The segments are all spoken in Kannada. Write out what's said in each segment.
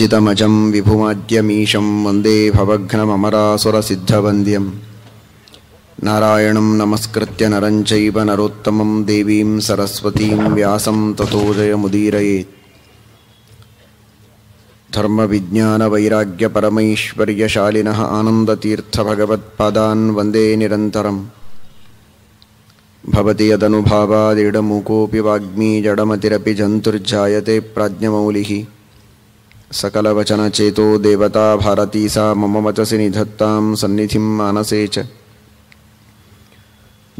जितमजं विभुमाद्यमीशं वन्दे भवघ्नममममरासुरसिद्धवन्द्यं नारायणं नमस्कृत्य नरं चैव नरोत्तमं देवीं सरस्वतीं व्यासं ततो जयमुदीरयेत् धर्मविज्ञानवैराग्यपरमैश्वर्यशालिनः आनन्दतीर्थभगवत्पादान् वन्दे निरन्तरम् भवति यदनुभावादिडमुकोऽपि वाग्मी जडमतिरपि जन्तुर्जायते प्राज्ञमौलिः सकलवचनचेतो देवता भारती सा मम वचसे निधत्ता सन्निधि मानसे च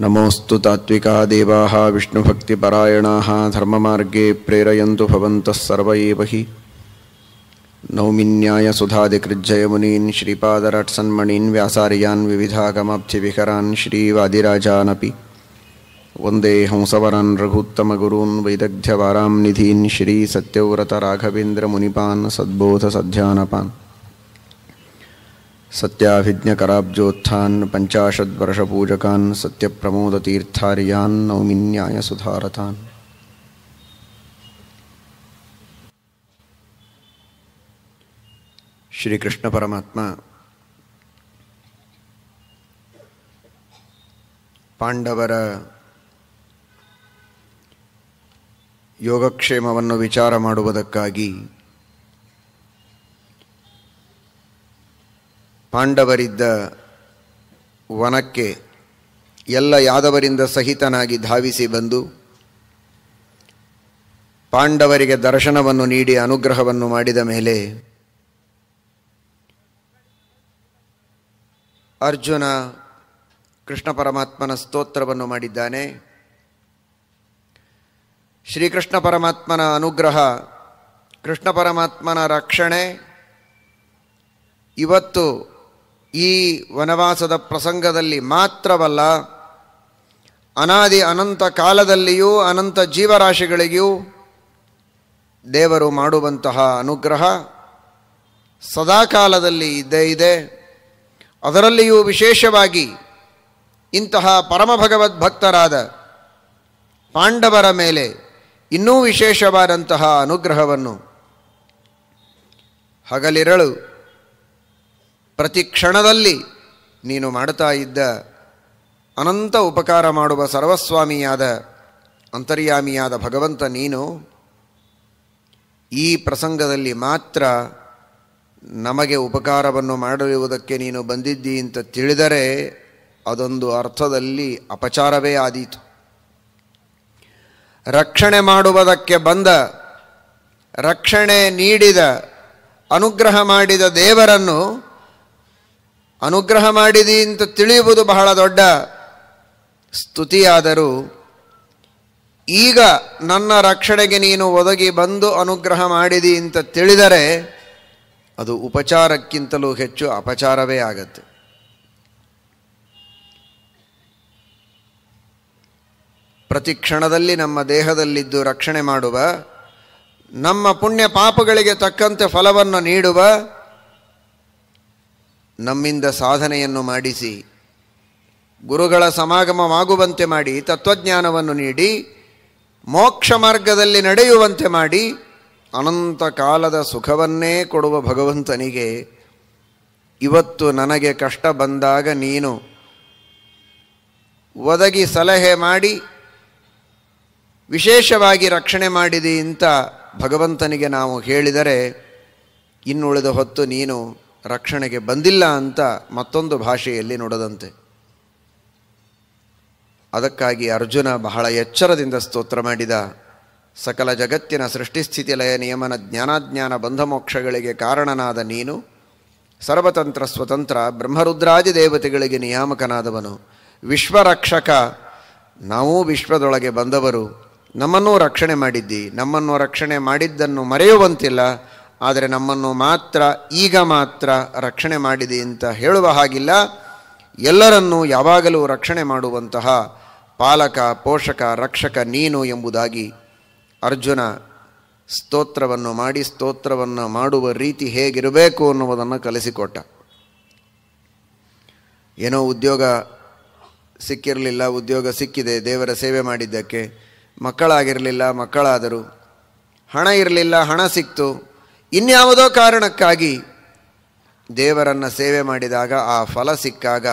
नमोस्तु तात्विका देवाः विष्णुभक्तिपरायणाः धर्ममार्गे प्रेरयन्तु भवन्तः सर्व एव हि नौमिन्यायसुधादिकृज्जयमुनीन् श्रीपादरट्सन्मणीन् व्यासार्यान् विविधागमब्धिविहरान् श्रीवादिराजानपि वंदे वन्देऽहंसवरान् रघुत्तमगुरून् वैदग्ध्यवारां निधीन् श्रीसत्यव्रतराघवेन्द्रमुनिपान् सद्बोधसध्यानपान् सत्याभिज्ञकराब्जोत्थान् पञ्चाशद्वर्षपूजकान् सत्यप्रमोदतीर्थार्यान् नौमिन्यायसुधारतान् श्रीकृष्ण परमात्मा पांडवर ಯೋಗಕ್ಷೇಮವನ್ನು ವಿಚಾರ ಮಾಡುವುದಕ್ಕಾಗಿ ಪಾಂಡವರಿದ್ದ ವನಕ್ಕೆ ಎಲ್ಲ ಯಾದವರಿಂದ ಸಹಿತನಾಗಿ ಧಾವಿಸಿ ಬಂದು ಪಾಂಡವರಿಗೆ ದರ್ಶನವನ್ನು ನೀಡಿ ಅನುಗ್ರಹವನ್ನು ಮಾಡಿದ ಮೇಲೆ ಅರ್ಜುನ ಕೃಷ್ಣ ಪರಮಾತ್ಮನ ಸ್ತೋತ್ರವನ್ನು ಮಾಡಿದ್ದಾನೆ ಶ್ರೀಕೃಷ್ಣ ಪರಮಾತ್ಮನ ಅನುಗ್ರಹ ಕೃಷ್ಣ ಪರಮಾತ್ಮನ ರಕ್ಷಣೆ ಇವತ್ತು ಈ ವನವಾಸದ ಪ್ರಸಂಗದಲ್ಲಿ ಮಾತ್ರವಲ್ಲ ಅನಾದಿ ಅನಂತ ಕಾಲದಲ್ಲಿಯೂ ಅನಂತ ಜೀವರಾಶಿಗಳಿಗೂ ದೇವರು ಮಾಡುವಂತಹ ಅನುಗ್ರಹ ಸದಾಕಾಲದಲ್ಲಿ ಇದ್ದೇ ಇದೆ ಅದರಲ್ಲಿಯೂ ವಿಶೇಷವಾಗಿ ಇಂತಹ ಪರಮಭಗವದ್ಭಕ್ತರಾದ ಪಾಂಡವರ ಮೇಲೆ ಇನ್ನೂ ವಿಶೇಷವಾದಂತಹ ಅನುಗ್ರಹವನ್ನು ಹಗಲಿರಳು ಪ್ರತಿ ಕ್ಷಣದಲ್ಲಿ ನೀನು ಮಾಡುತ್ತಾ ಇದ್ದ ಅನಂತ ಉಪಕಾರ ಮಾಡುವ ಸರ್ವಸ್ವಾಮಿಯಾದ ಅಂತರ್ಯಾಮಿಯಾದ ಭಗವಂತ ನೀನು ಈ ಪ್ರಸಂಗದಲ್ಲಿ ಮಾತ್ರ ನಮಗೆ ಉಪಕಾರವನ್ನು ಮಾಡಿರುವುದಕ್ಕೆ ನೀನು ಬಂದಿದ್ದೀ ಅಂತ ತಿಳಿದರೆ ಅದೊಂದು ಅರ್ಥದಲ್ಲಿ ಅಪಚಾರವೇ ಆದೀತು ರಕ್ಷಣೆ ಮಾಡುವುದಕ್ಕೆ ಬಂದ ರಕ್ಷಣೆ ನೀಡಿದ ಅನುಗ್ರಹ ಮಾಡಿದ ದೇವರನ್ನು ಅನುಗ್ರಹ ಮಾಡಿದಿ ಅಂತ ತಿಳಿಯುವುದು ಬಹಳ ದೊಡ್ಡ ಸ್ತುತಿಯಾದರೂ ಈಗ ನನ್ನ ರಕ್ಷಣೆಗೆ ನೀನು ಒದಗಿ ಬಂದು ಅನುಗ್ರಹ ಮಾಡಿದಿ ಅಂತ ತಿಳಿದರೆ ಅದು ಉಪಚಾರಕ್ಕಿಂತಲೂ ಹೆಚ್ಚು ಅಪಚಾರವೇ ಆಗತ್ತೆ ಪ್ರತಿ ಕ್ಷಣದಲ್ಲಿ ನಮ್ಮ ದೇಹದಲ್ಲಿದ್ದು ರಕ್ಷಣೆ ಮಾಡುವ ನಮ್ಮ ಪುಣ್ಯ ಪಾಪಗಳಿಗೆ ತಕ್ಕಂತೆ ಫಲವನ್ನು ನೀಡುವ ನಮ್ಮಿಂದ ಸಾಧನೆಯನ್ನು ಮಾಡಿಸಿ ಗುರುಗಳ ಸಮಾಗಮವಾಗುವಂತೆ ಮಾಡಿ ತತ್ವಜ್ಞಾನವನ್ನು ನೀಡಿ ಮೋಕ್ಷ ಮಾರ್ಗದಲ್ಲಿ ನಡೆಯುವಂತೆ ಮಾಡಿ ಅನಂತ ಕಾಲದ ಸುಖವನ್ನೇ ಕೊಡುವ ಭಗವಂತನಿಗೆ ಇವತ್ತು ನನಗೆ ಕಷ್ಟ ಬಂದಾಗ ನೀನು ಒದಗಿ ಸಲಹೆ ಮಾಡಿ ವಿಶೇಷವಾಗಿ ರಕ್ಷಣೆ ಮಾಡಿದಿ ಅಂತ ಭಗವಂತನಿಗೆ ನಾವು ಹೇಳಿದರೆ ಇನ್ನುಳಿದ ಹೊತ್ತು ನೀನು ರಕ್ಷಣೆಗೆ ಬಂದಿಲ್ಲ ಅಂತ ಮತ್ತೊಂದು ಭಾಷೆಯಲ್ಲಿ ನೋಡದಂತೆ ಅದಕ್ಕಾಗಿ ಅರ್ಜುನ ಬಹಳ ಎಚ್ಚರದಿಂದ ಸ್ತೋತ್ರ ಮಾಡಿದ ಸಕಲ ಜಗತ್ತಿನ ಸೃಷ್ಟಿಸ್ಥಿತಿ ಲಯ ನಿಯಮನ ಜ್ಞಾನಾಜ್ಞಾನ ಬಂಧಮೋಕ್ಷಗಳಿಗೆ ಕಾರಣನಾದ ನೀನು ಸರ್ವತಂತ್ರ ಸ್ವತಂತ್ರ ಬ್ರಹ್ಮರುದ್ರಾದಿ ದೇವತೆಗಳಿಗೆ ನಿಯಾಮಕನಾದವನು ವಿಶ್ವರಕ್ಷಕ ನಾವೂ ವಿಶ್ವದೊಳಗೆ ಬಂದವರು ನಮ್ಮನ್ನು ರಕ್ಷಣೆ ಮಾಡಿದ್ದಿ ನಮ್ಮನ್ನು ರಕ್ಷಣೆ ಮಾಡಿದ್ದನ್ನು ಮರೆಯುವಂತಿಲ್ಲ ಆದರೆ ನಮ್ಮನ್ನು ಮಾತ್ರ ಈಗ ಮಾತ್ರ ರಕ್ಷಣೆ ಮಾಡಿದೆ ಅಂತ ಹೇಳುವ ಹಾಗಿಲ್ಲ ಎಲ್ಲರನ್ನೂ ಯಾವಾಗಲೂ ರಕ್ಷಣೆ ಮಾಡುವಂತಹ ಪಾಲಕ ಪೋಷಕ ರಕ್ಷಕ ನೀನು ಎಂಬುದಾಗಿ ಅರ್ಜುನ ಸ್ತೋತ್ರವನ್ನು ಮಾಡಿ ಸ್ತೋತ್ರವನ್ನು ಮಾಡುವ ರೀತಿ ಹೇಗಿರಬೇಕು ಅನ್ನುವುದನ್ನು ಕಲಿಸಿಕೊಟ್ಟ ಏನೋ ಉದ್ಯೋಗ ಸಿಕ್ಕಿರಲಿಲ್ಲ ಉದ್ಯೋಗ ಸಿಕ್ಕಿದೆ ದೇವರ ಸೇವೆ ಮಾಡಿದ್ದಕ್ಕೆ ಮಕ್ಕಳಾಗಿರಲಿಲ್ಲ ಮಕ್ಕಳಾದರು ಹಣ ಇರಲಿಲ್ಲ ಹಣ ಸಿಕ್ತು ಇನ್ಯಾವುದೋ ಕಾರಣಕ್ಕಾಗಿ ದೇವರನ್ನು ಸೇವೆ ಮಾಡಿದಾಗ ಆ ಫಲ ಸಿಕ್ಕಾಗ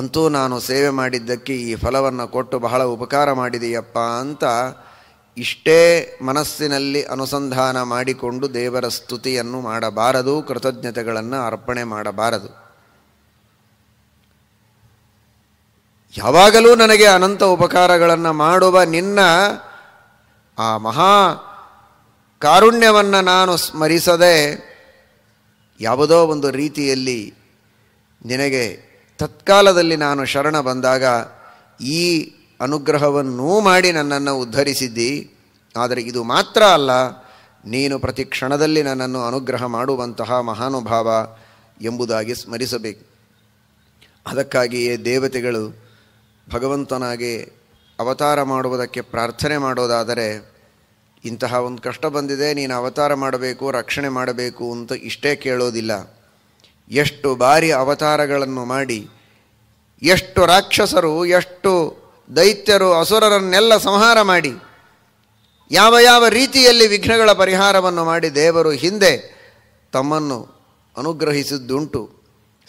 ಅಂತೂ ನಾನು ಸೇವೆ ಮಾಡಿದ್ದಕ್ಕೆ ಈ ಫಲವನ್ನು ಕೊಟ್ಟು ಬಹಳ ಉಪಕಾರ ಮಾಡಿದೆಯಪ್ಪ ಅಂತ ಇಷ್ಟೇ ಮನಸ್ಸಿನಲ್ಲಿ ಅನುಸಂಧಾನ ಮಾಡಿಕೊಂಡು ದೇವರ ಸ್ತುತಿಯನ್ನು ಮಾಡಬಾರದು ಕೃತಜ್ಞತೆಗಳನ್ನು ಅರ್ಪಣೆ ಮಾಡಬಾರದು ಯಾವಾಗಲೂ ನನಗೆ ಅನಂತ ಉಪಕಾರಗಳನ್ನು ಮಾಡುವ ನಿನ್ನ ಆ ಮಹಾ ಕಾರುಣ್ಯವನ್ನು ನಾನು ಸ್ಮರಿಸದೆ ಯಾವುದೋ ಒಂದು ರೀತಿಯಲ್ಲಿ ನಿನಗೆ ತತ್ಕಾಲದಲ್ಲಿ ನಾನು ಶರಣ ಬಂದಾಗ ಈ ಅನುಗ್ರಹವನ್ನೂ ಮಾಡಿ ನನ್ನನ್ನು ಉದ್ಧರಿಸಿದ್ದಿ ಆದರೆ ಇದು ಮಾತ್ರ ಅಲ್ಲ ನೀನು ಪ್ರತಿ ಕ್ಷಣದಲ್ಲಿ ನನ್ನನ್ನು ಅನುಗ್ರಹ ಮಾಡುವಂತಹ ಮಹಾನುಭಾವ ಎಂಬುದಾಗಿ ಸ್ಮರಿಸಬೇಕು ಅದಕ್ಕಾಗಿಯೇ ದೇವತೆಗಳು ಭಗವಂತನಾಗಿ ಅವತಾರ ಮಾಡುವುದಕ್ಕೆ ಪ್ರಾರ್ಥನೆ ಮಾಡೋದಾದರೆ ಇಂತಹ ಒಂದು ಕಷ್ಟ ಬಂದಿದೆ ನೀನು ಅವತಾರ ಮಾಡಬೇಕು ರಕ್ಷಣೆ ಮಾಡಬೇಕು ಅಂತ ಇಷ್ಟೇ ಕೇಳೋದಿಲ್ಲ ಎಷ್ಟು ಬಾರಿ ಅವತಾರಗಳನ್ನು ಮಾಡಿ ಎಷ್ಟು ರಾಕ್ಷಸರು ಎಷ್ಟು ದೈತ್ಯರು ಅಸುರರನ್ನೆಲ್ಲ ಸಂಹಾರ ಮಾಡಿ ಯಾವ ಯಾವ ರೀತಿಯಲ್ಲಿ ವಿಘ್ನಗಳ ಪರಿಹಾರವನ್ನು ಮಾಡಿ ದೇವರು ಹಿಂದೆ ತಮ್ಮನ್ನು ಅನುಗ್ರಹಿಸಿದ್ದುಂಟು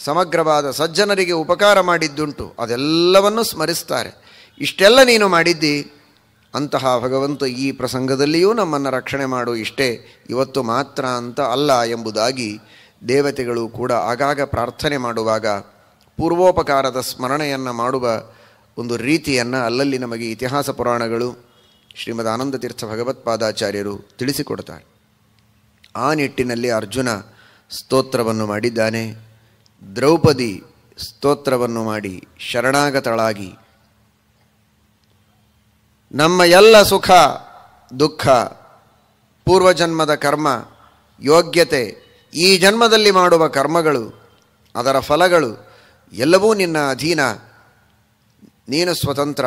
ಸಮಗ್ರವಾದ ಸಜ್ಜನರಿಗೆ ಉಪಕಾರ ಮಾಡಿದ್ದುಂಟು ಅದೆಲ್ಲವನ್ನು ಸ್ಮರಿಸ್ತಾರೆ ಇಷ್ಟೆಲ್ಲ ನೀನು ಮಾಡಿದ್ದಿ ಅಂತಹ ಭಗವಂತ ಈ ಪ್ರಸಂಗದಲ್ಲಿಯೂ ನಮ್ಮನ್ನು ರಕ್ಷಣೆ ಮಾಡು ಇಷ್ಟೇ ಇವತ್ತು ಮಾತ್ರ ಅಂತ ಅಲ್ಲ ಎಂಬುದಾಗಿ ದೇವತೆಗಳು ಕೂಡ ಆಗಾಗ ಪ್ರಾರ್ಥನೆ ಮಾಡುವಾಗ ಪೂರ್ವೋಪಕಾರದ ಸ್ಮರಣೆಯನ್ನು ಮಾಡುವ ಒಂದು ರೀತಿಯನ್ನು ಅಲ್ಲಲ್ಲಿ ನಮಗೆ ಇತಿಹಾಸ ಪುರಾಣಗಳು ಶ್ರೀಮದ್ ತೀರ್ಥ ಭಗವತ್ಪಾದಾಚಾರ್ಯರು ತಿಳಿಸಿಕೊಡ್ತಾರೆ ಆ ನಿಟ್ಟಿನಲ್ಲಿ ಅರ್ಜುನ ಸ್ತೋತ್ರವನ್ನು ಮಾಡಿದ್ದಾನೆ ದ್ರೌಪದಿ ಸ್ತೋತ್ರವನ್ನು ಮಾಡಿ ಶರಣಾಗತಳಾಗಿ ನಮ್ಮ ಎಲ್ಲ ಸುಖ ದುಃಖ ಪೂರ್ವಜನ್ಮದ ಕರ್ಮ ಯೋಗ್ಯತೆ ಈ ಜನ್ಮದಲ್ಲಿ ಮಾಡುವ ಕರ್ಮಗಳು ಅದರ ಫಲಗಳು ಎಲ್ಲವೂ ನಿನ್ನ ಅಧೀನ ನೀನು ಸ್ವತಂತ್ರ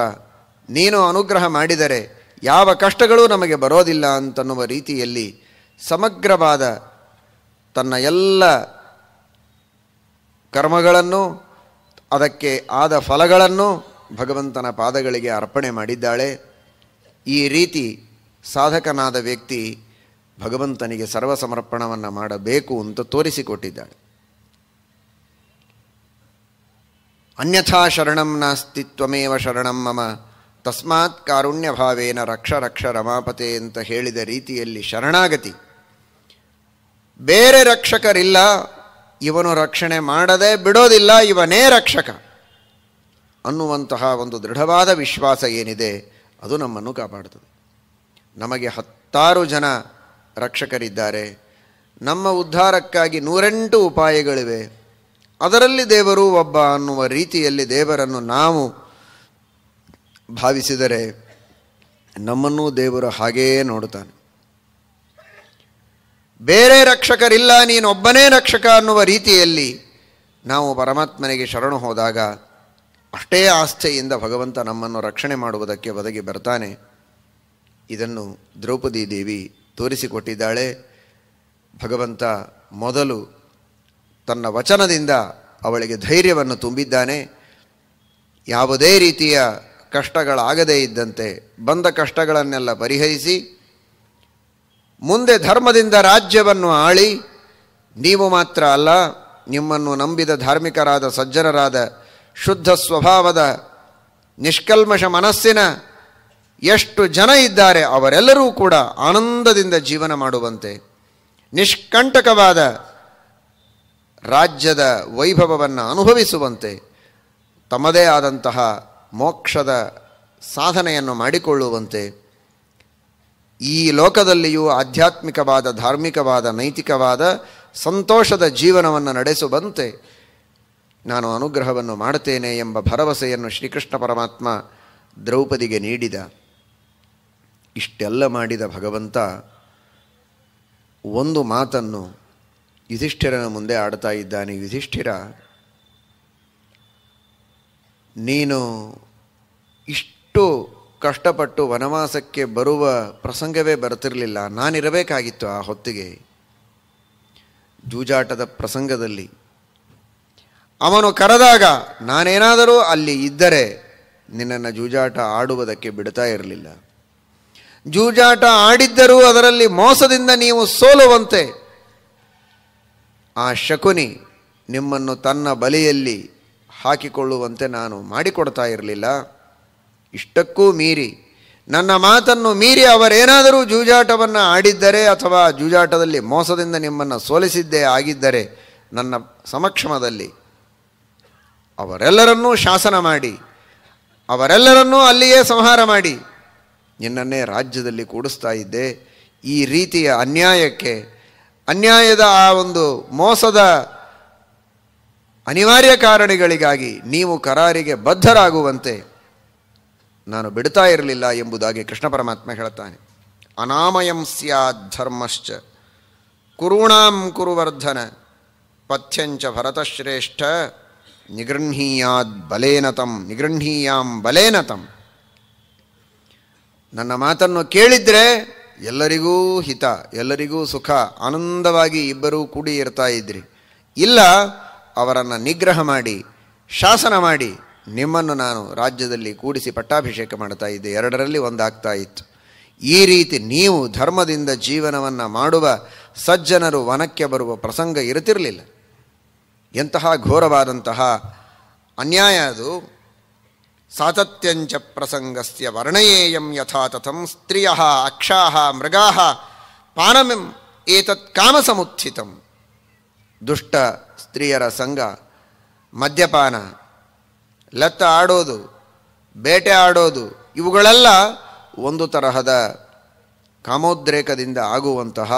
ನೀನು ಅನುಗ್ರಹ ಮಾಡಿದರೆ ಯಾವ ಕಷ್ಟಗಳು ನಮಗೆ ಬರೋದಿಲ್ಲ ಅಂತನ್ನುವ ರೀತಿಯಲ್ಲಿ ಸಮಗ್ರವಾದ ತನ್ನ ಎಲ್ಲ ಕರ್ಮಗಳನ್ನು ಅದಕ್ಕೆ ಆದ ಫಲಗಳನ್ನು ಭಗವಂತನ ಪಾದಗಳಿಗೆ ಅರ್ಪಣೆ ಮಾಡಿದ್ದಾಳೆ ಈ ರೀತಿ ಸಾಧಕನಾದ ವ್ಯಕ್ತಿ ಭಗವಂತನಿಗೆ ಸರ್ವ ಮಾಡಬೇಕು ಅಂತ ತೋರಿಸಿಕೊಟ್ಟಿದ್ದಾಳೆ ಅನ್ಯಥಾ ಶರಣಂ ನಾಸ್ತಿ ತ್ವಮೇವ ಶರಣಂ ಮಮ ತಸ್ಮಾತ್ ಭಾವೇನ ರಕ್ಷ ರಕ್ಷ ರಮಾಪತೆ ಅಂತ ಹೇಳಿದ ರೀತಿಯಲ್ಲಿ ಶರಣಾಗತಿ ಬೇರೆ ರಕ್ಷಕರಿಲ್ಲ ಇವನು ರಕ್ಷಣೆ ಮಾಡದೆ ಬಿಡೋದಿಲ್ಲ ಇವನೇ ರಕ್ಷಕ ಅನ್ನುವಂತಹ ಒಂದು ದೃಢವಾದ ವಿಶ್ವಾಸ ಏನಿದೆ ಅದು ನಮ್ಮನ್ನು ಕಾಪಾಡುತ್ತದೆ ನಮಗೆ ಹತ್ತಾರು ಜನ ರಕ್ಷಕರಿದ್ದಾರೆ ನಮ್ಮ ಉದ್ಧಾರಕ್ಕಾಗಿ ನೂರೆಂಟು ಉಪಾಯಗಳಿವೆ ಅದರಲ್ಲಿ ದೇವರು ಒಬ್ಬ ಅನ್ನುವ ರೀತಿಯಲ್ಲಿ ದೇವರನ್ನು ನಾವು ಭಾವಿಸಿದರೆ ನಮ್ಮನ್ನು ದೇವರು ಹಾಗೇ ನೋಡುತ್ತಾನೆ ಬೇರೆ ರಕ್ಷಕರಿಲ್ಲ ನೀನೊಬ್ಬನೇ ರಕ್ಷಕ ಅನ್ನುವ ರೀತಿಯಲ್ಲಿ ನಾವು ಪರಮಾತ್ಮನಿಗೆ ಶರಣು ಹೋದಾಗ ಅಷ್ಟೇ ಆಸ್ಥೆಯಿಂದ ಭಗವಂತ ನಮ್ಮನ್ನು ರಕ್ಷಣೆ ಮಾಡುವುದಕ್ಕೆ ಒದಗಿ ಬರ್ತಾನೆ ಇದನ್ನು ದ್ರೌಪದಿ ದೇವಿ ತೋರಿಸಿಕೊಟ್ಟಿದ್ದಾಳೆ ಭಗವಂತ ಮೊದಲು ತನ್ನ ವಚನದಿಂದ ಅವಳಿಗೆ ಧೈರ್ಯವನ್ನು ತುಂಬಿದ್ದಾನೆ ಯಾವುದೇ ರೀತಿಯ ಕಷ್ಟಗಳಾಗದೇ ಇದ್ದಂತೆ ಬಂದ ಕಷ್ಟಗಳನ್ನೆಲ್ಲ ಪರಿಹರಿಸಿ ಮುಂದೆ ಧರ್ಮದಿಂದ ರಾಜ್ಯವನ್ನು ಆಳಿ ನೀವು ಮಾತ್ರ ಅಲ್ಲ ನಿಮ್ಮನ್ನು ನಂಬಿದ ಧಾರ್ಮಿಕರಾದ ಸಜ್ಜನರಾದ ಶುದ್ಧ ಸ್ವಭಾವದ ನಿಷ್ಕಲ್ಮಷ ಮನಸ್ಸಿನ ಎಷ್ಟು ಜನ ಇದ್ದಾರೆ ಅವರೆಲ್ಲರೂ ಕೂಡ ಆನಂದದಿಂದ ಜೀವನ ಮಾಡುವಂತೆ ನಿಷ್ಕಂಟಕವಾದ ರಾಜ್ಯದ ವೈಭವವನ್ನು ಅನುಭವಿಸುವಂತೆ ತಮ್ಮದೇ ಆದಂತಹ ಮೋಕ್ಷದ ಸಾಧನೆಯನ್ನು ಮಾಡಿಕೊಳ್ಳುವಂತೆ ಈ ಲೋಕದಲ್ಲಿಯೂ ಆಧ್ಯಾತ್ಮಿಕವಾದ ಧಾರ್ಮಿಕವಾದ ನೈತಿಕವಾದ ಸಂತೋಷದ ಜೀವನವನ್ನು ನಡೆಸುವಂತೆ ನಾನು ಅನುಗ್ರಹವನ್ನು ಮಾಡುತ್ತೇನೆ ಎಂಬ ಭರವಸೆಯನ್ನು ಶ್ರೀಕೃಷ್ಣ ಪರಮಾತ್ಮ ದ್ರೌಪದಿಗೆ ನೀಡಿದ ಇಷ್ಟೆಲ್ಲ ಮಾಡಿದ ಭಗವಂತ ಒಂದು ಮಾತನ್ನು ಯುಧಿಷ್ಠಿರನ ಮುಂದೆ ಆಡ್ತಾ ಇದ್ದಾನೆ ಯುಧಿಷ್ಠಿರ ನೀನು ಇಷ್ಟು ಕಷ್ಟಪಟ್ಟು ವನವಾಸಕ್ಕೆ ಬರುವ ಪ್ರಸಂಗವೇ ಬರ್ತಿರಲಿಲ್ಲ ನಾನಿರಬೇಕಾಗಿತ್ತು ಆ ಹೊತ್ತಿಗೆ ಜೂಜಾಟದ ಪ್ರಸಂಗದಲ್ಲಿ ಅವನು ಕರೆದಾಗ ನಾನೇನಾದರೂ ಅಲ್ಲಿ ಇದ್ದರೆ ನಿನ್ನನ್ನು ಜೂಜಾಟ ಆಡುವುದಕ್ಕೆ ಬಿಡ್ತಾ ಇರಲಿಲ್ಲ ಜೂಜಾಟ ಆಡಿದ್ದರೂ ಅದರಲ್ಲಿ ಮೋಸದಿಂದ ನೀವು ಸೋಲುವಂತೆ ಆ ಶಕುನಿ ನಿಮ್ಮನ್ನು ತನ್ನ ಬಲಿಯಲ್ಲಿ ಹಾಕಿಕೊಳ್ಳುವಂತೆ ನಾನು ಮಾಡಿಕೊಡ್ತಾ ಇರಲಿಲ್ಲ ಇಷ್ಟಕ್ಕೂ ಮೀರಿ ನನ್ನ ಮಾತನ್ನು ಮೀರಿ ಅವರೇನಾದರೂ ಜೂಜಾಟವನ್ನು ಆಡಿದ್ದರೆ ಅಥವಾ ಜೂಜಾಟದಲ್ಲಿ ಮೋಸದಿಂದ ನಿಮ್ಮನ್ನು ಸೋಲಿಸಿದ್ದೇ ಆಗಿದ್ದರೆ ನನ್ನ ಸಮಕ್ಷಮದಲ್ಲಿ ಅವರೆಲ್ಲರನ್ನೂ ಶಾಸನ ಮಾಡಿ ಅವರೆಲ್ಲರನ್ನೂ ಅಲ್ಲಿಯೇ ಸಂಹಾರ ಮಾಡಿ ನಿನ್ನನ್ನೇ ರಾಜ್ಯದಲ್ಲಿ ಕೂಡಿಸ್ತಾ ಇದ್ದೆ ಈ ರೀತಿಯ ಅನ್ಯಾಯಕ್ಕೆ ಅನ್ಯಾಯದ ಆ ಒಂದು ಮೋಸದ ಅನಿವಾರ್ಯ ಕಾರಣಗಳಿಗಾಗಿ ನೀವು ಕರಾರಿಗೆ ಬದ್ಧರಾಗುವಂತೆ ನಾನು ಬಿಡ್ತಾ ಇರಲಿಲ್ಲ ಎಂಬುದಾಗಿ ಕೃಷ್ಣ ಪರಮಾತ್ಮ ಹೇಳ್ತಾನೆ ಅನಾಮಯಂ ಧರ್ಮಶ್ಚ ಕುರುಣಾಂ ಕುರುವರ್ಧನ ಪಥ್ಯಂಚ ಭರತಶ್ರೇಷ್ಠ ನಿಗೃಹೀಯಾದ್ ಬಲೇನತಂ ನಿಗೃಹೀಯಾಂ ಬಲೇನತಂ ನನ್ನ ಮಾತನ್ನು ಕೇಳಿದ್ರೆ ಎಲ್ಲರಿಗೂ ಹಿತ ಎಲ್ಲರಿಗೂ ಸುಖ ಆನಂದವಾಗಿ ಇಬ್ಬರೂ ಕೂಡಿ ಇರ್ತಾ ಇದ್ರಿ ಇಲ್ಲ ಅವರನ್ನು ನಿಗ್ರಹ ಮಾಡಿ ಶಾಸನ ಮಾಡಿ ನಿಮ್ಮನ್ನು ನಾನು ರಾಜ್ಯದಲ್ಲಿ ಕೂಡಿಸಿ ಪಟ್ಟಾಭಿಷೇಕ ಮಾಡ್ತಾ ಇದ್ದೆ ಎರಡರಲ್ಲಿ ಒಂದಾಗ್ತಾ ಇತ್ತು ಈ ರೀತಿ ನೀವು ಧರ್ಮದಿಂದ ಜೀವನವನ್ನು ಮಾಡುವ ಸಜ್ಜನರು ವನಕ್ಕೆ ಬರುವ ಪ್ರಸಂಗ ಇರುತ್ತಿರಲಿಲ್ಲ ಎಂತಹ ಘೋರವಾದಂತಹ ಅನ್ಯಾಯ ಅದು ಸಾತತ್ಯಂಚ ಪ್ರಸಂಗಸ್ಯ ವರ್ಣಯೇಯಂ ಯಥಾ ತಥಂ ಸ್ತ್ರೀಯ ಅಕ್ಷಾ ಮೃಗಾ ಪಾನಮಿಂ ಏತತ್ ಕಾಮಸಮುತ್ಥಿತಂ ದುಷ್ಟ ಸ್ತ್ರೀಯರ ಸಂಘ ಮದ್ಯಪಾನ ಲೆತ್ತ ಆಡೋದು ಬೇಟೆ ಆಡೋದು ಇವುಗಳೆಲ್ಲ ಒಂದು ತರಹದ ಕಾಮೋದ್ರೇಕದಿಂದ ಆಗುವಂತಹ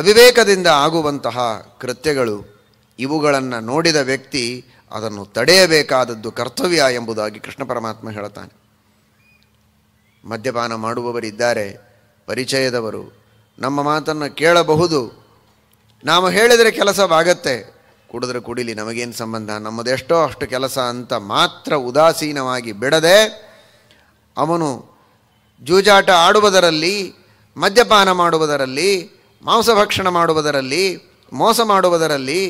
ಅವಿವೇಕದಿಂದ ಆಗುವಂತಹ ಕೃತ್ಯಗಳು ಇವುಗಳನ್ನು ನೋಡಿದ ವ್ಯಕ್ತಿ ಅದನ್ನು ತಡೆಯಬೇಕಾದದ್ದು ಕರ್ತವ್ಯ ಎಂಬುದಾಗಿ ಕೃಷ್ಣ ಪರಮಾತ್ಮ ಹೇಳ್ತಾನೆ ಮದ್ಯಪಾನ ಮಾಡುವವರಿದ್ದಾರೆ ಪರಿಚಯದವರು ನಮ್ಮ ಮಾತನ್ನು ಕೇಳಬಹುದು ನಾವು ಹೇಳಿದರೆ ಕೆಲಸವಾಗತ್ತೆ ಕುಡಿದ್ರೆ ಕುಡಿಲಿ ನಮಗೇನು ಸಂಬಂಧ ನಮ್ಮದೆಷ್ಟೋ ಅಷ್ಟು ಕೆಲಸ ಅಂತ ಮಾತ್ರ ಉದಾಸೀನವಾಗಿ ಬಿಡದೆ ಅವನು ಜೂಜಾಟ ಆಡುವುದರಲ್ಲಿ ಮದ್ಯಪಾನ ಮಾಡುವುದರಲ್ಲಿ ಮಾಂಸಭಕ್ಷಣ ಮಾಡುವುದರಲ್ಲಿ ಮೋಸ ಮಾಡುವುದರಲ್ಲಿ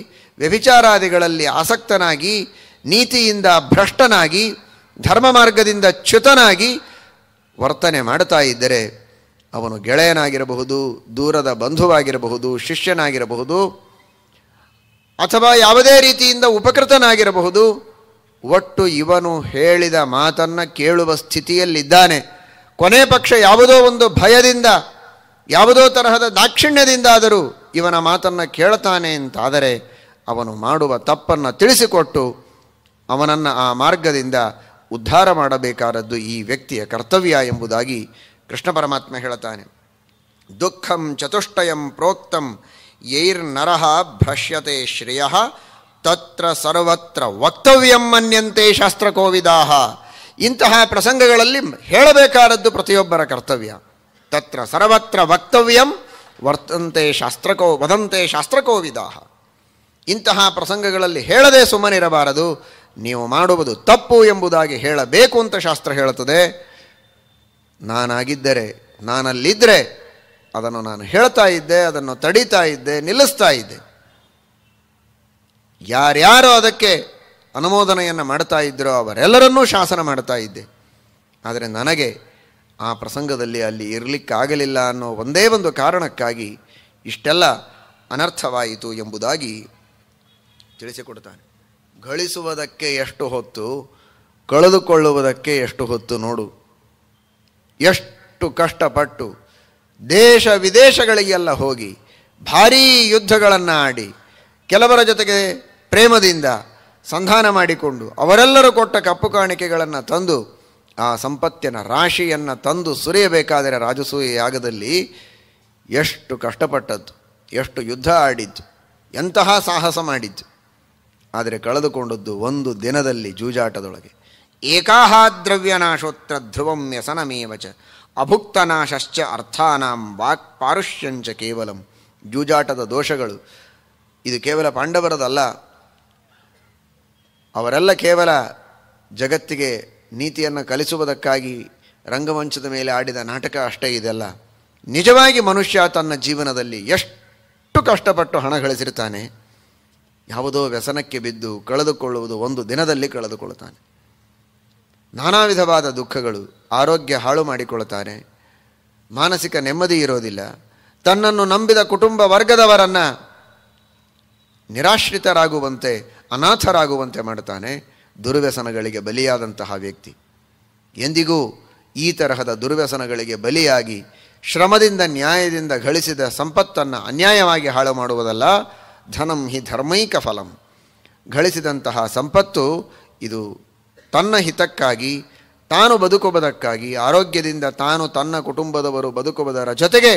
ವ್ಯಭಿಚಾರಾದಿಗಳಲ್ಲಿ ಆಸಕ್ತನಾಗಿ ನೀತಿಯಿಂದ ಭ್ರಷ್ಟನಾಗಿ ಧರ್ಮ ಮಾರ್ಗದಿಂದ ಚ್ಯುತನಾಗಿ ವರ್ತನೆ ಮಾಡ್ತಾ ಇದ್ದರೆ ಅವನು ಗೆಳೆಯನಾಗಿರಬಹುದು ದೂರದ ಬಂಧುವಾಗಿರಬಹುದು ಶಿಷ್ಯನಾಗಿರಬಹುದು ಅಥವಾ ಯಾವುದೇ ರೀತಿಯಿಂದ ಉಪಕೃತನಾಗಿರಬಹುದು ಒಟ್ಟು ಇವನು ಹೇಳಿದ ಮಾತನ್ನು ಕೇಳುವ ಸ್ಥಿತಿಯಲ್ಲಿದ್ದಾನೆ ಕೊನೆ ಪಕ್ಷ ಯಾವುದೋ ಒಂದು ಭಯದಿಂದ ಯಾವುದೋ ತರಹದ ದಾಕ್ಷಿಣ್ಯದಿಂದಾದರೂ ಇವನ ಮಾತನ್ನು ಕೇಳ್ತಾನೆ ಅಂತಾದರೆ ಅವನು ಮಾಡುವ ತಪ್ಪನ್ನು ತಿಳಿಸಿಕೊಟ್ಟು ಅವನನ್ನು ಆ ಮಾರ್ಗದಿಂದ ಉದ್ಧಾರ ಮಾಡಬೇಕಾದದ್ದು ಈ ವ್ಯಕ್ತಿಯ ಕರ್ತವ್ಯ ಎಂಬುದಾಗಿ ಕೃಷ್ಣ ಪರಮಾತ್ಮ ಹೇಳ್ತಾನೆ ದುಃಖಂ ಚತುಷ್ಟಯಂ ಪ್ರೋಕ್ತಂ ಯೈರ್ನರಹ ಭ್ರಶ್ಯತೆ ಶ್ರೇಯ ತತ್ರ ಸರ್ವತ್ರ ವಕ್ತವ್ಯಂ ಮನ್ಯಂತೆ ಶಾಸ್ತ್ರಕೋವಿದಾಹ ಇಂತಹ ಪ್ರಸಂಗಗಳಲ್ಲಿ ಹೇಳಬೇಕಾದದ್ದು ಪ್ರತಿಯೊಬ್ಬರ ಕರ್ತವ್ಯ ತತ್ರ ಸರ್ವತ್ರ ವಕ್ತವ್ಯಂ ವರ್ತಂತೆ ಶಾಸ್ತ್ರಕೋ ವದಂತೆ ಶಾಸ್ತ್ರಕೋವಿದಾಹ ಇಂತಹ ಪ್ರಸಂಗಗಳಲ್ಲಿ ಹೇಳದೆ ಸುಮ್ಮನಿರಬಾರದು ನೀವು ಮಾಡುವುದು ತಪ್ಪು ಎಂಬುದಾಗಿ ಹೇಳಬೇಕು ಅಂತ ಶಾಸ್ತ್ರ ಹೇಳುತ್ತದೆ ನಾನಾಗಿದ್ದರೆ ನಾನಲ್ಲಿದ್ದರೆ ಅದನ್ನು ನಾನು ಹೇಳ್ತಾ ಇದ್ದೆ ಅದನ್ನು ತಡೀತಾ ಇದ್ದೆ ನಿಲ್ಲಿಸ್ತಾ ಇದ್ದೆ ಯಾರ್ಯಾರು ಅದಕ್ಕೆ ಅನುಮೋದನೆಯನ್ನು ಮಾಡ್ತಾ ಇದ್ದರೋ ಅವರೆಲ್ಲರನ್ನೂ ಶಾಸನ ಮಾಡ್ತಾ ಇದ್ದೆ ಆದರೆ ನನಗೆ ಆ ಪ್ರಸಂಗದಲ್ಲಿ ಅಲ್ಲಿ ಇರಲಿಕ್ಕಾಗಲಿಲ್ಲ ಅನ್ನೋ ಒಂದೇ ಒಂದು ಕಾರಣಕ್ಕಾಗಿ ಇಷ್ಟೆಲ್ಲ ಅನರ್ಥವಾಯಿತು ಎಂಬುದಾಗಿ ತಿಳಿಸಿಕೊಡ್ತಾನೆ ಗಳಿಸುವುದಕ್ಕೆ ಎಷ್ಟು ಹೊತ್ತು ಕಳೆದುಕೊಳ್ಳುವುದಕ್ಕೆ ಎಷ್ಟು ಹೊತ್ತು ನೋಡು ಎಷ್ಟು ಕಷ್ಟಪಟ್ಟು ದೇಶ ವಿದೇಶಗಳಿಗೆಲ್ಲ ಹೋಗಿ ಭಾರೀ ಯುದ್ಧಗಳನ್ನು ಆಡಿ ಕೆಲವರ ಜೊತೆಗೆ ಪ್ರೇಮದಿಂದ ಸಂಧಾನ ಮಾಡಿಕೊಂಡು ಅವರೆಲ್ಲರೂ ಕೊಟ್ಟ ಕಪ್ಪು ಕಾಣಿಕೆಗಳನ್ನು ತಂದು ಆ ಸಂಪತ್ತಿನ ರಾಶಿಯನ್ನು ತಂದು ಸುರಿಯಬೇಕಾದರೆ ರಾಜಸೂಯ ಯಾಗದಲ್ಲಿ ಎಷ್ಟು ಕಷ್ಟಪಟ್ಟದ್ದು ಎಷ್ಟು ಯುದ್ಧ ಆಡಿದ್ದು ಎಂತಹ ಸಾಹಸ ಮಾಡಿದ್ದು ಆದರೆ ಕಳೆದುಕೊಂಡದ್ದು ಒಂದು ದಿನದಲ್ಲಿ ಜೂಜಾಟದೊಳಗೆ ಏಕಾಹ ಧ್ರುವಂ ವ್ಯಸನಮೇವಚ ಅಭುಕ್ತನಾಶಶ್ಚ ಅರ್ಥಾನಾಂ ವಾಕ್ ಪಾರುಷ್ಯಂಚ ಕೇವಲಂ ಜೂಜಾಟದ ದೋಷಗಳು ಇದು ಕೇವಲ ಪಾಂಡವರದಲ್ಲ ಅವರೆಲ್ಲ ಕೇವಲ ಜಗತ್ತಿಗೆ ನೀತಿಯನ್ನು ಕಲಿಸುವುದಕ್ಕಾಗಿ ರಂಗಮಂಚದ ಮೇಲೆ ಆಡಿದ ನಾಟಕ ಅಷ್ಟೇ ಇದೆಲ್ಲ ನಿಜವಾಗಿ ಮನುಷ್ಯ ತನ್ನ ಜೀವನದಲ್ಲಿ ಎಷ್ಟು ಕಷ್ಟಪಟ್ಟು ಹಣ ಗಳಿಸಿರ್ತಾನೆ ಯಾವುದೋ ವ್ಯಸನಕ್ಕೆ ಬಿದ್ದು ಕಳೆದುಕೊಳ್ಳುವುದು ಒಂದು ದಿನದಲ್ಲಿ ಕಳೆದುಕೊಳ್ಳುತ್ತಾನೆ ನಾನಾ ವಿಧವಾದ ದುಃಖಗಳು ಆರೋಗ್ಯ ಹಾಳು ಮಾಡಿಕೊಳ್ಳುತ್ತಾನೆ ಮಾನಸಿಕ ನೆಮ್ಮದಿ ಇರೋದಿಲ್ಲ ತನ್ನನ್ನು ನಂಬಿದ ಕುಟುಂಬ ವರ್ಗದವರನ್ನು ನಿರಾಶ್ರಿತರಾಗುವಂತೆ ಅನಾಥರಾಗುವಂತೆ ಮಾಡುತ್ತಾನೆ ದುರ್ವ್ಯಸನಗಳಿಗೆ ಬಲಿಯಾದಂತಹ ವ್ಯಕ್ತಿ ಎಂದಿಗೂ ಈ ತರಹದ ದುರ್ವ್ಯಸನಗಳಿಗೆ ಬಲಿಯಾಗಿ ಶ್ರಮದಿಂದ ನ್ಯಾಯದಿಂದ ಗಳಿಸಿದ ಸಂಪತ್ತನ್ನು ಅನ್ಯಾಯವಾಗಿ ಹಾಳು ಮಾಡುವುದಲ್ಲ ಧನಂ ಹಿ ಧರ್ಮೈಕ ಫಲಂ ಗಳಿಸಿದಂತಹ ಸಂಪತ್ತು ಇದು ತನ್ನ ಹಿತಕ್ಕಾಗಿ ತಾನು ಬದುಕುವುದಕ್ಕಾಗಿ ಆರೋಗ್ಯದಿಂದ ತಾನು ತನ್ನ ಕುಟುಂಬದವರು ಬದುಕುವುದರ ಜೊತೆಗೆ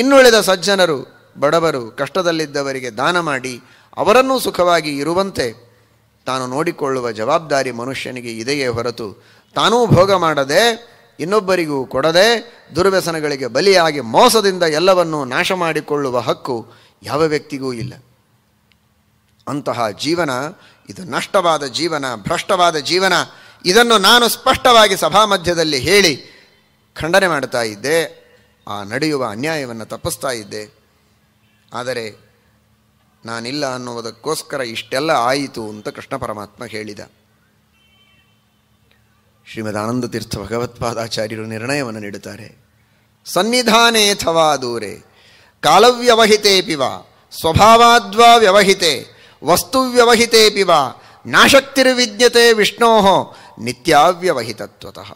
ಇನ್ನುಳಿದ ಸಜ್ಜನರು ಬಡವರು ಕಷ್ಟದಲ್ಲಿದ್ದವರಿಗೆ ದಾನ ಮಾಡಿ ಅವರನ್ನೂ ಸುಖವಾಗಿ ಇರುವಂತೆ ತಾನು ನೋಡಿಕೊಳ್ಳುವ ಜವಾಬ್ದಾರಿ ಮನುಷ್ಯನಿಗೆ ಇದೆಯೇ ಹೊರತು ತಾನೂ ಭೋಗ ಮಾಡದೆ ಇನ್ನೊಬ್ಬರಿಗೂ ಕೊಡದೆ ದುರ್ವ್ಯಸನಗಳಿಗೆ ಬಲಿಯಾಗಿ ಮೋಸದಿಂದ ಎಲ್ಲವನ್ನೂ ನಾಶ ಮಾಡಿಕೊಳ್ಳುವ ಹಕ್ಕು ಯಾವ ವ್ಯಕ್ತಿಗೂ ಇಲ್ಲ ಅಂತಹ ಜೀವನ ಇದು ನಷ್ಟವಾದ ಜೀವನ ಭ್ರಷ್ಟವಾದ ಜೀವನ ಇದನ್ನು ನಾನು ಸ್ಪಷ್ಟವಾಗಿ ಸಭಾ ಮಧ್ಯದಲ್ಲಿ ಹೇಳಿ ಖಂಡನೆ ಮಾಡ್ತಾ ಇದ್ದೆ ಆ ನಡೆಯುವ ಅನ್ಯಾಯವನ್ನು ತಪ್ಪಿಸ್ತಾ ಇದ್ದೆ ಆದರೆ ನಾನಿಲ್ಲ ಅನ್ನುವುದಕ್ಕೋಸ್ಕರ ಇಷ್ಟೆಲ್ಲ ಆಯಿತು ಅಂತ ಕೃಷ್ಣ ಪರಮಾತ್ಮ ಹೇಳಿದ ಶ್ರೀಮದ್ ಆನಂದ ತೀರ್ಥ ಭಗವತ್ಪಾದಾಚಾರ್ಯರು ನಿರ್ಣಯವನ್ನು ನೀಡುತ್ತಾರೆ ಸನ್ನಿಧಾನೇಥವಾ ದೂರೆ ಕಾಲವ್ಯವಹಿತೇ ಪಿವ ಸ್ವಭಾವಾದ್ವಾ ವ್ಯವಹಿತೆ ವಸ್ತುವ್ಯವಹಿತೆ ಪಿವ ನಾಶಕ್ತಿರ್ವಿಜ್ಞತೆ ವಿಷ್ಣೋ ನಿತ್ಯಾವ್ಯವಹಿತತ್ವತಃ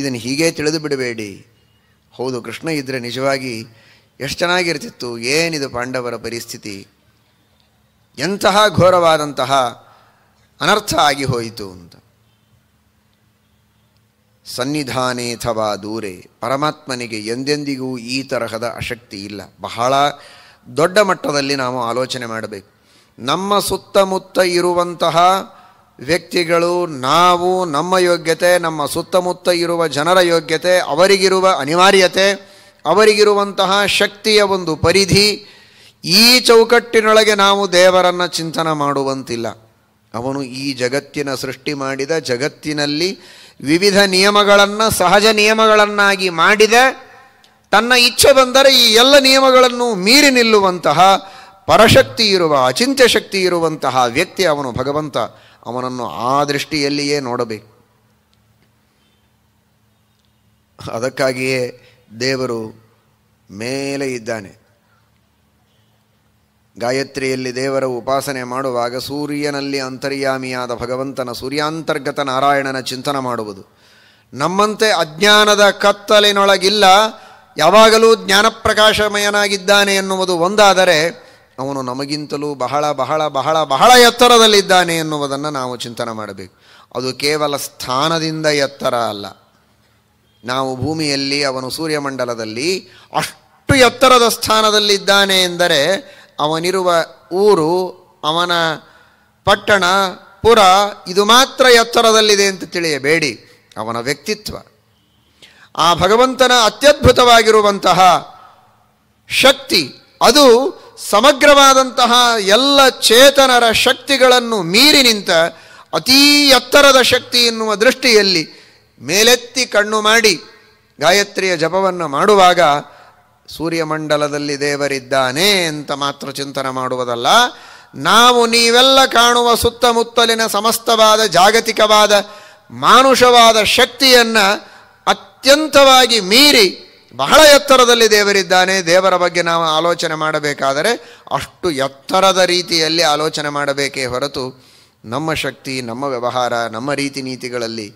ಇದನ್ನು ಹೀಗೆ ತಿಳಿದು ಬಿಡಬೇಡಿ ಹೌದು ಕೃಷ್ಣ ಇದ್ದರೆ ನಿಜವಾಗಿ ಎಷ್ಟು ಚೆನ್ನಾಗಿರ್ತಿತ್ತು ಏನಿದು ಪಾಂಡವರ ಪರಿಸ್ಥಿತಿ ಎಂತಹ ಘೋರವಾದಂತಹ ಅನರ್ಥ ಆಗಿ ಹೋಯಿತು ಅಂತ ಅಥವಾ ದೂರೆ ಪರಮಾತ್ಮನಿಗೆ ಎಂದೆಂದಿಗೂ ಈ ತರಹದ ಅಶಕ್ತಿ ಇಲ್ಲ ಬಹಳ ದೊಡ್ಡ ಮಟ್ಟದಲ್ಲಿ ನಾವು ಆಲೋಚನೆ ಮಾಡಬೇಕು ನಮ್ಮ ಸುತ್ತಮುತ್ತ ಇರುವಂತಹ ವ್ಯಕ್ತಿಗಳು ನಾವು ನಮ್ಮ ಯೋಗ್ಯತೆ ನಮ್ಮ ಸುತ್ತಮುತ್ತ ಇರುವ ಜನರ ಯೋಗ್ಯತೆ ಅವರಿಗಿರುವ ಅನಿವಾರ್ಯತೆ ಅವರಿಗಿರುವಂತಹ ಶಕ್ತಿಯ ಒಂದು ಪರಿಧಿ ಈ ಚೌಕಟ್ಟಿನೊಳಗೆ ನಾವು ದೇವರನ್ನು ಚಿಂತನೆ ಮಾಡುವಂತಿಲ್ಲ ಅವನು ಈ ಜಗತ್ತಿನ ಸೃಷ್ಟಿ ಮಾಡಿದ ಜಗತ್ತಿನಲ್ಲಿ ವಿವಿಧ ನಿಯಮಗಳನ್ನು ಸಹಜ ನಿಯಮಗಳನ್ನಾಗಿ ಮಾಡಿದೆ ತನ್ನ ಇಚ್ಛೆ ಬಂದರೆ ಈ ಎಲ್ಲ ನಿಯಮಗಳನ್ನು ಮೀರಿ ನಿಲ್ಲುವಂತಹ ಪರಶಕ್ತಿ ಇರುವ ಅಚಿಂತ್ಯ ಶಕ್ತಿ ಇರುವಂತಹ ವ್ಯಕ್ತಿ ಅವನು ಭಗವಂತ ಅವನನ್ನು ಆ ದೃಷ್ಟಿಯಲ್ಲಿಯೇ ನೋಡಬೇಕು ಅದಕ್ಕಾಗಿಯೇ ದೇವರು ಮೇಲೆ ಇದ್ದಾನೆ ಗಾಯತ್ರಿಯಲ್ಲಿ ದೇವರ ಉಪಾಸನೆ ಮಾಡುವಾಗ ಸೂರ್ಯನಲ್ಲಿ ಅಂತರ್ಯಾಮಿಯಾದ ಭಗವಂತನ ಸೂರ್ಯಾಂತರ್ಗತ ನಾರಾಯಣನ ಚಿಂತನ ಮಾಡುವುದು ನಮ್ಮಂತೆ ಅಜ್ಞಾನದ ಕತ್ತಲಿನೊಳಗಿಲ್ಲ ಯಾವಾಗಲೂ ಜ್ಞಾನಪ್ರಕಾಶಮಯನಾಗಿದ್ದಾನೆ ಎನ್ನುವುದು ಒಂದಾದರೆ ಅವನು ನಮಗಿಂತಲೂ ಬಹಳ ಬಹಳ ಬಹಳ ಬಹಳ ಎತ್ತರದಲ್ಲಿದ್ದಾನೆ ಎನ್ನುವುದನ್ನು ನಾವು ಚಿಂತನೆ ಮಾಡಬೇಕು ಅದು ಕೇವಲ ಸ್ಥಾನದಿಂದ ಎತ್ತರ ಅಲ್ಲ ನಾವು ಭೂಮಿಯಲ್ಲಿ ಅವನು ಸೂರ್ಯಮಂಡಲದಲ್ಲಿ ಅಷ್ಟು ಎತ್ತರದ ಸ್ಥಾನದಲ್ಲಿದ್ದಾನೆ ಎಂದರೆ ಅವನಿರುವ ಊರು ಅವನ ಪಟ್ಟಣ ಪುರ ಇದು ಮಾತ್ರ ಎತ್ತರದಲ್ಲಿದೆ ಅಂತ ತಿಳಿಯಬೇಡಿ ಅವನ ವ್ಯಕ್ತಿತ್ವ ಆ ಭಗವಂತನ ಅತ್ಯದ್ಭುತವಾಗಿರುವಂತಹ ಶಕ್ತಿ ಅದು ಸಮಗ್ರವಾದಂತಹ ಎಲ್ಲ ಚೇತನರ ಶಕ್ತಿಗಳನ್ನು ಮೀರಿ ನಿಂತ ಅತೀ ಎತ್ತರದ ಶಕ್ತಿ ಎನ್ನುವ ದೃಷ್ಟಿಯಲ್ಲಿ ಮೇಲೆತ್ತಿ ಕಣ್ಣು ಮಾಡಿ ಗಾಯತ್ರಿಯ ಜಪವನ್ನು ಮಾಡುವಾಗ ಸೂರ್ಯಮಂಡಲದಲ್ಲಿ ದೇವರಿದ್ದಾನೆ ಅಂತ ಮಾತ್ರ ಚಿಂತನೆ ಮಾಡುವುದಲ್ಲ ನಾವು ನೀವೆಲ್ಲ ಕಾಣುವ ಸುತ್ತಮುತ್ತಲಿನ ಸಮಸ್ತವಾದ ಜಾಗತಿಕವಾದ ಮಾನುಷವಾದ ಶಕ್ತಿಯನ್ನು ಅತ್ಯಂತವಾಗಿ ಮೀರಿ ಬಹಳ ಎತ್ತರದಲ್ಲಿ ದೇವರಿದ್ದಾನೆ ದೇವರ ಬಗ್ಗೆ ನಾವು ಆಲೋಚನೆ ಮಾಡಬೇಕಾದರೆ ಅಷ್ಟು ಎತ್ತರದ ರೀತಿಯಲ್ಲಿ ಆಲೋಚನೆ ಮಾಡಬೇಕೇ ಹೊರತು ನಮ್ಮ ಶಕ್ತಿ ನಮ್ಮ ವ್ಯವಹಾರ ನಮ್ಮ ರೀತಿ ನೀತಿಗಳಲ್ಲಿ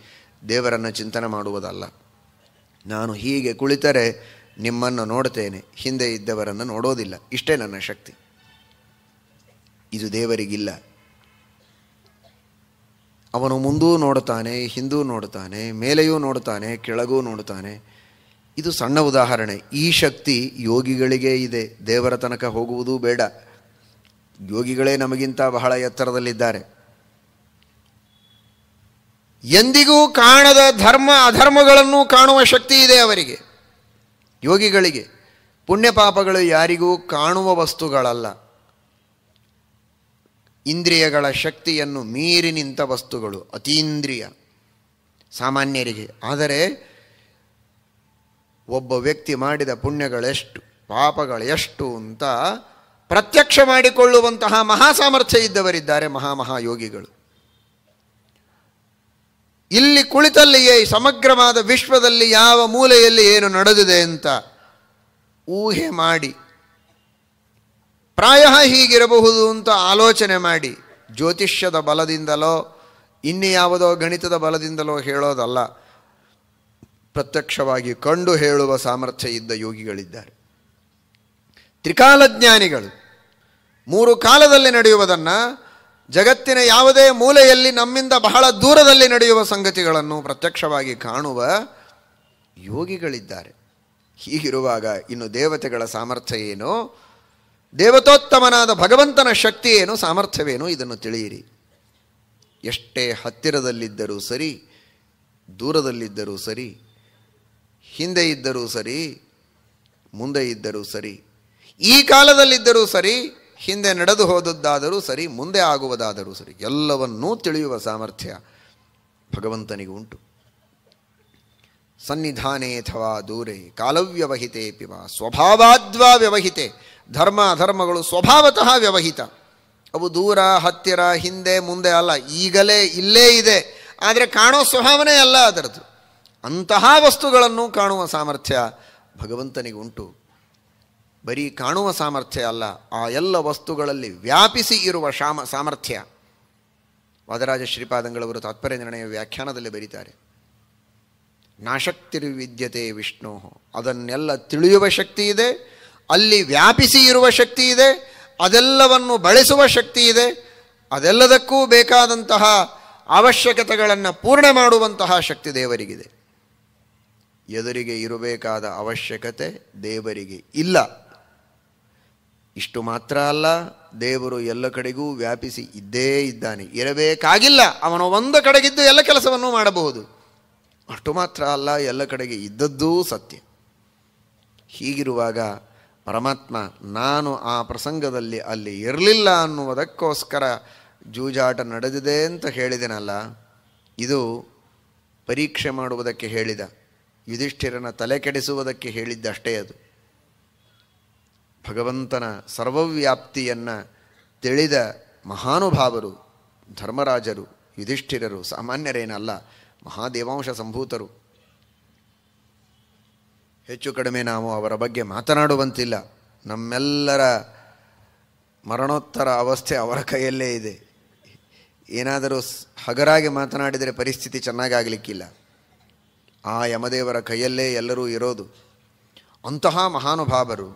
ದೇವರನ್ನು ಚಿಂತನೆ ಮಾಡುವುದಲ್ಲ ನಾನು ಹೀಗೆ ಕುಳಿತರೆ ನಿಮ್ಮನ್ನು ನೋಡ್ತೇನೆ ಹಿಂದೆ ಇದ್ದವರನ್ನು ನೋಡೋದಿಲ್ಲ ಇಷ್ಟೇ ನನ್ನ ಶಕ್ತಿ ಇದು ದೇವರಿಗಿಲ್ಲ ಅವನು ಮುಂದೂ ನೋಡ್ತಾನೆ ಹಿಂದೂ ನೋಡ್ತಾನೆ ಮೇಲೆಯೂ ನೋಡ್ತಾನೆ ಕೆಳಗೂ ನೋಡ್ತಾನೆ ಇದು ಸಣ್ಣ ಉದಾಹರಣೆ ಈ ಶಕ್ತಿ ಯೋಗಿಗಳಿಗೆ ಇದೆ ದೇವರ ತನಕ ಹೋಗುವುದೂ ಬೇಡ ಯೋಗಿಗಳೇ ನಮಗಿಂತ ಬಹಳ ಎತ್ತರದಲ್ಲಿದ್ದಾರೆ ಎಂದಿಗೂ ಕಾಣದ ಧರ್ಮ ಅಧರ್ಮಗಳನ್ನು ಕಾಣುವ ಶಕ್ತಿ ಇದೆ ಅವರಿಗೆ ಯೋಗಿಗಳಿಗೆ ಪುಣ್ಯ ಪಾಪಗಳು ಯಾರಿಗೂ ಕಾಣುವ ವಸ್ತುಗಳಲ್ಲ ಇಂದ್ರಿಯಗಳ ಶಕ್ತಿಯನ್ನು ಮೀರಿ ನಿಂತ ವಸ್ತುಗಳು ಅತೀಂದ್ರಿಯ ಸಾಮಾನ್ಯರಿಗೆ ಆದರೆ ಒಬ್ಬ ವ್ಯಕ್ತಿ ಮಾಡಿದ ಪುಣ್ಯಗಳೆಷ್ಟು ಪಾಪಗಳೆಷ್ಟು ಅಂತ ಪ್ರತ್ಯಕ್ಷ ಮಾಡಿಕೊಳ್ಳುವಂತಹ ಮಹಾಸಾಮರ್ಥ್ಯ ಇದ್ದವರಿದ್ದಾರೆ ಮಹಾಮಹಾಯೋಗಿಗಳು ಇಲ್ಲಿ ಕುಳಿತಲ್ಲಿಯೇ ಸಮಗ್ರವಾದ ವಿಶ್ವದಲ್ಲಿ ಯಾವ ಮೂಲೆಯಲ್ಲಿ ಏನು ನಡೆದಿದೆ ಅಂತ ಊಹೆ ಮಾಡಿ ಪ್ರಾಯ ಹೀಗಿರಬಹುದು ಅಂತ ಆಲೋಚನೆ ಮಾಡಿ ಜ್ಯೋತಿಷ್ಯದ ಬಲದಿಂದಲೋ ಇನ್ನು ಯಾವುದೋ ಗಣಿತದ ಬಲದಿಂದಲೋ ಹೇಳೋದಲ್ಲ ಪ್ರತ್ಯಕ್ಷವಾಗಿ ಕಂಡು ಹೇಳುವ ಸಾಮರ್ಥ್ಯ ಇದ್ದ ಯೋಗಿಗಳಿದ್ದಾರೆ ತ್ರಿಕಾಲಜ್ಞಾನಿಗಳು ಮೂರು ಕಾಲದಲ್ಲಿ ನಡೆಯುವುದನ್ನು ಜಗತ್ತಿನ ಯಾವುದೇ ಮೂಲೆಯಲ್ಲಿ ನಮ್ಮಿಂದ ಬಹಳ ದೂರದಲ್ಲಿ ನಡೆಯುವ ಸಂಗತಿಗಳನ್ನು ಪ್ರತ್ಯಕ್ಷವಾಗಿ ಕಾಣುವ ಯೋಗಿಗಳಿದ್ದಾರೆ ಹೀಗಿರುವಾಗ ಇನ್ನು ದೇವತೆಗಳ ಸಾಮರ್ಥ್ಯ ಏನು ದೇವತೋತ್ತಮನಾದ ಭಗವಂತನ ಶಕ್ತಿ ಏನು ಸಾಮರ್ಥ್ಯವೇನು ಇದನ್ನು ತಿಳಿಯಿರಿ ಎಷ್ಟೇ ಹತ್ತಿರದಲ್ಲಿದ್ದರೂ ಸರಿ ದೂರದಲ್ಲಿದ್ದರೂ ಸರಿ ಹಿಂದೆ ಇದ್ದರೂ ಸರಿ ಮುಂದೆ ಇದ್ದರೂ ಸರಿ ಈ ಕಾಲದಲ್ಲಿದ್ದರೂ ಸರಿ ಹಿಂದೆ ನಡೆದು ಹೋದದ್ದಾದರೂ ಸರಿ ಮುಂದೆ ಆಗುವುದಾದರೂ ಸರಿ ಎಲ್ಲವನ್ನೂ ತಿಳಿಯುವ ಸಾಮರ್ಥ್ಯ ಉಂಟು ಸನ್ನಿಧಾನೇ ಅಥವಾ ದೂರೇ ಕಾಲವ್ಯವಹಿತೆ ಪಿವ ಸ್ವಭಾವಾದ್ವಾ ವ್ಯವಹಿತೆ ಧರ್ಮ ಅಧರ್ಮಗಳು ಸ್ವಭಾವತಃ ವ್ಯವಹಿತ ಅವು ದೂರ ಹತ್ತಿರ ಹಿಂದೆ ಮುಂದೆ ಅಲ್ಲ ಈಗಲೇ ಇಲ್ಲೇ ಇದೆ ಆದರೆ ಕಾಣೋ ಸ್ವಭಾವನೇ ಅಲ್ಲ ಅದರದ್ದು ಅಂತಹ ವಸ್ತುಗಳನ್ನು ಕಾಣುವ ಸಾಮರ್ಥ್ಯ ಭಗವಂತನಿಗುಂಟು ಬರೀ ಕಾಣುವ ಸಾಮರ್ಥ್ಯ ಅಲ್ಲ ಆ ಎಲ್ಲ ವಸ್ತುಗಳಲ್ಲಿ ವ್ಯಾಪಿಸಿ ಇರುವ ಶಾಮ ಸಾಮರ್ಥ್ಯ ವಾದರಾಜ ಶ್ರೀಪಾದಂಗಳವರು ತಾತ್ಪರ್ಯ ನಿರ್ಣಯ ವ್ಯಾಖ್ಯಾನದಲ್ಲಿ ಬರೀತಾರೆ ನಾಶಕ್ತಿರ್ವಿದ್ಯತೆ ವಿಷ್ಣು ಅದನ್ನೆಲ್ಲ ತಿಳಿಯುವ ಶಕ್ತಿ ಇದೆ ಅಲ್ಲಿ ವ್ಯಾಪಿಸಿ ಇರುವ ಶಕ್ತಿ ಇದೆ ಅದೆಲ್ಲವನ್ನು ಬಳಸುವ ಶಕ್ತಿ ಇದೆ ಅದೆಲ್ಲದಕ್ಕೂ ಬೇಕಾದಂತಹ ಅವಶ್ಯಕತೆಗಳನ್ನು ಪೂರ್ಣ ಮಾಡುವಂತಹ ಶಕ್ತಿ ದೇವರಿಗಿದೆ ಎದುರಿಗೆ ಇರಬೇಕಾದ ಅವಶ್ಯಕತೆ ದೇವರಿಗೆ ಇಲ್ಲ ಇಷ್ಟು ಮಾತ್ರ ಅಲ್ಲ ದೇವರು ಎಲ್ಲ ಕಡೆಗೂ ವ್ಯಾಪಿಸಿ ಇದ್ದೇ ಇದ್ದಾನೆ ಇರಬೇಕಾಗಿಲ್ಲ ಅವನು ಒಂದು ಕಡೆಗಿದ್ದು ಎಲ್ಲ ಕೆಲಸವನ್ನು ಮಾಡಬಹುದು ಅಷ್ಟು ಮಾತ್ರ ಅಲ್ಲ ಎಲ್ಲ ಕಡೆಗೆ ಇದ್ದದ್ದೂ ಸತ್ಯ ಹೀಗಿರುವಾಗ ಪರಮಾತ್ಮ ನಾನು ಆ ಪ್ರಸಂಗದಲ್ಲಿ ಅಲ್ಲಿ ಇರಲಿಲ್ಲ ಅನ್ನುವುದಕ್ಕೋಸ್ಕರ ಜೂಜಾಟ ನಡೆದಿದೆ ಅಂತ ಹೇಳಿದೆನಲ್ಲ ಇದು ಪರೀಕ್ಷೆ ಮಾಡುವುದಕ್ಕೆ ಹೇಳಿದ ಯುಧಿಷ್ಠಿರನ ತಲೆ ಕೆಡಿಸುವುದಕ್ಕೆ ಹೇಳಿದ್ದಷ್ಟೇ ಅದು ಭಗವಂತನ ಸರ್ವವ್ಯಾಪ್ತಿಯನ್ನು ತಿಳಿದ ಮಹಾನುಭಾವರು ಧರ್ಮರಾಜರು ಯುಧಿಷ್ಠಿರರು ಸಾಮಾನ್ಯರೇನಲ್ಲ ಮಹಾದೇವಾಂಶ ಸಂಭೂತರು ಹೆಚ್ಚು ಕಡಿಮೆ ನಾವು ಅವರ ಬಗ್ಗೆ ಮಾತನಾಡುವಂತಿಲ್ಲ ನಮ್ಮೆಲ್ಲರ ಮರಣೋತ್ತರ ಅವಸ್ಥೆ ಅವರ ಕೈಯಲ್ಲೇ ಇದೆ ಏನಾದರೂ ಹಗರಾಗಿ ಮಾತನಾಡಿದರೆ ಪರಿಸ್ಥಿತಿ ಚೆನ್ನಾಗಾಗಲಿಕ್ಕಿಲ್ಲ ಆ ಯಮದೇವರ ಕೈಯಲ್ಲೇ ಎಲ್ಲರೂ ಇರೋದು ಅಂತಹ ಮಹಾನುಭಾವರು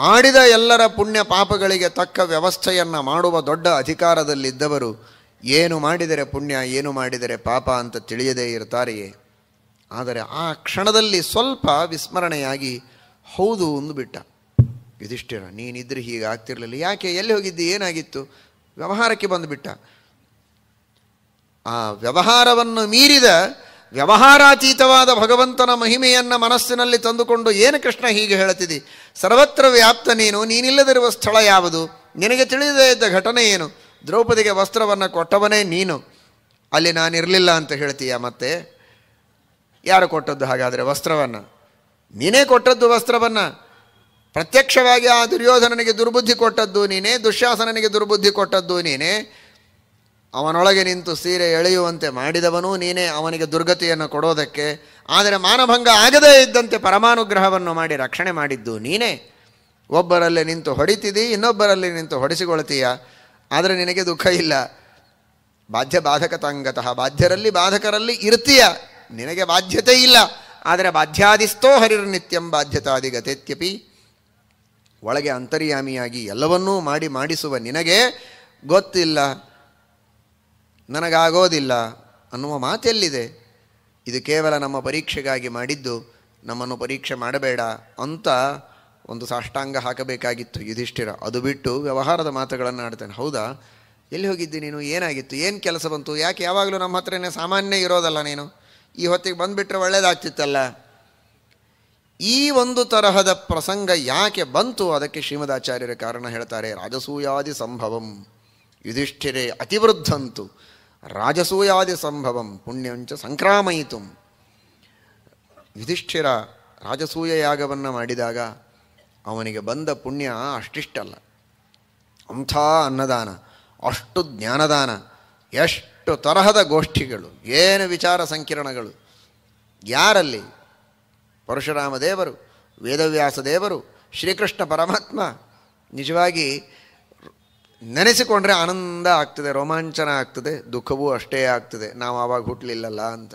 ಮಾಡಿದ ಎಲ್ಲರ ಪುಣ್ಯ ಪಾಪಗಳಿಗೆ ತಕ್ಕ ವ್ಯವಸ್ಥೆಯನ್ನು ಮಾಡುವ ದೊಡ್ಡ ಅಧಿಕಾರದಲ್ಲಿದ್ದವರು ಏನು ಮಾಡಿದರೆ ಪುಣ್ಯ ಏನು ಮಾಡಿದರೆ ಪಾಪ ಅಂತ ತಿಳಿಯದೇ ಇರ್ತಾರೆಯೇ ಆದರೆ ಆ ಕ್ಷಣದಲ್ಲಿ ಸ್ವಲ್ಪ ವಿಸ್ಮರಣೆಯಾಗಿ ಹೌದು ಬಿಟ್ಟ ಯುಧಿಷ್ಠಿರ ನೀನಿದ್ರೆ ಹೀಗೆ ಆಗ್ತಿರಲಿಲ್ಲ ಯಾಕೆ ಎಲ್ಲಿ ಹೋಗಿದ್ದು ಏನಾಗಿತ್ತು ವ್ಯವಹಾರಕ್ಕೆ ಬಂದುಬಿಟ್ಟ ಆ ವ್ಯವಹಾರವನ್ನು ಮೀರಿದ ವ್ಯವಹಾರಾತೀತವಾದ ಭಗವಂತನ ಮಹಿಮೆಯನ್ನು ಮನಸ್ಸಿನಲ್ಲಿ ತಂದುಕೊಂಡು ಏನು ಕೃಷ್ಣ ಹೀಗೆ ಹೇಳ್ತಿದ್ದಿ ಸರ್ವತ್ರ ವ್ಯಾಪ್ತ ನೀನು ನೀನಿಲ್ಲದಿರುವ ಸ್ಥಳ ಯಾವುದು ನಿನಗೆ ತಿಳಿದೇ ಇದ್ದ ಘಟನೆ ಏನು ದ್ರೌಪದಿಗೆ ವಸ್ತ್ರವನ್ನು ಕೊಟ್ಟವನೇ ನೀನು ಅಲ್ಲಿ ನಾನಿರಲಿಲ್ಲ ಅಂತ ಹೇಳ್ತೀಯ ಮತ್ತೆ ಯಾರು ಕೊಟ್ಟದ್ದು ಹಾಗಾದರೆ ವಸ್ತ್ರವನ್ನು ನೀನೇ ಕೊಟ್ಟದ್ದು ವಸ್ತ್ರವನ್ನು ಪ್ರತ್ಯಕ್ಷವಾಗಿ ಆ ದುರ್ಯೋಧನನಿಗೆ ದುರ್ಬುದ್ಧಿ ಕೊಟ್ಟದ್ದು ನೀನೇ ದುಶ್ಯಾಸನನಿಗೆ ದುರ್ಬುದ್ಧಿ ಕೊಟ್ಟದ್ದು ನೀನೇ ಅವನೊಳಗೆ ನಿಂತು ಸೀರೆ ಎಳೆಯುವಂತೆ ಮಾಡಿದವನು ನೀನೇ ಅವನಿಗೆ ದುರ್ಗತಿಯನ್ನು ಕೊಡೋದಕ್ಕೆ ಆದರೆ ಮಾನಭಂಗ ಆಗದೇ ಇದ್ದಂತೆ ಪರಮಾನುಗ್ರಹವನ್ನು ಮಾಡಿ ರಕ್ಷಣೆ ಮಾಡಿದ್ದು ನೀನೇ ಒಬ್ಬರಲ್ಲಿ ನಿಂತು ಹೊಡಿತಿದ್ದಿ ಇನ್ನೊಬ್ಬರಲ್ಲಿ ನಿಂತು ಹೊಡೆಸಿಕೊಳ್ತೀಯ ಆದರೆ ನಿನಗೆ ದುಃಖ ಇಲ್ಲ ಬಾಧ್ಯ ಬಾಧಕ ತಂಗತಃ ಬಾಧ್ಯರಲ್ಲಿ ಬಾಧಕರಲ್ಲಿ ಇರ್ತೀಯ ನಿನಗೆ ಬಾಧ್ಯತೆ ಇಲ್ಲ ಆದರೆ ಬಾಧ್ಯಾದಿಸ್ತೋ ಹರಿರ ನಿತ್ಯಂ ಗತೆತ್ಯಪಿ ಒಳಗೆ ಅಂತರ್ಯಾಮಿಯಾಗಿ ಎಲ್ಲವನ್ನೂ ಮಾಡಿ ಮಾಡಿಸುವ ನಿನಗೆ ಗೊತ್ತಿಲ್ಲ ನನಗಾಗೋದಿಲ್ಲ ಅನ್ನುವ ಮಾತೆಲ್ಲಿದೆ ಇದು ಕೇವಲ ನಮ್ಮ ಪರೀಕ್ಷೆಗಾಗಿ ಮಾಡಿದ್ದು ನಮ್ಮನ್ನು ಪರೀಕ್ಷೆ ಮಾಡಬೇಡ ಅಂತ ಒಂದು ಸಾಷ್ಟಾಂಗ ಹಾಕಬೇಕಾಗಿತ್ತು ಯುಧಿಷ್ಠಿರ ಅದು ಬಿಟ್ಟು ವ್ಯವಹಾರದ ಮಾತುಗಳನ್ನು ಆಡ್ತೇನೆ ಹೌದಾ ಎಲ್ಲಿ ಹೋಗಿದ್ದಿ ನೀನು ಏನಾಗಿತ್ತು ಏನು ಕೆಲಸ ಬಂತು ಯಾಕೆ ಯಾವಾಗಲೂ ನಮ್ಮ ಹತ್ರನೇ ಸಾಮಾನ್ಯ ಇರೋದಲ್ಲ ನೀನು ಈ ಹೊತ್ತಿಗೆ ಬಂದುಬಿಟ್ರೆ ಒಳ್ಳೇದಾಗ್ತಿತ್ತಲ್ಲ ಈ ಒಂದು ತರಹದ ಪ್ರಸಂಗ ಯಾಕೆ ಬಂತು ಅದಕ್ಕೆ ಶ್ರೀಮದಾಚಾರ್ಯರ ಕಾರಣ ಹೇಳ್ತಾರೆ ರಾಜಸೂಯಾದಿ ಸಂಭವಂ ಯುಧಿಷ್ಠಿರೇ ಅತಿವೃದ್ಧಂತು ರಾಜಸೂಯಾದಿ ಸಂಭವಂ ಪುಣ್ಯಂಚ ಸಂಕ್ರಾಮಯಿತು ಯುಧಿಷ್ಠಿರ ರಾಜಸೂಯ ಯಾಗವನ್ನು ಮಾಡಿದಾಗ ಅವನಿಗೆ ಬಂದ ಪುಣ್ಯ ಅಷ್ಟಿಷ್ಟಲ್ಲ ಅಂಥ ಅನ್ನದಾನ ಅಷ್ಟು ಜ್ಞಾನದಾನ ಎಷ್ಟು ತರಹದ ಗೋಷ್ಠಿಗಳು ಏನು ವಿಚಾರ ಸಂಕಿರಣಗಳು ಯಾರಲ್ಲಿ ಪರಶುರಾಮ ದೇವರು ವೇದವ್ಯಾಸ ದೇವರು ಶ್ರೀಕೃಷ್ಣ ಪರಮಾತ್ಮ ನಿಜವಾಗಿ ನೆನೆಸಿಕೊಂಡ್ರೆ ಆನಂದ ಆಗ್ತದೆ ರೋಮಾಂಚನ ಆಗ್ತದೆ ದುಃಖವೂ ಅಷ್ಟೇ ಆಗ್ತದೆ ನಾವು ಆವಾಗ ಹುಟ್ಟಲಿಲ್ಲಲ್ಲ ಅಂತ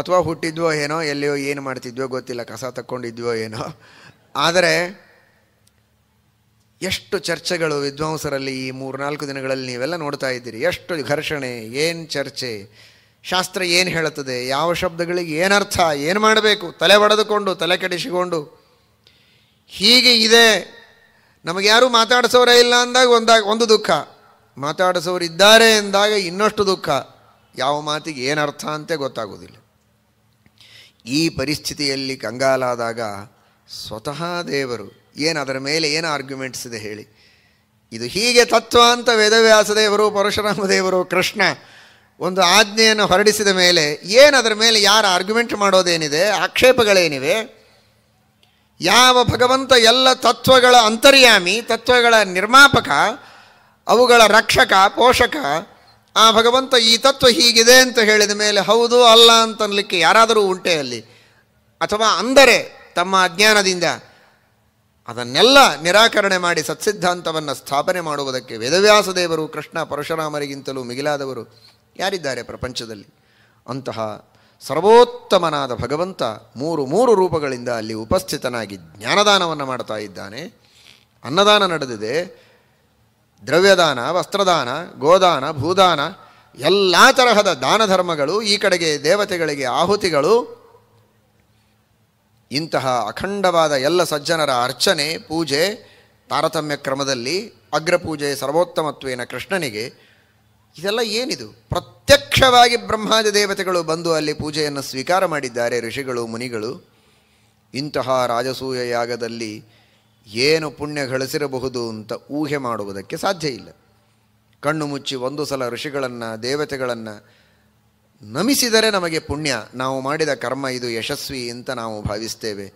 ಅಥವಾ ಹುಟ್ಟಿದ್ವೋ ಏನೋ ಎಲ್ಲಿಯೋ ಏನು ಮಾಡ್ತಿದ್ವೋ ಗೊತ್ತಿಲ್ಲ ಕಸ ತಕ್ಕೊಂಡಿದ್ವೋ ಏನೋ ಆದರೆ ಎಷ್ಟು ಚರ್ಚೆಗಳು ವಿದ್ವಾಂಸರಲ್ಲಿ ಈ ಮೂರ್ನಾಲ್ಕು ದಿನಗಳಲ್ಲಿ ನೀವೆಲ್ಲ ನೋಡ್ತಾ ಇದ್ದೀರಿ ಎಷ್ಟು ಘರ್ಷಣೆ ಏನು ಚರ್ಚೆ ಶಾಸ್ತ್ರ ಏನು ಹೇಳುತ್ತದೆ ಯಾವ ಶಬ್ದಗಳಿಗೆ ಏನರ್ಥ ಏನು ಮಾಡಬೇಕು ತಲೆ ಒಡೆದುಕೊಂಡು ತಲೆ ಕೆಡಿಸಿಕೊಂಡು ಹೀಗೆ ಇದೆ ನಮಗೆ ಯಾರೂ ಮಾತಾಡಿಸೋರೇ ಇಲ್ಲ ಅಂದಾಗ ಒಂದಾಗ ಒಂದು ದುಃಖ ಮಾತಾಡಿಸೋರಿದ್ದಾರೆ ಎಂದಾಗ ಇನ್ನಷ್ಟು ದುಃಖ ಯಾವ ಮಾತಿಗೆ ಏನರ್ಥ ಅಂತ ಗೊತ್ತಾಗೋದಿಲ್ಲ ಈ ಪರಿಸ್ಥಿತಿಯಲ್ಲಿ ಕಂಗಾಲಾದಾಗ ಸ್ವತಃ ದೇವರು ಏನು ಅದರ ಮೇಲೆ ಏನು ಆರ್ಗ್ಯುಮೆಂಟ್ಸ್ ಇದೆ ಹೇಳಿ ಇದು ಹೀಗೆ ತತ್ವ ಅಂತ ವೇದವ್ಯಾಸ ದೇವರು ಪರಶುರಾಮ ದೇವರು ಕೃಷ್ಣ ಒಂದು ಆಜ್ಞೆಯನ್ನು ಹೊರಡಿಸಿದ ಮೇಲೆ ಏನು ಅದರ ಮೇಲೆ ಯಾರು ಆರ್ಗ್ಯುಮೆಂಟ್ ಮಾಡೋದೇನಿದೆ ಆಕ್ಷೇಪಗಳೇನಿವೆ ಯಾವ ಭಗವಂತ ಎಲ್ಲ ತತ್ವಗಳ ಅಂತರ್ಯಾಮಿ ತತ್ವಗಳ ನಿರ್ಮಾಪಕ ಅವುಗಳ ರಕ್ಷಕ ಪೋಷಕ ಆ ಭಗವಂತ ಈ ತತ್ವ ಹೀಗಿದೆ ಅಂತ ಹೇಳಿದ ಮೇಲೆ ಹೌದು ಅಲ್ಲ ಅಂತನ್ಲಿಕ್ಕೆ ಯಾರಾದರೂ ಉಂಟೆ ಅಲ್ಲಿ ಅಥವಾ ಅಂದರೆ ತಮ್ಮ ಅಜ್ಞಾನದಿಂದ ಅದನ್ನೆಲ್ಲ ನಿರಾಕರಣೆ ಮಾಡಿ ಸತ್ಸಿದ್ಧಾಂತವನ್ನು ಸ್ಥಾಪನೆ ಮಾಡುವುದಕ್ಕೆ ವೇದವ್ಯಾಸ ದೇವರು ಕೃಷ್ಣ ಪರಶುರಾಮರಿಗಿಂತಲೂ ಮಿಗಿಲಾದವರು ಯಾರಿದ್ದಾರೆ ಪ್ರಪಂಚದಲ್ಲಿ ಅಂತಹ ಸರ್ವೋತ್ತಮನಾದ ಭಗವಂತ ಮೂರು ಮೂರು ರೂಪಗಳಿಂದ ಅಲ್ಲಿ ಉಪಸ್ಥಿತನಾಗಿ ಜ್ಞಾನದಾನವನ್ನು ಮಾಡ್ತಾ ಇದ್ದಾನೆ ಅನ್ನದಾನ ನಡೆದಿದೆ ದ್ರವ್ಯದಾನ ವಸ್ತ್ರದಾನ ಗೋದಾನ ಭೂದಾನ ಎಲ್ಲ ತರಹದ ದಾನ ಧರ್ಮಗಳು ಈ ಕಡೆಗೆ ದೇವತೆಗಳಿಗೆ ಆಹುತಿಗಳು ಇಂತಹ ಅಖಂಡವಾದ ಎಲ್ಲ ಸಜ್ಜನರ ಅರ್ಚನೆ ಪೂಜೆ ತಾರತಮ್ಯ ಕ್ರಮದಲ್ಲಿ ಅಗ್ರಪೂಜೆ ಸರ್ವೋತ್ತಮತ್ವೇನ ಕೃಷ್ಣನಿಗೆ ಇದೆಲ್ಲ ಏನಿದು ಪ್ರತ್ಯಕ್ಷವಾಗಿ ಬ್ರಹ್ಮಾದ ದೇವತೆಗಳು ಬಂದು ಅಲ್ಲಿ ಪೂಜೆಯನ್ನು ಸ್ವೀಕಾರ ಮಾಡಿದ್ದಾರೆ ಋಷಿಗಳು ಮುನಿಗಳು ಇಂತಹ ರಾಜಸೂಯ ಯಾಗದಲ್ಲಿ ಏನು ಪುಣ್ಯ ಗಳಿಸಿರಬಹುದು ಅಂತ ಊಹೆ ಮಾಡುವುದಕ್ಕೆ ಸಾಧ್ಯ ಇಲ್ಲ ಕಣ್ಣು ಮುಚ್ಚಿ ಒಂದು ಸಲ ಋಷಿಗಳನ್ನು ದೇವತೆಗಳನ್ನು ನಮಿಸಿದರೆ ನಮಗೆ ಪುಣ್ಯ ನಾವು ಮಾಡಿದ ಕರ್ಮ ಇದು ಯಶಸ್ವಿ ಅಂತ ನಾವು ಭಾವಿಸ್ತೇವೆ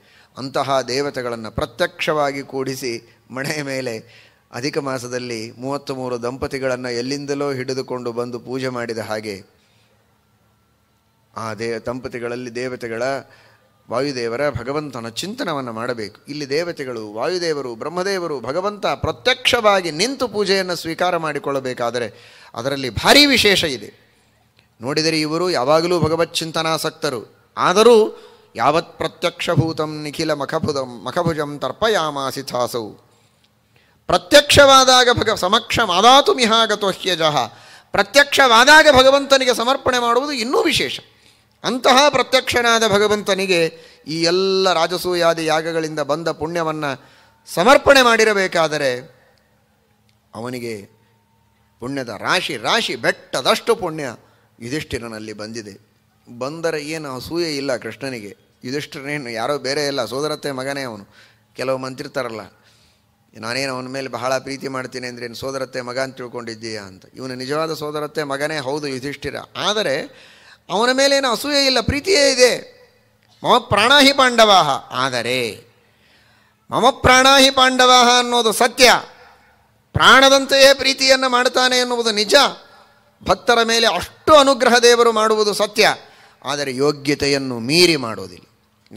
ಅಂತಹ ದೇವತೆಗಳನ್ನು ಪ್ರತ್ಯಕ್ಷವಾಗಿ ಕೂಡಿಸಿ ಮಣೆಯ ಮೇಲೆ ಅಧಿಕ ಮಾಸದಲ್ಲಿ ಮೂವತ್ತು ಮೂರು ದಂಪತಿಗಳನ್ನು ಎಲ್ಲಿಂದಲೋ ಹಿಡಿದುಕೊಂಡು ಬಂದು ಪೂಜೆ ಮಾಡಿದ ಹಾಗೆ ಆ ದೇ ದಂಪತಿಗಳಲ್ಲಿ ದೇವತೆಗಳ ವಾಯುದೇವರ ಭಗವಂತನ ಚಿಂತನವನ್ನು ಮಾಡಬೇಕು ಇಲ್ಲಿ ದೇವತೆಗಳು ವಾಯುದೇವರು ಬ್ರಹ್ಮದೇವರು ಭಗವಂತ ಪ್ರತ್ಯಕ್ಷವಾಗಿ ನಿಂತು ಪೂಜೆಯನ್ನು ಸ್ವೀಕಾರ ಮಾಡಿಕೊಳ್ಳಬೇಕಾದರೆ ಅದರಲ್ಲಿ ಭಾರೀ ವಿಶೇಷ ಇದೆ ನೋಡಿದರೆ ಇವರು ಯಾವಾಗಲೂ ಭಗವತ್ ಚಿಂತನಾಸಕ್ತರು ಆದರೂ ಯಾವತ್ ಪ್ರತ್ಯಕ್ಷಭೂತಂ ನಿಖಿಲ ಮಖಭುಜಂ ಮಖಭುಜಂ ತರ್ಪಯಾಮಾಸಿಥಾಸೌ ಪ್ರತ್ಯಕ್ಷವಾದಾಗ ಭಗ ಸಮಕ್ಷ ಮಾದಾತು ಮಿಹಾಗತೋ ಹ್ಯಜಃ ಪ್ರತ್ಯಕ್ಷವಾದಾಗ ಭಗವಂತನಿಗೆ ಸಮರ್ಪಣೆ ಮಾಡುವುದು ಇನ್ನೂ ವಿಶೇಷ ಅಂತಹ ಪ್ರತ್ಯಕ್ಷನಾದ ಭಗವಂತನಿಗೆ ಈ ಎಲ್ಲ ರಾಜಸೂಯಾದಿ ಯಾಗಗಳಿಂದ ಬಂದ ಪುಣ್ಯವನ್ನು ಸಮರ್ಪಣೆ ಮಾಡಿರಬೇಕಾದರೆ ಅವನಿಗೆ ಪುಣ್ಯದ ರಾಶಿ ರಾಶಿ ಬೆಟ್ಟದಷ್ಟು ಪುಣ್ಯ ಯುಧಿಷ್ಠಿರನಲ್ಲಿ ಬಂದಿದೆ ಬಂದರೆ ಏನು ಅಸೂಯೆ ಇಲ್ಲ ಕೃಷ್ಣನಿಗೆ ಯುಧಿಷ್ಠಿರನೇನು ಯಾರೋ ಬೇರೆ ಇಲ್ಲ ಸೋದರತ್ತೆ ಮಗನೇ ಅವನು ಕೆಲವು ಮಂತ್ರಿರ್ತಾರಲ್ಲ ನಾನೇನು ಅವನ ಮೇಲೆ ಬಹಳ ಪ್ರೀತಿ ಮಾಡ್ತೀನಿ ಅಂದರೆ ಏನು ಸೋದರತ್ತೆ ಮಗ ಅಂತ ತಿಳ್ಕೊಂಡಿದ್ದೀಯಾ ಅಂತ ಇವನು ನಿಜವಾದ ಸೋದರತ್ತೆ ಮಗನೇ ಹೌದು ಯುಧಿಷ್ಠಿರ ಆದರೆ ಅವನ ಮೇಲೇನು ಅಸೂಯೆ ಇಲ್ಲ ಪ್ರೀತಿಯೇ ಇದೆ ಮಮ ಪ್ರಾಣಾಹಿ ಪಾಂಡವಾಹ ಆದರೆ ಮಮ ಪ್ರಾಣಾಹಿ ಪಾಂಡವಾಹ ಅನ್ನೋದು ಸತ್ಯ ಪ್ರಾಣದಂತೆಯೇ ಪ್ರೀತಿಯನ್ನು ಮಾಡ್ತಾನೆ ಎನ್ನುವುದು ನಿಜ ಭಕ್ತರ ಮೇಲೆ ಅಷ್ಟು ಅನುಗ್ರಹ ದೇವರು ಮಾಡುವುದು ಸತ್ಯ ಆದರೆ ಯೋಗ್ಯತೆಯನ್ನು ಮೀರಿ ಮಾಡೋದಿಲ್ಲ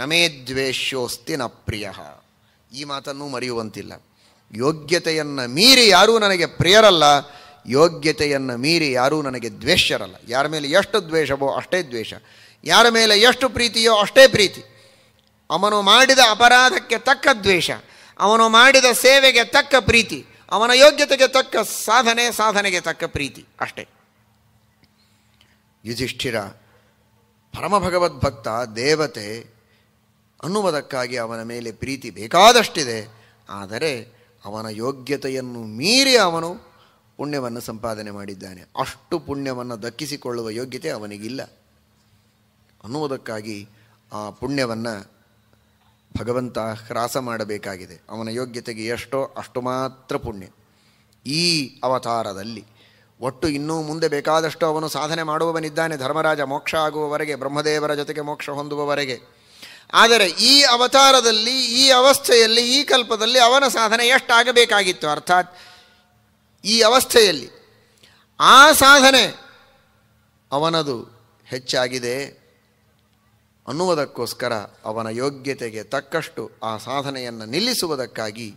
ನಮೇ ದ್ವೇಷೋಸ್ತಿ ನ ಪ್ರಿಯ ಈ ಮಾತನ್ನು ಮರೆಯುವಂತಿಲ್ಲ ಯೋಗ್ಯತೆಯನ್ನು ಮೀರಿ ಯಾರೂ ನನಗೆ ಪ್ರಿಯರಲ್ಲ ಯೋಗ್ಯತೆಯನ್ನು ಮೀರಿ ಯಾರೂ ನನಗೆ ದ್ವೇಷರಲ್ಲ ಯಾರ ಮೇಲೆ ಎಷ್ಟು ದ್ವೇಷವೋ ಅಷ್ಟೇ ದ್ವೇಷ ಯಾರ ಮೇಲೆ ಎಷ್ಟು ಪ್ರೀತಿಯೋ ಅಷ್ಟೇ ಪ್ರೀತಿ ಅವನು ಮಾಡಿದ ಅಪರಾಧಕ್ಕೆ ತಕ್ಕ ದ್ವೇಷ ಅವನು ಮಾಡಿದ ಸೇವೆಗೆ ತಕ್ಕ ಪ್ರೀತಿ ಅವನ ಯೋಗ್ಯತೆಗೆ ತಕ್ಕ ಸಾಧನೆ ಸಾಧನೆಗೆ ತಕ್ಕ ಪ್ರೀತಿ ಅಷ್ಟೇ ಯುಧಿಷ್ಠಿರ ಪರಮ ಭಕ್ತ ದೇವತೆ ಅನ್ನುವುದಕ್ಕಾಗಿ ಅವನ ಮೇಲೆ ಪ್ರೀತಿ ಬೇಕಾದಷ್ಟಿದೆ ಆದರೆ ಅವನ ಯೋಗ್ಯತೆಯನ್ನು ಮೀರಿ ಅವನು ಪುಣ್ಯವನ್ನು ಸಂಪಾದನೆ ಮಾಡಿದ್ದಾನೆ ಅಷ್ಟು ಪುಣ್ಯವನ್ನು ದಕ್ಕಿಸಿಕೊಳ್ಳುವ ಯೋಗ್ಯತೆ ಅವನಿಗಿಲ್ಲ ಅನ್ನುವುದಕ್ಕಾಗಿ ಆ ಪುಣ್ಯವನ್ನು ಭಗವಂತ ಹ್ರಾಸ ಮಾಡಬೇಕಾಗಿದೆ ಅವನ ಯೋಗ್ಯತೆಗೆ ಎಷ್ಟೋ ಅಷ್ಟು ಮಾತ್ರ ಪುಣ್ಯ ಈ ಅವತಾರದಲ್ಲಿ ಒಟ್ಟು ಇನ್ನೂ ಮುಂದೆ ಬೇಕಾದಷ್ಟು ಅವನು ಸಾಧನೆ ಮಾಡುವವನಿದ್ದಾನೆ ಧರ್ಮರಾಜ ಮೋಕ್ಷ ಆಗುವವರೆಗೆ ಬ್ರಹ್ಮದೇವರ ಜೊತೆಗೆ ಮೋಕ್ಷ ಹೊಂದುವವರೆಗೆ ಆದರೆ ಈ ಅವತಾರದಲ್ಲಿ ಈ ಅವಸ್ಥೆಯಲ್ಲಿ ಈ ಕಲ್ಪದಲ್ಲಿ ಅವನ ಸಾಧನೆ ಎಷ್ಟಾಗಬೇಕಾಗಿತ್ತು ಅರ್ಥಾತ್ ಈ ಅವಸ್ಥೆಯಲ್ಲಿ ಆ ಸಾಧನೆ ಅವನದು ಹೆಚ್ಚಾಗಿದೆ ಅನ್ನುವುದಕ್ಕೋಸ್ಕರ ಅವನ ಯೋಗ್ಯತೆಗೆ ತಕ್ಕಷ್ಟು ಆ ಸಾಧನೆಯನ್ನು ನಿಲ್ಲಿಸುವುದಕ್ಕಾಗಿ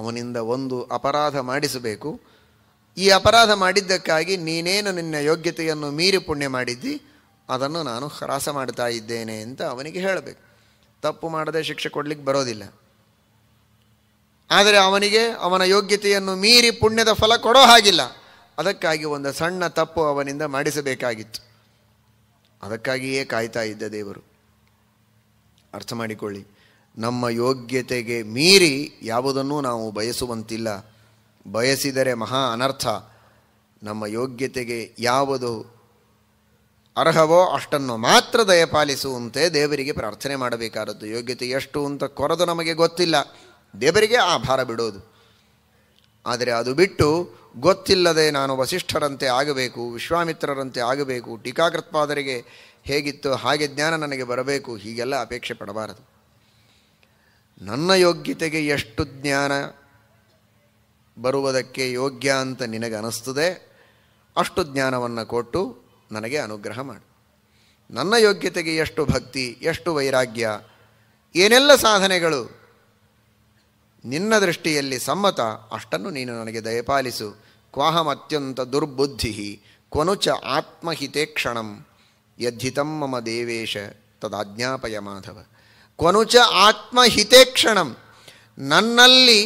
ಅವನಿಂದ ಒಂದು ಅಪರಾಧ ಮಾಡಿಸಬೇಕು ಈ ಅಪರಾಧ ಮಾಡಿದ್ದಕ್ಕಾಗಿ ನೀನೇನು ನಿನ್ನ ಯೋಗ್ಯತೆಯನ್ನು ಮೀರಿ ಪುಣ್ಯ ಮಾಡಿದ್ದಿ ಅದನ್ನು ನಾನು ಹ್ರಾಸ ಮಾಡ್ತಾ ಇದ್ದೇನೆ ಅಂತ ಅವನಿಗೆ ಹೇಳಬೇಕು ತಪ್ಪು ಮಾಡದೆ ಶಿಕ್ಷೆ ಕೊಡಲಿಕ್ಕೆ ಬರೋದಿಲ್ಲ ಆದರೆ ಅವನಿಗೆ ಅವನ ಯೋಗ್ಯತೆಯನ್ನು ಮೀರಿ ಪುಣ್ಯದ ಫಲ ಕೊಡೋ ಹಾಗಿಲ್ಲ ಅದಕ್ಕಾಗಿ ಒಂದು ಸಣ್ಣ ತಪ್ಪು ಅವನಿಂದ ಮಾಡಿಸಬೇಕಾಗಿತ್ತು ಅದಕ್ಕಾಗಿಯೇ ಕಾಯ್ತಾ ಇದ್ದ ದೇವರು ಅರ್ಥ ಮಾಡಿಕೊಳ್ಳಿ ನಮ್ಮ ಯೋಗ್ಯತೆಗೆ ಮೀರಿ ಯಾವುದನ್ನೂ ನಾವು ಬಯಸುವಂತಿಲ್ಲ ಬಯಸಿದರೆ ಮಹಾ ಅನರ್ಥ ನಮ್ಮ ಯೋಗ್ಯತೆಗೆ ಯಾವುದು ಅರ್ಹವೋ ಅಷ್ಟನ್ನು ಮಾತ್ರ ದಯಪಾಲಿಸುವಂತೆ ದೇವರಿಗೆ ಪ್ರಾರ್ಥನೆ ಮಾಡಬೇಕಾದದ್ದು ಯೋಗ್ಯತೆ ಎಷ್ಟು ಅಂತ ಕೊರದು ನಮಗೆ ಗೊತ್ತಿಲ್ಲ ದೇವರಿಗೆ ಆ ಭಾರ ಬಿಡೋದು ಆದರೆ ಅದು ಬಿಟ್ಟು ಗೊತ್ತಿಲ್ಲದೆ ನಾನು ವಸಿಷ್ಠರಂತೆ ಆಗಬೇಕು ವಿಶ್ವಾಮಿತ್ರರಂತೆ ಆಗಬೇಕು ಟೀಕಾಕೃತ್ಪಾದರಿಗೆ ಹೇಗಿತ್ತು ಹಾಗೆ ಜ್ಞಾನ ನನಗೆ ಬರಬೇಕು ಹೀಗೆಲ್ಲ ಅಪೇಕ್ಷೆ ಪಡಬಾರದು ನನ್ನ ಯೋಗ್ಯತೆಗೆ ಎಷ್ಟು ಜ್ಞಾನ ಬರುವುದಕ್ಕೆ ಯೋಗ್ಯ ಅಂತ ನಿನಗೆ ಅನಿಸ್ತದೆ ಅಷ್ಟು ಜ್ಞಾನವನ್ನು ಕೊಟ್ಟು ನನಗೆ ಅನುಗ್ರಹ ಮಾಡು ನನ್ನ ಯೋಗ್ಯತೆಗೆ ಎಷ್ಟು ಭಕ್ತಿ ಎಷ್ಟು ವೈರಾಗ್ಯ ಏನೆಲ್ಲ ಸಾಧನೆಗಳು ನಿನ್ನ ದೃಷ್ಟಿಯಲ್ಲಿ ಸಮ್ಮತ ಅಷ್ಟನ್ನು ನೀನು ನನಗೆ ದಯಪಾಲಿಸು ಕ್ವಾಹಂ ಅತ್ಯಂತ ದುರ್ಬುದ್ಧಿ ಕೊನುಚ ಆತ್ಮಹಿತೇ ಕ್ಷಣಂ ಯದ್ಧಿತಂ ಮಮ ದೇವೇಶ ತದಾಜ್ಞಾಪಯ ಮಾಧವ ಕೊನುಚ ಆತ್ಮಹಿತೇ ಕ್ಷಣಂ ನನ್ನಲ್ಲಿ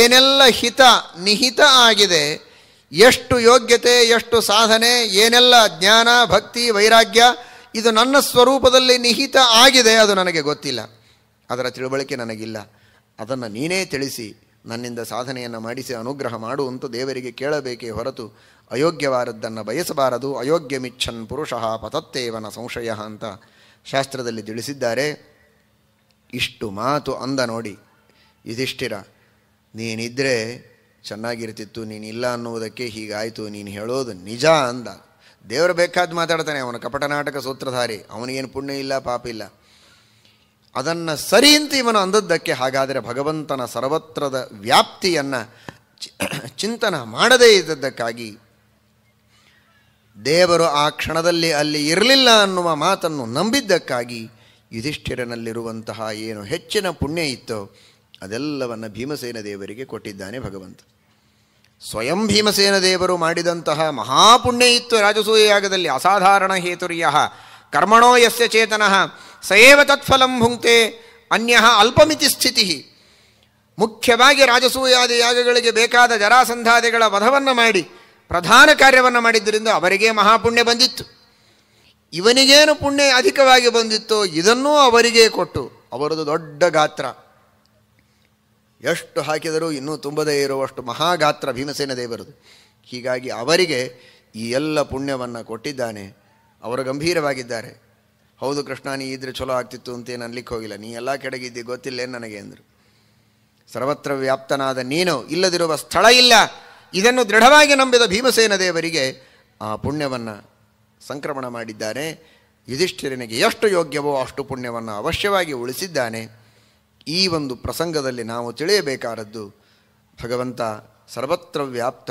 ಏನೆಲ್ಲ ಹಿತ ನಿಹಿತ ಆಗಿದೆ ಎಷ್ಟು ಯೋಗ್ಯತೆ ಎಷ್ಟು ಸಾಧನೆ ಏನೆಲ್ಲ ಜ್ಞಾನ ಭಕ್ತಿ ವೈರಾಗ್ಯ ಇದು ನನ್ನ ಸ್ವರೂಪದಲ್ಲಿ ನಿಹಿತ ಆಗಿದೆ ಅದು ನನಗೆ ಗೊತ್ತಿಲ್ಲ ಅದರ ತಿಳುವಳಿಕೆ ನನಗಿಲ್ಲ ಅದನ್ನು ನೀನೇ ತಿಳಿಸಿ ನನ್ನಿಂದ ಸಾಧನೆಯನ್ನು ಮಾಡಿಸಿ ಅನುಗ್ರಹ ಮಾಡು ಅಂತ ದೇವರಿಗೆ ಕೇಳಬೇಕೇ ಹೊರತು ಅಯೋಗ್ಯವಾರದ್ದನ್ನು ಬಯಸಬಾರದು ಅಯೋಗ್ಯ ಮಿಚ್ಛನ್ ಪುರುಷ ಪತತ್ತೇವನ ಸಂಶಯ ಅಂತ ಶಾಸ್ತ್ರದಲ್ಲಿ ತಿಳಿಸಿದ್ದಾರೆ ಇಷ್ಟು ಮಾತು ಅಂದ ನೋಡಿ ಇದಿಷ್ಟಿರ ನೀನಿದ್ರೆ ಚೆನ್ನಾಗಿರ್ತಿತ್ತು ನೀನಿಲ್ಲ ಅನ್ನುವುದಕ್ಕೆ ಹೀಗಾಯಿತು ನೀನು ಹೇಳೋದು ನಿಜ ಅಂದ ದೇವರು ಬೇಕಾದ ಮಾತಾಡ್ತಾನೆ ಅವನ ಕಪಟನಾಟಕ ಸೂತ್ರಧಾರಿ ಅವನಿಗೇನು ಪುಣ್ಯ ಇಲ್ಲ ಪಾಪ ಇಲ್ಲ ಅದನ್ನು ಸರಿ ಅಂತ ಇವನು ಅಂದದ್ದಕ್ಕೆ ಹಾಗಾದರೆ ಭಗವಂತನ ಸರ್ವತ್ರದ ವ್ಯಾಪ್ತಿಯನ್ನು ಚಿಂತನ ಮಾಡದೇ ಇದ್ದದ್ದಕ್ಕಾಗಿ ದೇವರು ಆ ಕ್ಷಣದಲ್ಲಿ ಅಲ್ಲಿ ಇರಲಿಲ್ಲ ಅನ್ನುವ ಮಾತನ್ನು ನಂಬಿದ್ದಕ್ಕಾಗಿ ಯುಧಿಷ್ಠಿರನಲ್ಲಿರುವಂತಹ ಏನು ಹೆಚ್ಚಿನ ಪುಣ್ಯ ಇತ್ತೋ ಅದೆಲ್ಲವನ್ನು ಭೀಮಸೇನ ದೇವರಿಗೆ ಕೊಟ್ಟಿದ್ದಾನೆ ಭಗವಂತ ಸ್ವಯಂ ಭೀಮಸೇನ ದೇವರು ಮಾಡಿದಂತಹ ಮಹಾಪುಣ್ಯ ಇತ್ತು ರಾಜಸೂಯ ಯಾಗದಲ್ಲಿ ಅಸಾಧಾರಣ ಹೇತುರ್ಯ ಕರ್ಮಣೋ ಯಸ್ಯ ಚೇತನ ಸೇವ ತತ್ಫಲಂ ಭುಂಕ್ತೆ ಅನ್ಯ ಅಲ್ಪಮಿತಿ ಸ್ಥಿತಿ ಮುಖ್ಯವಾಗಿ ರಾಜಸೂಯಾದಿ ಯಾಗಗಳಿಗೆ ಬೇಕಾದ ಜರಾಸಂಧಾದಿಗಳ ವಧವನ್ನು ಮಾಡಿ ಪ್ರಧಾನ ಕಾರ್ಯವನ್ನು ಮಾಡಿದ್ದರಿಂದ ಅವರಿಗೆ ಮಹಾಪುಣ್ಯ ಬಂದಿತ್ತು ಇವನಿಗೇನು ಪುಣ್ಯ ಅಧಿಕವಾಗಿ ಬಂದಿತ್ತೋ ಇದನ್ನೂ ಅವರಿಗೆ ಕೊಟ್ಟು ಅವರದು ದೊಡ್ಡ ಗಾತ್ರ ಎಷ್ಟು ಹಾಕಿದರೂ ಇನ್ನೂ ತುಂಬದೇ ಇರುವಷ್ಟು ಮಹಾಗಾತ್ರ ಭೀಮಸೇನ ದೇವರದು ಹೀಗಾಗಿ ಅವರಿಗೆ ಈ ಎಲ್ಲ ಪುಣ್ಯವನ್ನು ಕೊಟ್ಟಿದ್ದಾನೆ ಅವರು ಗಂಭೀರವಾಗಿದ್ದಾರೆ ಹೌದು ಕೃಷ್ಣ ನೀ ಇದ್ರೆ ಚಲೋ ಆಗ್ತಿತ್ತು ಅಂತೇನು ಅನ್ಲಿಕ್ಕೆ ಹೋಗಿಲ್ಲ ನೀ ಎಲ್ಲ ಕೆಡಗಿದ್ದಿ ಏನು ನನಗೆ ಅಂದರು ಸರ್ವತ್ರ ವ್ಯಾಪ್ತನಾದ ನೀನು ಇಲ್ಲದಿರುವ ಸ್ಥಳ ಇಲ್ಲ ಇದನ್ನು ದೃಢವಾಗಿ ನಂಬಿದ ಭೀಮಸೇನ ದೇವರಿಗೆ ಆ ಪುಣ್ಯವನ್ನು ಸಂಕ್ರಮಣ ಮಾಡಿದ್ದಾನೆ ಯುಧಿಷ್ಠಿರನಿಗೆ ಎಷ್ಟು ಯೋಗ್ಯವೋ ಅಷ್ಟು ಪುಣ್ಯವನ್ನು ಅವಶ್ಯವಾಗಿ ಉಳಿಸಿದ್ದಾನೆ ಈ ಒಂದು ಪ್ರಸಂಗದಲ್ಲಿ ನಾವು ತಿಳಿಯಬೇಕಾದದ್ದು ಭಗವಂತ ಸರ್ವತ್ರ ವ್ಯಾಪ್ತ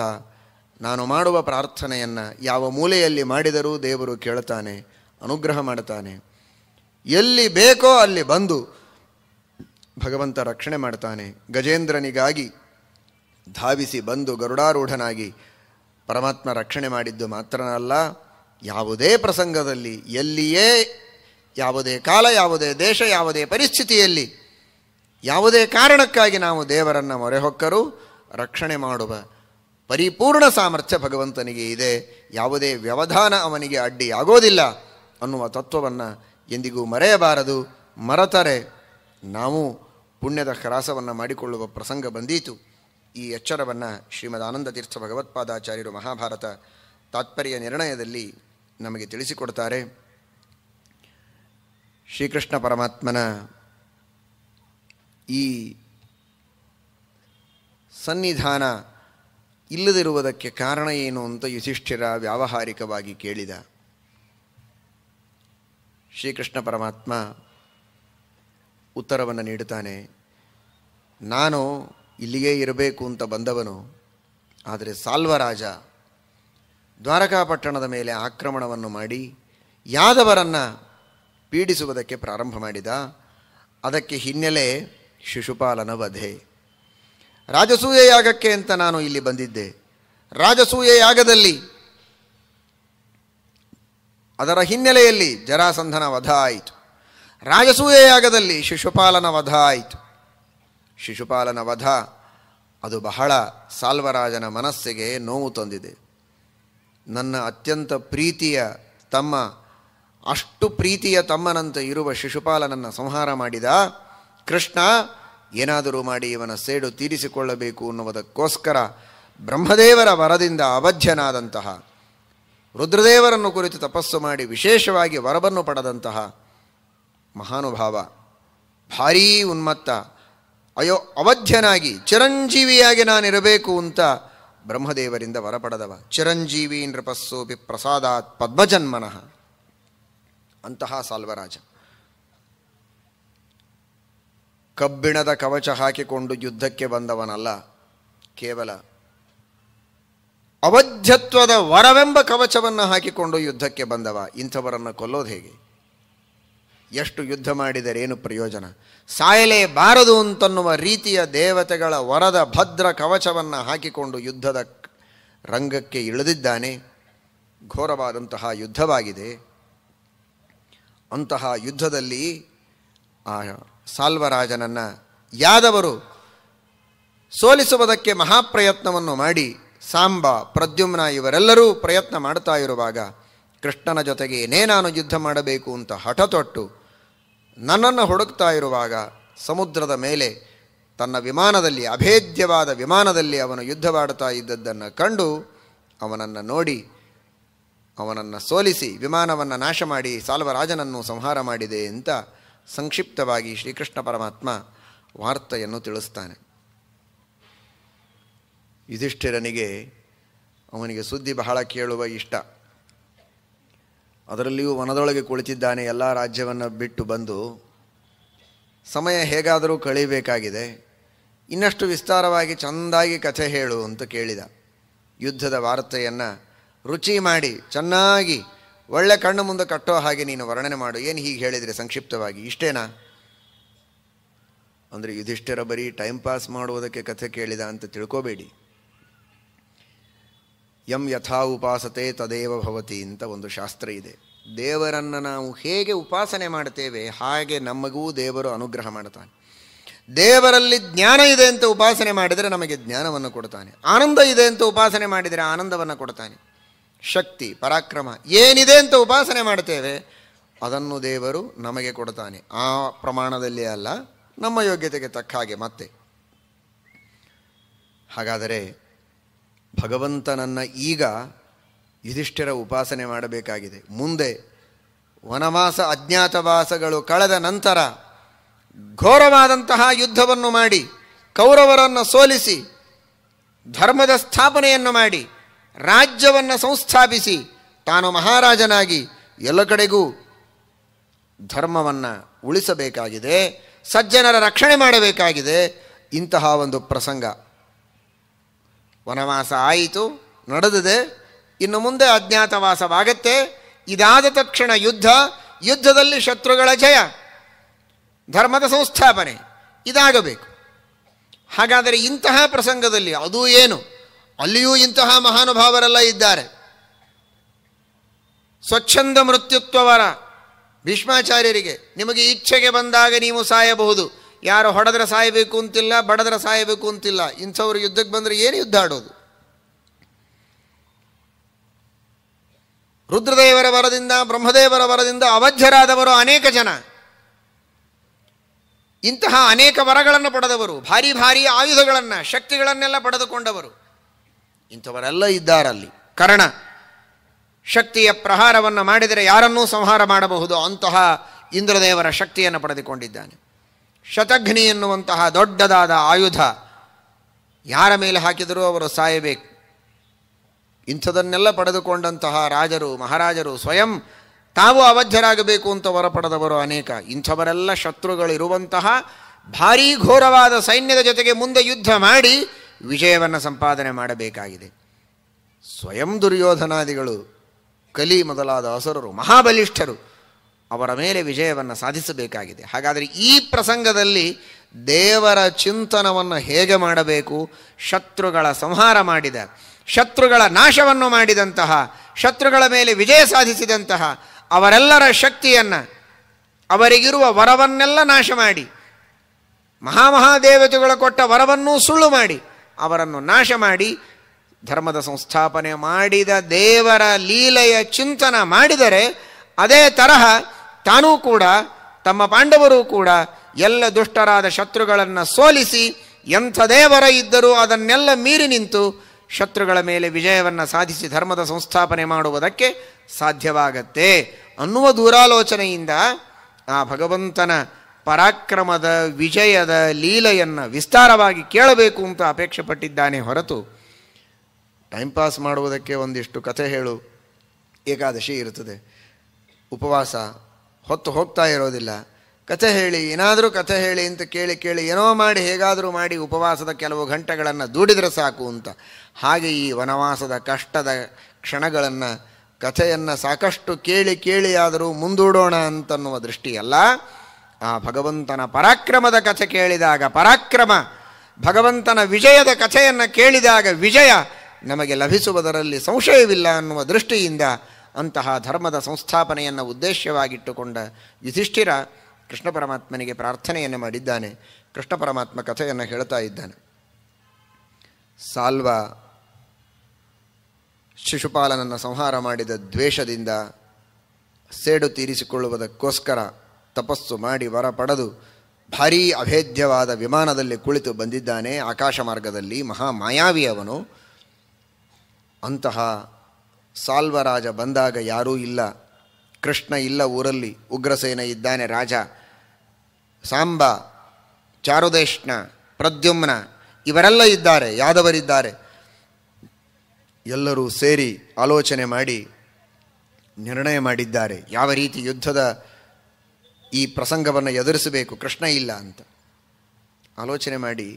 ನಾನು ಮಾಡುವ ಪ್ರಾರ್ಥನೆಯನ್ನು ಯಾವ ಮೂಲೆಯಲ್ಲಿ ಮಾಡಿದರೂ ದೇವರು ಕೇಳ್ತಾನೆ ಅನುಗ್ರಹ ಮಾಡ್ತಾನೆ ಎಲ್ಲಿ ಬೇಕೋ ಅಲ್ಲಿ ಬಂದು ಭಗವಂತ ರಕ್ಷಣೆ ಮಾಡ್ತಾನೆ ಗಜೇಂದ್ರನಿಗಾಗಿ ಧಾವಿಸಿ ಬಂದು ಗರುಡಾರೂಢನಾಗಿ ಪರಮಾತ್ಮ ರಕ್ಷಣೆ ಮಾಡಿದ್ದು ಅಲ್ಲ ಯಾವುದೇ ಪ್ರಸಂಗದಲ್ಲಿ ಎಲ್ಲಿಯೇ ಯಾವುದೇ ಕಾಲ ಯಾವುದೇ ದೇಶ ಯಾವುದೇ ಪರಿಸ್ಥಿತಿಯಲ್ಲಿ ಯಾವುದೇ ಕಾರಣಕ್ಕಾಗಿ ನಾವು ದೇವರನ್ನು ಮೊರೆಹೊಕ್ಕರೂ ರಕ್ಷಣೆ ಮಾಡುವ ಪರಿಪೂರ್ಣ ಸಾಮರ್ಥ್ಯ ಭಗವಂತನಿಗೆ ಇದೆ ಯಾವುದೇ ವ್ಯವಧಾನ ಅವನಿಗೆ ಅಡ್ಡಿಯಾಗೋದಿಲ್ಲ ಅನ್ನುವ ತತ್ವವನ್ನು ಎಂದಿಗೂ ಮರೆಯಬಾರದು ಮರತರೆ ನಾವು ಪುಣ್ಯದ ಹ್ರಾಸವನ್ನು ಮಾಡಿಕೊಳ್ಳುವ ಪ್ರಸಂಗ ಬಂದೀತು ಈ ಎಚ್ಚರವನ್ನು ಶ್ರೀಮದ್ ತೀರ್ಥ ಭಗವತ್ಪಾದಾಚಾರ್ಯರು ಮಹಾಭಾರತ ತಾತ್ಪರ್ಯ ನಿರ್ಣಯದಲ್ಲಿ ನಮಗೆ ತಿಳಿಸಿಕೊಡ್ತಾರೆ ಶ್ರೀಕೃಷ್ಣ ಪರಮಾತ್ಮನ ಈ ಸನ್ನಿಧಾನ ಇಲ್ಲದಿರುವುದಕ್ಕೆ ಕಾರಣ ಏನು ಅಂತ ಯುಧಿಷ್ಠಿರ ವ್ಯಾವಹಾರಿಕವಾಗಿ ಕೇಳಿದ ಶ್ರೀಕೃಷ್ಣ ಪರಮಾತ್ಮ ಉತ್ತರವನ್ನು ನೀಡುತ್ತಾನೆ ನಾನು ಇಲ್ಲಿಯೇ ಇರಬೇಕು ಅಂತ ಬಂದವನು ಆದರೆ ಸಾಲ್ವರಾಜ ದ್ವಾರಕಾಪಟ್ಟಣದ ಮೇಲೆ ಆಕ್ರಮಣವನ್ನು ಮಾಡಿ ಯಾದವರನ್ನು ಪೀಡಿಸುವುದಕ್ಕೆ ಪ್ರಾರಂಭ ಮಾಡಿದ ಅದಕ್ಕೆ ಹಿನ್ನೆಲೆ ಶಿಶುಪಾಲನ ವಧೆ ರಾಜಸೂಯ ಯಾಗಕ್ಕೆ ಅಂತ ನಾನು ಇಲ್ಲಿ ಬಂದಿದ್ದೆ ರಾಜಸೂಯ ಯಾಗದಲ್ಲಿ ಅದರ ಹಿನ್ನೆಲೆಯಲ್ಲಿ ಜರಾಸಂಧನ ವಧ ಆಯಿತು ರಾಜಸೂಯ ಯಾಗದಲ್ಲಿ ಶಿಶುಪಾಲನ ವಧ ಆಯಿತು ಶಿಶುಪಾಲನ ವಧ ಅದು ಬಹಳ ಸಾಲ್ವರಾಜನ ಮನಸ್ಸಿಗೆ ನೋವು ತಂದಿದೆ ನನ್ನ ಅತ್ಯಂತ ಪ್ರೀತಿಯ ತಮ್ಮ ಅಷ್ಟು ಪ್ರೀತಿಯ ತಮ್ಮನಂತೆ ಇರುವ ಶಿಶುಪಾಲನನ್ನು ಸಂಹಾರ ಮಾಡಿದ ಕೃಷ್ಣ ಏನಾದರೂ ಮಾಡಿ ಇವನ ಸೇಡು ತೀರಿಸಿಕೊಳ್ಳಬೇಕು ಅನ್ನುವುದಕ್ಕೋಸ್ಕರ ಬ್ರಹ್ಮದೇವರ ವರದಿಂದ ಅವಧ್ಯನಾದಂತಹ ರುದ್ರದೇವರನ್ನು ಕುರಿತು ತಪಸ್ಸು ಮಾಡಿ ವಿಶೇಷವಾಗಿ ವರವನ್ನು ಪಡೆದಂತಹ ಮಹಾನುಭಾವ ಭಾರೀ ಉನ್ಮತ್ತ ಅಯೋ ಅವಧ್ಯನಾಗಿ ಚಿರಂಜೀವಿಯಾಗಿ ನಾನಿರಬೇಕು ಅಂತ ಬ್ರಹ್ಮದೇವರಿಂದ ವರ ಪಡೆದವ ಚಿರಂಜೀವಿ ನೃಪಸ್ಸು ಪ್ರಸಾದಾತ್ ಪದ್ಮಜನ್ಮನಃ ಅಂತಹ ಸಾಲ್ವರಾಜ ಕಬ್ಬಿಣದ ಕವಚ ಹಾಕಿಕೊಂಡು ಯುದ್ಧಕ್ಕೆ ಬಂದವನಲ್ಲ ಕೇವಲ ಅವಧ್ಯತ್ವದ ವರವೆಂಬ ಕವಚವನ್ನು ಹಾಕಿಕೊಂಡು ಯುದ್ಧಕ್ಕೆ ಬಂದವ ಇಂಥವರನ್ನು ಕೊಲ್ಲೋದು ಹೇಗೆ ಎಷ್ಟು ಯುದ್ಧ ಮಾಡಿದರೇನು ಪ್ರಯೋಜನ ಸಾಯಲೇಬಾರದು ಅಂತನ್ನುವ ರೀತಿಯ ದೇವತೆಗಳ ವರದ ಭದ್ರ ಕವಚವನ್ನು ಹಾಕಿಕೊಂಡು ಯುದ್ಧದ ರಂಗಕ್ಕೆ ಇಳಿದಿದ್ದಾನೆ ಘೋರವಾದಂತಹ ಯುದ್ಧವಾಗಿದೆ ಅಂತಹ ಯುದ್ಧದಲ್ಲಿ ಆ ಸಾಲ್ವರಾಜನನ್ನು ಯಾದವರು ಸೋಲಿಸುವುದಕ್ಕೆ ಮಹಾಪ್ರಯತ್ನವನ್ನು ಮಾಡಿ ಸಾಂಬ ಪ್ರದ್ಯುಮ್ನ ಇವರೆಲ್ಲರೂ ಪ್ರಯತ್ನ ಮಾಡ್ತಾ ಇರುವಾಗ ಕೃಷ್ಣನ ಏನೇ ನಾನು ಯುದ್ಧ ಮಾಡಬೇಕು ಅಂತ ಹಠ ತೊಟ್ಟು ನನ್ನನ್ನು ಹುಡುಕ್ತಾ ಇರುವಾಗ ಸಮುದ್ರದ ಮೇಲೆ ತನ್ನ ವಿಮಾನದಲ್ಲಿ ಅಭೇದ್ಯವಾದ ವಿಮಾನದಲ್ಲಿ ಅವನು ಯುದ್ಧವಾಡ್ತಾ ಇದ್ದದ್ದನ್ನು ಕಂಡು ಅವನನ್ನು ನೋಡಿ ಅವನನ್ನು ಸೋಲಿಸಿ ವಿಮಾನವನ್ನು ನಾಶ ಮಾಡಿ ಸಾಲ್ವರಾಜನನ್ನು ಸಂಹಾರ ಮಾಡಿದೆ ಅಂತ ಸಂಕ್ಷಿಪ್ತವಾಗಿ ಶ್ರೀಕೃಷ್ಣ ಪರಮಾತ್ಮ ವಾರ್ತೆಯನ್ನು ತಿಳಿಸ್ತಾನೆ ಯುಧಿಷ್ಠಿರನಿಗೆ ಅವನಿಗೆ ಸುದ್ದಿ ಬಹಳ ಕೇಳುವ ಇಷ್ಟ ಅದರಲ್ಲಿಯೂ ವನದೊಳಗೆ ಕುಳಿತಿದ್ದಾನೆ ಎಲ್ಲ ರಾಜ್ಯವನ್ನು ಬಿಟ್ಟು ಬಂದು ಸಮಯ ಹೇಗಾದರೂ ಕಳೀಬೇಕಾಗಿದೆ ಇನ್ನಷ್ಟು ವಿಸ್ತಾರವಾಗಿ ಚೆಂದಾಗಿ ಕಥೆ ಹೇಳು ಅಂತ ಕೇಳಿದ ಯುದ್ಧದ ವಾರ್ತೆಯನ್ನು ರುಚಿ ಮಾಡಿ ಚೆನ್ನಾಗಿ ಒಳ್ಳೆ ಕಣ್ಣು ಮುಂದೆ ಕಟ್ಟೋ ಹಾಗೆ ನೀನು ವರ್ಣನೆ ಮಾಡು ಏನು ಹೀಗೆ ಹೇಳಿದರೆ ಸಂಕ್ಷಿಪ್ತವಾಗಿ ಇಷ್ಟೇನಾ ಅಂದರೆ ಯುಧಿಷ್ಠಿರ ಬರೀ ಟೈಮ್ ಪಾಸ್ ಮಾಡುವುದಕ್ಕೆ ಕಥೆ ಕೇಳಿದ ಅಂತ ತಿಳ್ಕೋಬೇಡಿ ಎಂ ಯಥಾ ಉಪಾಸತೆ ತದೇವ ಭವತಿ ಅಂತ ಒಂದು ಶಾಸ್ತ್ರ ಇದೆ ದೇವರನ್ನು ನಾವು ಹೇಗೆ ಉಪಾಸನೆ ಮಾಡ್ತೇವೆ ಹಾಗೆ ನಮಗೂ ದೇವರು ಅನುಗ್ರಹ ಮಾಡ್ತಾನೆ ದೇವರಲ್ಲಿ ಜ್ಞಾನ ಇದೆ ಅಂತ ಉಪಾಸನೆ ಮಾಡಿದರೆ ನಮಗೆ ಜ್ಞಾನವನ್ನು ಕೊಡ್ತಾನೆ ಆನಂದ ಇದೆ ಅಂತ ಉಪಾಸನೆ ಮಾಡಿದರೆ ಆನಂದವನ್ನು ಕೊಡ್ತಾನೆ ಶಕ್ತಿ ಪರಾಕ್ರಮ ಏನಿದೆ ಅಂತ ಉಪಾಸನೆ ಮಾಡ್ತೇವೆ ಅದನ್ನು ದೇವರು ನಮಗೆ ಕೊಡ್ತಾನೆ ಆ ಪ್ರಮಾಣದಲ್ಲಿ ಅಲ್ಲ ನಮ್ಮ ಯೋಗ್ಯತೆಗೆ ತಕ್ಕ ಹಾಗೆ ಮತ್ತೆ ಹಾಗಾದರೆ ಭಗವಂತನನ್ನ ಈಗ ಯುಧಿಷ್ಠಿರ ಉಪಾಸನೆ ಮಾಡಬೇಕಾಗಿದೆ ಮುಂದೆ ವನವಾಸ ಅಜ್ಞಾತವಾಸಗಳು ಕಳೆದ ನಂತರ ಘೋರವಾದಂತಹ ಯುದ್ಧವನ್ನು ಮಾಡಿ ಕೌರವರನ್ನು ಸೋಲಿಸಿ ಧರ್ಮದ ಸ್ಥಾಪನೆಯನ್ನು ಮಾಡಿ ರಾಜ್ಯವನ್ನು ಸಂಸ್ಥಾಪಿಸಿ ತಾನು ಮಹಾರಾಜನಾಗಿ ಎಲ್ಲ ಕಡೆಗೂ ಧರ್ಮವನ್ನು ಉಳಿಸಬೇಕಾಗಿದೆ ಸಜ್ಜನರ ರಕ್ಷಣೆ ಮಾಡಬೇಕಾಗಿದೆ ಇಂತಹ ಒಂದು ಪ್ರಸಂಗ ವನವಾಸ ಆಯಿತು ನಡೆದಿದೆ ಇನ್ನು ಮುಂದೆ ಅಜ್ಞಾತವಾಸವಾಗತ್ತೆ ಇದಾದ ತಕ್ಷಣ ಯುದ್ಧ ಯುದ್ಧದಲ್ಲಿ ಶತ್ರುಗಳ ಜಯ ಧರ್ಮದ ಸಂಸ್ಥಾಪನೆ ಇದಾಗಬೇಕು ಹಾಗಾದರೆ ಇಂತಹ ಪ್ರಸಂಗದಲ್ಲಿ ಅದೂ ಏನು ಅಲ್ಲಿಯೂ ಇಂತಹ ಮಹಾನುಭಾವರೆಲ್ಲ ಇದ್ದಾರೆ ಸ್ವಚ್ಛಂದ ಮೃತ್ಯುತ್ವವರ ಭೀಷ್ಮಾಚಾರ್ಯರಿಗೆ ನಿಮಗೆ ಇಚ್ಛೆಗೆ ಬಂದಾಗ ನೀವು ಸಾಯಬಹುದು ಯಾರು ಹೊಡೆದ್ರೆ ಸಾಯಬೇಕು ಅಂತಿಲ್ಲ ಬಡದ್ರೆ ಸಾಯಬೇಕು ಅಂತಿಲ್ಲ ಇಂಥವ್ರು ಯುದ್ಧಕ್ಕೆ ಬಂದರೆ ಏನು ಯುದ್ಧ ಆಡೋದು ರುದ್ರದೇವರ ವರದಿಂದ ಬ್ರಹ್ಮದೇವರ ವರದಿಂದ ಅವಜ್ಜರಾದವರು ಅನೇಕ ಜನ ಇಂತಹ ಅನೇಕ ವರಗಳನ್ನು ಪಡೆದವರು ಭಾರಿ ಭಾರಿ ಆಯುಧಗಳನ್ನು ಶಕ್ತಿಗಳನ್ನೆಲ್ಲ ಪಡೆದುಕೊಂಡವರು ಇಂಥವರೆಲ್ಲ ಇದ್ದಾರಲ್ಲಿ ಕರ್ಣ ಶಕ್ತಿಯ ಪ್ರಹಾರವನ್ನು ಮಾಡಿದರೆ ಯಾರನ್ನೂ ಸಂಹಾರ ಮಾಡಬಹುದು ಅಂತಹ ಇಂದ್ರದೇವರ ಶಕ್ತಿಯನ್ನು ಪಡೆದುಕೊಂಡಿದ್ದಾನೆ ಶತಘ್ನಿ ಎನ್ನುವಂತಹ ದೊಡ್ಡದಾದ ಆಯುಧ ಯಾರ ಮೇಲೆ ಹಾಕಿದರೂ ಅವರು ಸಾಯಬೇಕು ಇಂಥದನ್ನೆಲ್ಲ ಪಡೆದುಕೊಂಡಂತಹ ರಾಜರು ಮಹಾರಾಜರು ಸ್ವಯಂ ತಾವು ಅವಧ್ಯರಾಗಬೇಕು ಅಂತ ವರ ಪಡೆದವರು ಅನೇಕ ಇಂಥವರೆಲ್ಲ ಶತ್ರುಗಳಿರುವಂತಹ ಭಾರೀ ಘೋರವಾದ ಸೈನ್ಯದ ಜೊತೆಗೆ ಮುಂದೆ ಯುದ್ಧ ಮಾಡಿ ವಿಜಯವನ್ನು ಸಂಪಾದನೆ ಮಾಡಬೇಕಾಗಿದೆ ಸ್ವಯಂ ದುರ್ಯೋಧನಾದಿಗಳು ಕಲಿ ಮೊದಲಾದ ಅಸುರರು ಮಹಾಬಲಿಷ್ಠರು ಅವರ ಮೇಲೆ ವಿಜಯವನ್ನು ಸಾಧಿಸಬೇಕಾಗಿದೆ ಹಾಗಾದರೆ ಈ ಪ್ರಸಂಗದಲ್ಲಿ ದೇವರ ಚಿಂತನವನ್ನು ಹೇಗೆ ಮಾಡಬೇಕು ಶತ್ರುಗಳ ಸಂಹಾರ ಮಾಡಿದ ಶತ್ರುಗಳ ನಾಶವನ್ನು ಮಾಡಿದಂತಹ ಶತ್ರುಗಳ ಮೇಲೆ ವಿಜಯ ಸಾಧಿಸಿದಂತಹ ಅವರೆಲ್ಲರ ಶಕ್ತಿಯನ್ನು ಅವರಿಗಿರುವ ವರವನ್ನೆಲ್ಲ ನಾಶ ಮಾಡಿ ಮಹಾಮಹಾದೇವತೆಗಳು ಕೊಟ್ಟ ವರವನ್ನೂ ಸುಳ್ಳು ಮಾಡಿ ಅವರನ್ನು ನಾಶ ಮಾಡಿ ಧರ್ಮದ ಸಂಸ್ಥಾಪನೆ ಮಾಡಿದ ದೇವರ ಲೀಲೆಯ ಚಿಂತನ ಮಾಡಿದರೆ ಅದೇ ತರಹ ತಾನೂ ಕೂಡ ತಮ್ಮ ಪಾಂಡವರು ಕೂಡ ಎಲ್ಲ ದುಷ್ಟರಾದ ಶತ್ರುಗಳನ್ನು ಸೋಲಿಸಿ ಎಂಥ ದೇವರ ಇದ್ದರೂ ಅದನ್ನೆಲ್ಲ ಮೀರಿ ನಿಂತು ಶತ್ರುಗಳ ಮೇಲೆ ವಿಜಯವನ್ನು ಸಾಧಿಸಿ ಧರ್ಮದ ಸಂಸ್ಥಾಪನೆ ಮಾಡುವುದಕ್ಕೆ ಸಾಧ್ಯವಾಗತ್ತೆ ಅನ್ನುವ ದೂರಾಲೋಚನೆಯಿಂದ ಆ ಭಗವಂತನ ಪರಾಕ್ರಮದ ವಿಜಯದ ಲೀಲೆಯನ್ನು ವಿಸ್ತಾರವಾಗಿ ಕೇಳಬೇಕು ಅಂತ ಅಪೇಕ್ಷೆ ಪಟ್ಟಿದ್ದಾನೆ ಹೊರತು ಟೈಮ್ ಪಾಸ್ ಮಾಡುವುದಕ್ಕೆ ಒಂದಿಷ್ಟು ಕಥೆ ಹೇಳು ಏಕಾದಶಿ ಇರುತ್ತದೆ ಉಪವಾಸ ಹೊತ್ತು ಹೋಗ್ತಾ ಇರೋದಿಲ್ಲ ಕಥೆ ಹೇಳಿ ಏನಾದರೂ ಕಥೆ ಹೇಳಿ ಅಂತ ಕೇಳಿ ಕೇಳಿ ಏನೋ ಮಾಡಿ ಹೇಗಾದರೂ ಮಾಡಿ ಉಪವಾಸದ ಕೆಲವು ಗಂಟೆಗಳನ್ನು ದೂಡಿದರೆ ಸಾಕು ಅಂತ ಹಾಗೆ ಈ ವನವಾಸದ ಕಷ್ಟದ ಕ್ಷಣಗಳನ್ನು ಕಥೆಯನ್ನು ಸಾಕಷ್ಟು ಕೇಳಿ ಕೇಳಿ ಆದರೂ ಮುಂದೂಡೋಣ ಅಂತನ್ನುವ ದೃಷ್ಟಿಯಲ್ಲ ಆ ಭಗವಂತನ ಪರಾಕ್ರಮದ ಕಥೆ ಕೇಳಿದಾಗ ಪರಾಕ್ರಮ ಭಗವಂತನ ವಿಜಯದ ಕಥೆಯನ್ನು ಕೇಳಿದಾಗ ವಿಜಯ ನಮಗೆ ಲಭಿಸುವುದರಲ್ಲಿ ಸಂಶಯವಿಲ್ಲ ಅನ್ನುವ ದೃಷ್ಟಿಯಿಂದ ಅಂತಹ ಧರ್ಮದ ಸಂಸ್ಥಾಪನೆಯನ್ನು ಉದ್ದೇಶವಾಗಿಟ್ಟುಕೊಂಡ ಯುಧಿಷ್ಠಿರ ಕೃಷ್ಣ ಪರಮಾತ್ಮನಿಗೆ ಪ್ರಾರ್ಥನೆಯನ್ನು ಮಾಡಿದ್ದಾನೆ ಕೃಷ್ಣ ಪರಮಾತ್ಮ ಕಥೆಯನ್ನು ಹೇಳ್ತಾ ಇದ್ದಾನೆ ಸಾಲ್ವ ಶಿಶುಪಾಲನನ್ನು ಸಂಹಾರ ಮಾಡಿದ ದ್ವೇಷದಿಂದ ಸೇಡು ತೀರಿಸಿಕೊಳ್ಳುವುದಕ್ಕೋಸ್ಕರ ತಪಸ್ಸು ಮಾಡಿ ವರ ಪಡೆದು ಭಾರೀ ಅಭೇದ್ಯವಾದ ವಿಮಾನದಲ್ಲಿ ಕುಳಿತು ಬಂದಿದ್ದಾನೆ ಆಕಾಶ ಮಾರ್ಗದಲ್ಲಿ ಮಹಾ ಮಾಯಾವಿ ಅವನು ಅಂತಹ ಸಾಲ್ವರಾಜ ಬಂದಾಗ ಯಾರೂ ಇಲ್ಲ ಕೃಷ್ಣ ಇಲ್ಲ ಊರಲ್ಲಿ ಉಗ್ರಸೇನ ಇದ್ದಾನೆ ರಾಜ ಸಾಂಬ ಚಾರುದೇಶ್ನ ಪ್ರದ್ಯುಮ್ನ ಇವರೆಲ್ಲ ಇದ್ದಾರೆ ಯಾದವರಿದ್ದಾರೆ ಎಲ್ಲರೂ ಸೇರಿ ಆಲೋಚನೆ ಮಾಡಿ ನಿರ್ಣಯ ಮಾಡಿದ್ದಾರೆ ಯಾವ ರೀತಿ ಯುದ್ಧದ ಈ ಪ್ರಸಂಗವನ್ನು ಎದುರಿಸಬೇಕು ಕೃಷ್ಣ ಇಲ್ಲ ಅಂತ ಆಲೋಚನೆ ಮಾಡಿ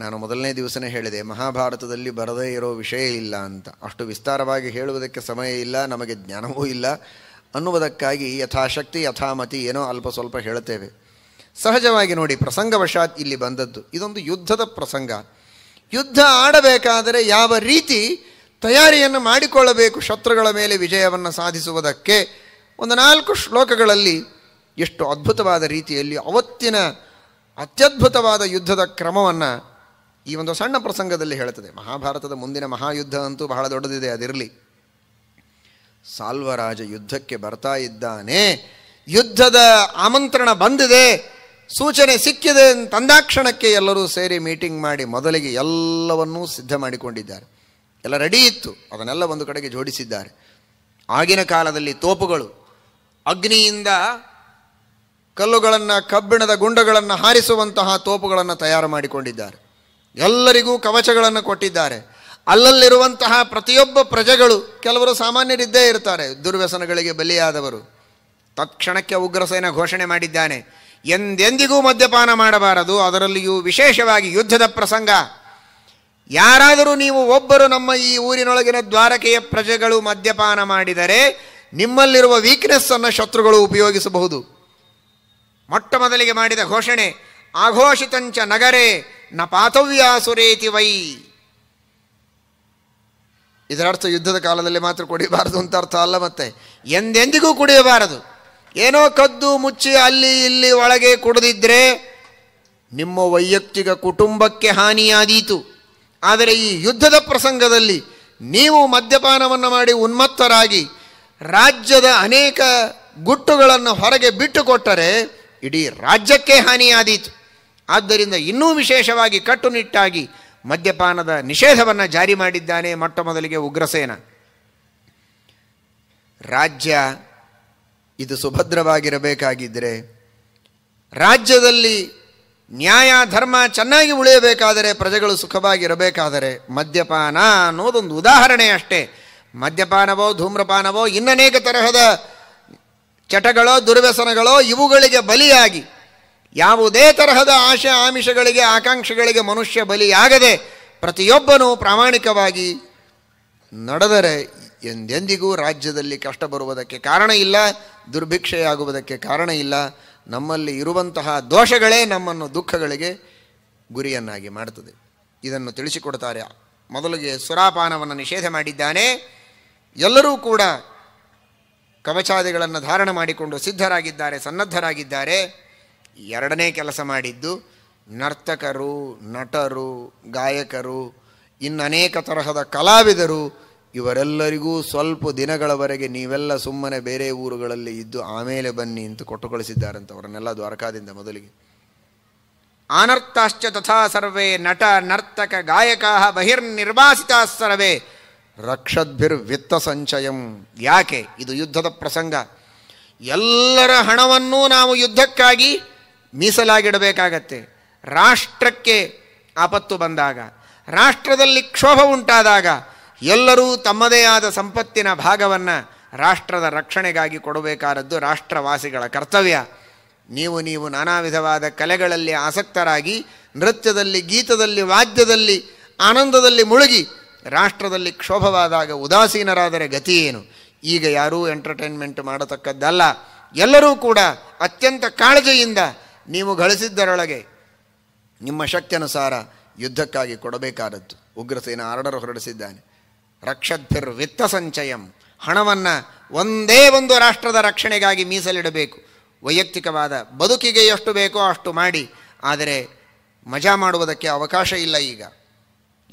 ನಾನು ಮೊದಲನೇ ದಿವಸನೇ ಹೇಳಿದೆ ಮಹಾಭಾರತದಲ್ಲಿ ಬರದೇ ಇರೋ ವಿಷಯ ಇಲ್ಲ ಅಂತ ಅಷ್ಟು ವಿಸ್ತಾರವಾಗಿ ಹೇಳುವುದಕ್ಕೆ ಸಮಯ ಇಲ್ಲ ನಮಗೆ ಜ್ಞಾನವೂ ಇಲ್ಲ ಅನ್ನುವುದಕ್ಕಾಗಿ ಯಥಾಶಕ್ತಿ ಯಥಾಮತಿ ಏನೋ ಅಲ್ಪ ಸ್ವಲ್ಪ ಹೇಳುತ್ತೇವೆ ಸಹಜವಾಗಿ ನೋಡಿ ಪ್ರಸಂಗವಶಾತ್ ಇಲ್ಲಿ ಬಂದದ್ದು ಇದೊಂದು ಯುದ್ಧದ ಪ್ರಸಂಗ ಯುದ್ಧ ಆಡಬೇಕಾದರೆ ಯಾವ ರೀತಿ ತಯಾರಿಯನ್ನು ಮಾಡಿಕೊಳ್ಳಬೇಕು ಶತ್ರುಗಳ ಮೇಲೆ ವಿಜಯವನ್ನು ಸಾಧಿಸುವುದಕ್ಕೆ ಒಂದು ನಾಲ್ಕು ಶ್ಲೋಕಗಳಲ್ಲಿ ಎಷ್ಟು ಅದ್ಭುತವಾದ ರೀತಿಯಲ್ಲಿ ಅವತ್ತಿನ ಅತ್ಯದ್ಭುತವಾದ ಯುದ್ಧದ ಕ್ರಮವನ್ನು ಈ ಒಂದು ಸಣ್ಣ ಪ್ರಸಂಗದಲ್ಲಿ ಹೇಳ್ತದೆ ಮಹಾಭಾರತದ ಮುಂದಿನ ಮಹಾಯುದ್ಧ ಅಂತೂ ಬಹಳ ದೊಡ್ಡದಿದೆ ಅದಿರಲಿ ಸಾಲ್ವರಾಜ ಯುದ್ಧಕ್ಕೆ ಬರ್ತಾ ಇದ್ದಾನೆ ಯುದ್ಧದ ಆಮಂತ್ರಣ ಬಂದಿದೆ ಸೂಚನೆ ಸಿಕ್ಕಿದೆ ತಂದಾಕ್ಷಣಕ್ಕೆ ಎಲ್ಲರೂ ಸೇರಿ ಮೀಟಿಂಗ್ ಮಾಡಿ ಮೊದಲಿಗೆ ಎಲ್ಲವನ್ನೂ ಸಿದ್ಧ ಮಾಡಿಕೊಂಡಿದ್ದಾರೆ ಎಲ್ಲ ರೆಡಿ ಇತ್ತು ಅದನ್ನೆಲ್ಲ ಒಂದು ಕಡೆಗೆ ಜೋಡಿಸಿದ್ದಾರೆ ಆಗಿನ ಕಾಲದಲ್ಲಿ ತೋಪುಗಳು ಅಗ್ನಿಯಿಂದ ಕಲ್ಲುಗಳನ್ನು ಕಬ್ಬಿಣದ ಗುಂಡಗಳನ್ನು ಹಾರಿಸುವಂತಹ ತೋಪುಗಳನ್ನು ತಯಾರು ಮಾಡಿಕೊಂಡಿದ್ದಾರೆ ಎಲ್ಲರಿಗೂ ಕವಚಗಳನ್ನು ಕೊಟ್ಟಿದ್ದಾರೆ ಅಲ್ಲಲ್ಲಿರುವಂತಹ ಪ್ರತಿಯೊಬ್ಬ ಪ್ರಜೆಗಳು ಕೆಲವರು ಸಾಮಾನ್ಯರಿದ್ದೇ ಇರ್ತಾರೆ ದುರ್ವ್ಯಸನಗಳಿಗೆ ಬಲಿಯಾದವರು ತತ್ಕ್ಷಣಕ್ಕೆ ಉಗ್ರಸೇನ ಘೋಷಣೆ ಮಾಡಿದ್ದಾನೆ ಎಂದೆಂದಿಗೂ ಮದ್ಯಪಾನ ಮಾಡಬಾರದು ಅದರಲ್ಲಿಯೂ ವಿಶೇಷವಾಗಿ ಯುದ್ಧದ ಪ್ರಸಂಗ ಯಾರಾದರೂ ನೀವು ಒಬ್ಬರು ನಮ್ಮ ಈ ಊರಿನೊಳಗಿನ ದ್ವಾರಕೆಯ ಪ್ರಜೆಗಳು ಮದ್ಯಪಾನ ಮಾಡಿದರೆ ನಿಮ್ಮಲ್ಲಿರುವ ವೀಕ್ನೆಸ್ಸನ್ನು ಶತ್ರುಗಳು ಉಪಯೋಗಿಸಬಹುದು ಮೊಟ್ಟ ಮೊದಲಿಗೆ ಮಾಡಿದ ಘೋಷಣೆ ಆಘೋಷಿತಂಚ ನಗರೆ ನ ಪಾತವ್ಯಾಸುರೇತಿ ವೈ ಇದರರ್ಥ ಯುದ್ಧದ ಕಾಲದಲ್ಲಿ ಮಾತ್ರ ಕುಡಿಯಬಾರದು ಅಂತ ಅರ್ಥ ಅಲ್ಲ ಮತ್ತೆ ಎಂದೆಂದಿಗೂ ಕುಡಿಯಬಾರದು ಏನೋ ಕದ್ದು ಮುಚ್ಚಿ ಅಲ್ಲಿ ಇಲ್ಲಿ ಒಳಗೆ ಕುಡಿದಿದ್ರೆ ನಿಮ್ಮ ವೈಯಕ್ತಿಕ ಕುಟುಂಬಕ್ಕೆ ಹಾನಿಯಾದೀತು ಆದರೆ ಈ ಯುದ್ಧದ ಪ್ರಸಂಗದಲ್ಲಿ ನೀವು ಮದ್ಯಪಾನವನ್ನು ಮಾಡಿ ಉನ್ಮತ್ತರಾಗಿ ರಾಜ್ಯದ ಅನೇಕ ಗುಟ್ಟುಗಳನ್ನು ಹೊರಗೆ ಬಿಟ್ಟುಕೊಟ್ಟರೆ ಇಡೀ ರಾಜ್ಯಕ್ಕೆ ಹಾನಿಯಾದೀತು ಆದ್ದರಿಂದ ಇನ್ನೂ ವಿಶೇಷವಾಗಿ ಕಟ್ಟುನಿಟ್ಟಾಗಿ ಮದ್ಯಪಾನದ ನಿಷೇಧವನ್ನು ಜಾರಿ ಮಾಡಿದ್ದಾನೆ ಮೊಟ್ಟ ಮೊದಲಿಗೆ ಉಗ್ರಸೇನ ರಾಜ್ಯ ಇದು ಸುಭದ್ರವಾಗಿರಬೇಕಾಗಿದ್ದರೆ ರಾಜ್ಯದಲ್ಲಿ ನ್ಯಾಯ ಧರ್ಮ ಚೆನ್ನಾಗಿ ಉಳಿಯಬೇಕಾದರೆ ಪ್ರಜೆಗಳು ಸುಖವಾಗಿರಬೇಕಾದರೆ ಮದ್ಯಪಾನ ಅನ್ನೋದೊಂದು ಉದಾಹರಣೆ ಅಷ್ಟೇ ಮದ್ಯಪಾನವೋ ಧೂಮ್ರಪಾನವೋ ಇನ್ನನೇಕ ತರಹದ ಚಟಗಳೋ ದುರ್ವ್ಯಸನಗಳೋ ಇವುಗಳಿಗೆ ಬಲಿಯಾಗಿ ಯಾವುದೇ ತರಹದ ಆಶೆ ಆಮಿಷಗಳಿಗೆ ಆಕಾಂಕ್ಷೆಗಳಿಗೆ ಮನುಷ್ಯ ಬಲಿಯಾಗದೆ ಪ್ರತಿಯೊಬ್ಬನೂ ಪ್ರಾಮಾಣಿಕವಾಗಿ ನಡೆದರೆ ಎಂದೆಂದಿಗೂ ರಾಜ್ಯದಲ್ಲಿ ಕಷ್ಟ ಬರುವುದಕ್ಕೆ ಕಾರಣ ಇಲ್ಲ ದುರ್ಭಿಕ್ಷೆಯಾಗುವುದಕ್ಕೆ ಕಾರಣ ಇಲ್ಲ ನಮ್ಮಲ್ಲಿ ಇರುವಂತಹ ದೋಷಗಳೇ ನಮ್ಮನ್ನು ದುಃಖಗಳಿಗೆ ಗುರಿಯನ್ನಾಗಿ ಮಾಡುತ್ತದೆ ಇದನ್ನು ತಿಳಿಸಿಕೊಡ್ತಾರೆ ಮೊದಲಿಗೆ ಸುರಾಪಾನವನ್ನು ನಿಷೇಧ ಮಾಡಿದ್ದಾನೆ ಎಲ್ಲರೂ ಕೂಡ ಕವಚಾದಿಗಳನ್ನು ಧಾರಣ ಮಾಡಿಕೊಂಡು ಸಿದ್ಧರಾಗಿದ್ದಾರೆ ಸನ್ನದ್ಧರಾಗಿದ್ದಾರೆ ಎರಡನೇ ಕೆಲಸ ಮಾಡಿದ್ದು ನರ್ತಕರು ನಟರು ಗಾಯಕರು ಇನ್ನನೇಕ ತರಹದ ಕಲಾವಿದರು ಇವರೆಲ್ಲರಿಗೂ ಸ್ವಲ್ಪ ದಿನಗಳವರೆಗೆ ನೀವೆಲ್ಲ ಸುಮ್ಮನೆ ಬೇರೆ ಊರುಗಳಲ್ಲಿ ಇದ್ದು ಆಮೇಲೆ ಬನ್ನಿ ಅಂತ ಕೊಟ್ಟುಕಳಿಸಿದ್ದಾರಂತೆ ಅವರನ್ನೆಲ್ಲ ದ್ವಾರಕಾದಿಂದ ಮೊದಲಿಗೆ ಆನರ್ತಾಶ್ಚ ತಥಾ ಸರ್ವೇ ನಟ ನರ್ತಕ ಗಾಯಕಾ ಬಹಿರ್ನಿರ್ವಾಸಿತಾ ಸರ್ವೇ ರಕ್ಷದ್ಭಿರ್ ವಿತ್ತ ಸಂಚಯಂ ಯಾಕೆ ಇದು ಯುದ್ಧದ ಪ್ರಸಂಗ ಎಲ್ಲರ ಹಣವನ್ನು ನಾವು ಯುದ್ಧಕ್ಕಾಗಿ ಮೀಸಲಾಗಿಡಬೇಕಾಗತ್ತೆ ರಾಷ್ಟ್ರಕ್ಕೆ ಆಪತ್ತು ಬಂದಾಗ ರಾಷ್ಟ್ರದಲ್ಲಿ ಕ್ಷೋಭ ಉಂಟಾದಾಗ ಎಲ್ಲರೂ ತಮ್ಮದೇ ಆದ ಸಂಪತ್ತಿನ ಭಾಗವನ್ನು ರಾಷ್ಟ್ರದ ರಕ್ಷಣೆಗಾಗಿ ಕೊಡಬೇಕಾದದ್ದು ರಾಷ್ಟ್ರವಾಸಿಗಳ ಕರ್ತವ್ಯ ನೀವು ನೀವು ನಾನಾ ವಿಧವಾದ ಕಲೆಗಳಲ್ಲಿ ಆಸಕ್ತರಾಗಿ ನೃತ್ಯದಲ್ಲಿ ಗೀತದಲ್ಲಿ ವಾದ್ಯದಲ್ಲಿ ಆನಂದದಲ್ಲಿ ಮುಳುಗಿ ರಾಷ್ಟ್ರದಲ್ಲಿ ಕ್ಷೋಭವಾದಾಗ ಉದಾಸೀನರಾದರೆ ಗತಿ ಏನು ಈಗ ಯಾರೂ ಎಂಟರ್ಟೈನ್ಮೆಂಟ್ ಮಾಡತಕ್ಕದ್ದಲ್ಲ ಎಲ್ಲರೂ ಕೂಡ ಅತ್ಯಂತ ಕಾಳಜಿಯಿಂದ ನೀವು ಗಳಿಸಿದ್ದರೊಳಗೆ ನಿಮ್ಮ ಶಕ್ತಿಯನುಸಾರ ಯುದ್ಧಕ್ಕಾಗಿ ಕೊಡಬೇಕಾದದ್ದು ಉಗ್ರಸೇನ ಆರ್ಡರ್ ಹೊರಡಿಸಿದ್ದಾನೆ ರಕ್ಷದ್ಭಿರ್ ವಿತ್ತ ಸಂಚಯಂ ಹಣವನ್ನು ಒಂದೇ ಒಂದು ರಾಷ್ಟ್ರದ ರಕ್ಷಣೆಗಾಗಿ ಮೀಸಲಿಡಬೇಕು ವೈಯಕ್ತಿಕವಾದ ಬದುಕಿಗೆ ಎಷ್ಟು ಬೇಕೋ ಅಷ್ಟು ಮಾಡಿ ಆದರೆ ಮಜಾ ಮಾಡುವುದಕ್ಕೆ ಅವಕಾಶ ಇಲ್ಲ ಈಗ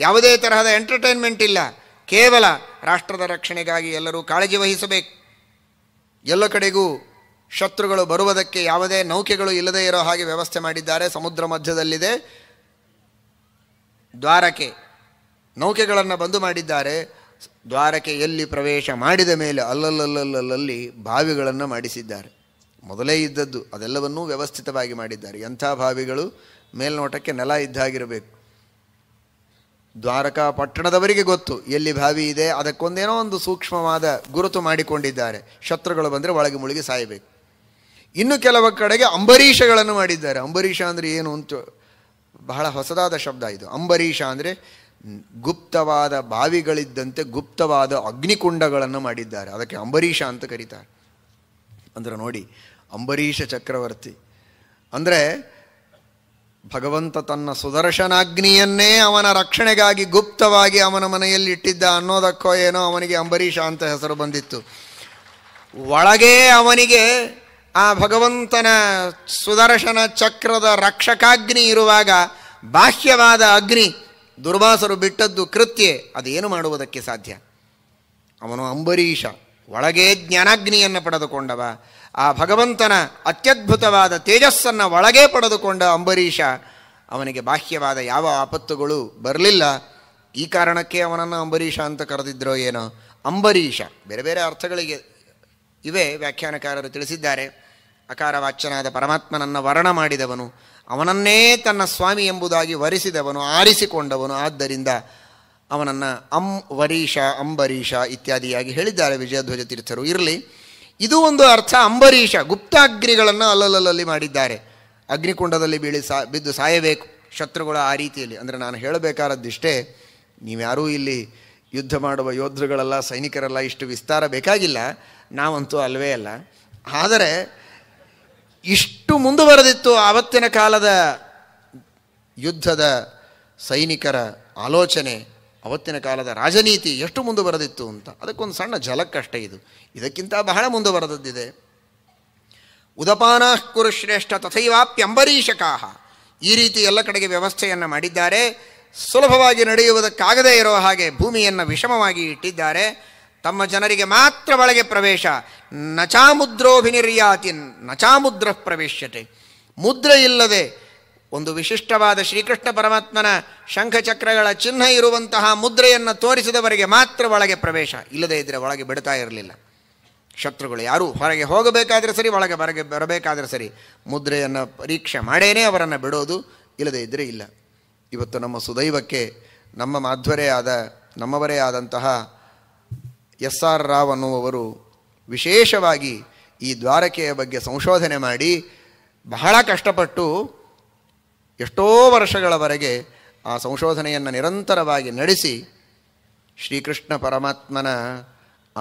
ಯಾವುದೇ ತರಹದ ಎಂಟರ್ಟೈನ್ಮೆಂಟ್ ಇಲ್ಲ ಕೇವಲ ರಾಷ್ಟ್ರದ ರಕ್ಷಣೆಗಾಗಿ ಎಲ್ಲರೂ ಕಾಳಜಿ ವಹಿಸಬೇಕು ಎಲ್ಲ ಕಡೆಗೂ ಶತ್ರುಗಳು ಬರುವುದಕ್ಕೆ ಯಾವುದೇ ನೌಕೆಗಳು ಇಲ್ಲದೇ ಇರೋ ಹಾಗೆ ವ್ಯವಸ್ಥೆ ಮಾಡಿದ್ದಾರೆ ಸಮುದ್ರ ಮಧ್ಯದಲ್ಲಿದೆ ದ್ವಾರಕೆ ನೌಕೆಗಳನ್ನು ಬಂದು ಮಾಡಿದ್ದಾರೆ ದ್ವಾರಕೆ ಎಲ್ಲಿ ಪ್ರವೇಶ ಮಾಡಿದ ಮೇಲೆ ಅಲ್ಲಲ್ಲಲ್ಲಲ್ಲಲ್ಲಿ ಬಾವಿಗಳನ್ನು ಮಾಡಿಸಿದ್ದಾರೆ ಮೊದಲೇ ಇದ್ದದ್ದು ಅದೆಲ್ಲವನ್ನೂ ವ್ಯವಸ್ಥಿತವಾಗಿ ಮಾಡಿದ್ದಾರೆ ಎಂಥ ಬಾವಿಗಳು ಮೇಲ್ನೋಟಕ್ಕೆ ನೆಲ ಇದ್ದಾಗಿರಬೇಕು ದ್ವಾರಕಾ ಪಟ್ಟಣದವರಿಗೆ ಗೊತ್ತು ಎಲ್ಲಿ ಬಾವಿ ಇದೆ ಅದಕ್ಕೊಂದೇನೋ ಒಂದು ಸೂಕ್ಷ್ಮವಾದ ಗುರುತು ಮಾಡಿಕೊಂಡಿದ್ದಾರೆ ಶತ್ರುಗಳು ಬಂದರೆ ಒಳಗೆ ಮುಳುಗಿ ಸಾಯಬೇಕು ಇನ್ನು ಕೆಲವು ಕಡೆಗೆ ಅಂಬರೀಷಗಳನ್ನು ಮಾಡಿದ್ದಾರೆ ಅಂಬರೀಷ ಅಂದರೆ ಏನು ಅಂತ ಬಹಳ ಹೊಸದಾದ ಶಬ್ದ ಇದು ಅಂಬರೀಷ ಅಂದರೆ ಗುಪ್ತವಾದ ಬಾವಿಗಳಿದ್ದಂತೆ ಗುಪ್ತವಾದ ಅಗ್ನಿಕುಂಡಗಳನ್ನು ಮಾಡಿದ್ದಾರೆ ಅದಕ್ಕೆ ಅಂಬರೀಷ ಅಂತ ಕರೀತಾರೆ ಅಂದರೆ ನೋಡಿ ಅಂಬರೀಷ ಚಕ್ರವರ್ತಿ ಅಂದರೆ ಭಗವಂತ ತನ್ನ ಸುದರ್ಶನಾಗ್ನಿಯನ್ನೇ ಅವನ ರಕ್ಷಣೆಗಾಗಿ ಗುಪ್ತವಾಗಿ ಅವನ ಮನೆಯಲ್ಲಿ ಇಟ್ಟಿದ್ದ ಅನ್ನೋದಕ್ಕೋ ಏನೋ ಅವನಿಗೆ ಅಂಬರೀಷ ಅಂತ ಹೆಸರು ಬಂದಿತ್ತು ಒಳಗೇ ಅವನಿಗೆ ಆ ಭಗವಂತನ ಸುದರ್ಶನ ಚಕ್ರದ ರಕ್ಷಕಾಗ್ನಿ ಇರುವಾಗ ಬಾಹ್ಯವಾದ ಅಗ್ನಿ ದುರ್ವಾಸರು ಬಿಟ್ಟದ್ದು ಕೃತ್ಯ ಅದೇನು ಮಾಡುವುದಕ್ಕೆ ಸಾಧ್ಯ ಅವನು ಅಂಬರೀಷ ಒಳಗೇ ಜ್ಞಾನಾಗ್ನಿಯನ್ನು ಪಡೆದುಕೊಂಡವ ಆ ಭಗವಂತನ ಅತ್ಯದ್ಭುತವಾದ ತೇಜಸ್ಸನ್ನು ಒಳಗೆ ಪಡೆದುಕೊಂಡ ಅಂಬರೀಷ ಅವನಿಗೆ ಬಾಹ್ಯವಾದ ಯಾವ ಆಪತ್ತುಗಳು ಬರಲಿಲ್ಲ ಈ ಕಾರಣಕ್ಕೆ ಅವನನ್ನು ಅಂಬರೀಷ ಅಂತ ಕರೆದಿದ್ರೋ ಏನೋ ಅಂಬರೀಷ ಬೇರೆ ಬೇರೆ ಅರ್ಥಗಳಿಗೆ ಇವೆ ವ್ಯಾಖ್ಯಾನಕಾರರು ತಿಳಿಸಿದ್ದಾರೆ ಅಕಾರ ವಾಚ್ಯನಾದ ಪರಮಾತ್ಮನನ್ನು ವರ್ಣ ಮಾಡಿದವನು ಅವನನ್ನೇ ತನ್ನ ಸ್ವಾಮಿ ಎಂಬುದಾಗಿ ವರಿಸಿದವನು ಆರಿಸಿಕೊಂಡವನು ಆದ್ದರಿಂದ ಅವನನ್ನು ಅಂ ವರೀಷ ಅಂಬರೀಷ ಇತ್ಯಾದಿಯಾಗಿ ಹೇಳಿದ್ದಾರೆ ವಿಜಯಧ್ವಜ ತೀರ್ಥರು ಇರಲಿ ಇದು ಒಂದು ಅರ್ಥ ಅಂಬರೀಷ ಗುಪ್ತ ಅಗ್ನಿಗಳನ್ನು ಅಲ್ಲಲ್ಲಲ್ಲಿ ಮಾಡಿದ್ದಾರೆ ಅಗ್ನಿಕುಂಡದಲ್ಲಿ ಬೀಳಿ ಸಾ ಬಿದ್ದು ಸಾಯಬೇಕು ಶತ್ರುಗಳು ಆ ರೀತಿಯಲ್ಲಿ ಅಂದರೆ ನಾನು ಹೇಳಬೇಕಾದದ್ದಿಷ್ಟೇ ನೀವ್ಯಾರೂ ಇಲ್ಲಿ ಯುದ್ಧ ಮಾಡುವ ಯೋಧರುಗಳೆಲ್ಲ ಸೈನಿಕರೆಲ್ಲ ಇಷ್ಟು ವಿಸ್ತಾರ ಬೇಕಾಗಿಲ್ಲ ನಾವಂತೂ ಅಲ್ಲವೇ ಅಲ್ಲ ಆದರೆ ಇಷ್ಟು ಮುಂದುವರೆದಿತ್ತು ಆವತ್ತಿನ ಕಾಲದ ಯುದ್ಧದ ಸೈನಿಕರ ಆಲೋಚನೆ ಅವತ್ತಿನ ಕಾಲದ ರಾಜನೀತಿ ಎಷ್ಟು ಮುಂದುವರೆದಿತ್ತು ಅಂತ ಅದಕ್ಕೊಂದು ಸಣ್ಣ ಜಲಕ್ಕಷ್ಟೇ ಇದು ಇದಕ್ಕಿಂತ ಬಹಳ ಮುಂದುವರೆದದ್ದಿದೆ ಉದಪಾನಾಃ ಕುರುಶ್ರೇಷ್ಠ ತಥೈವಾಪ್ಯಂಬರೀಷಕಾಹ ಈ ರೀತಿ ಎಲ್ಲ ಕಡೆಗೆ ವ್ಯವಸ್ಥೆಯನ್ನು ಮಾಡಿದ್ದಾರೆ ಸುಲಭವಾಗಿ ನಡೆಯುವುದಕ್ಕಾಗದೇ ಇರೋ ಹಾಗೆ ಭೂಮಿಯನ್ನು ವಿಷಮವಾಗಿ ಇಟ್ಟಿದ್ದಾರೆ ತಮ್ಮ ಜನರಿಗೆ ಮಾತ್ರ ಒಳಗೆ ಪ್ರವೇಶ ನಚಾಮುದ್ರೋಭಿನಿರ್ಯಾತಿ ನಚಾಮುದ್ರ ಪ್ರವೇಶ್ಯತೆ ಮುದ್ರೆ ಇಲ್ಲದೆ ಒಂದು ವಿಶಿಷ್ಟವಾದ ಶ್ರೀಕೃಷ್ಣ ಪರಮಾತ್ಮನ ಶಂಖಚಕ್ರಗಳ ಚಿಹ್ನೆ ಇರುವಂತಹ ಮುದ್ರೆಯನ್ನು ತೋರಿಸಿದವರಿಗೆ ಮಾತ್ರ ಒಳಗೆ ಪ್ರವೇಶ ಇಲ್ಲದೇ ಇದ್ದರೆ ಒಳಗೆ ಬಿಡ್ತಾ ಇರಲಿಲ್ಲ ಶತ್ರುಗಳು ಯಾರೂ ಹೊರಗೆ ಹೋಗಬೇಕಾದ್ರೆ ಸರಿ ಒಳಗೆ ಹೊರಗೆ ಬರಬೇಕಾದ್ರೆ ಸರಿ ಮುದ್ರೆಯನ್ನು ಪರೀಕ್ಷೆ ಮಾಡೇನೆ ಅವರನ್ನು ಬಿಡೋದು ಇಲ್ಲದೇ ಇದ್ದರೆ ಇಲ್ಲ ಇವತ್ತು ನಮ್ಮ ಸುದೈವಕ್ಕೆ ನಮ್ಮ ಮಾಧ್ವರೇ ಆದ ನಮ್ಮವರೇ ಆದಂತಹ ಎಸ್ ಆರ್ ರಾವ್ ಅನ್ನುವರು ವಿಶೇಷವಾಗಿ ಈ ದ್ವಾರಕೆಯ ಬಗ್ಗೆ ಸಂಶೋಧನೆ ಮಾಡಿ ಬಹಳ ಕಷ್ಟಪಟ್ಟು ಎಷ್ಟೋ ವರ್ಷಗಳವರೆಗೆ ಆ ಸಂಶೋಧನೆಯನ್ನು ನಿರಂತರವಾಗಿ ನಡೆಸಿ ಶ್ರೀಕೃಷ್ಣ ಪರಮಾತ್ಮನ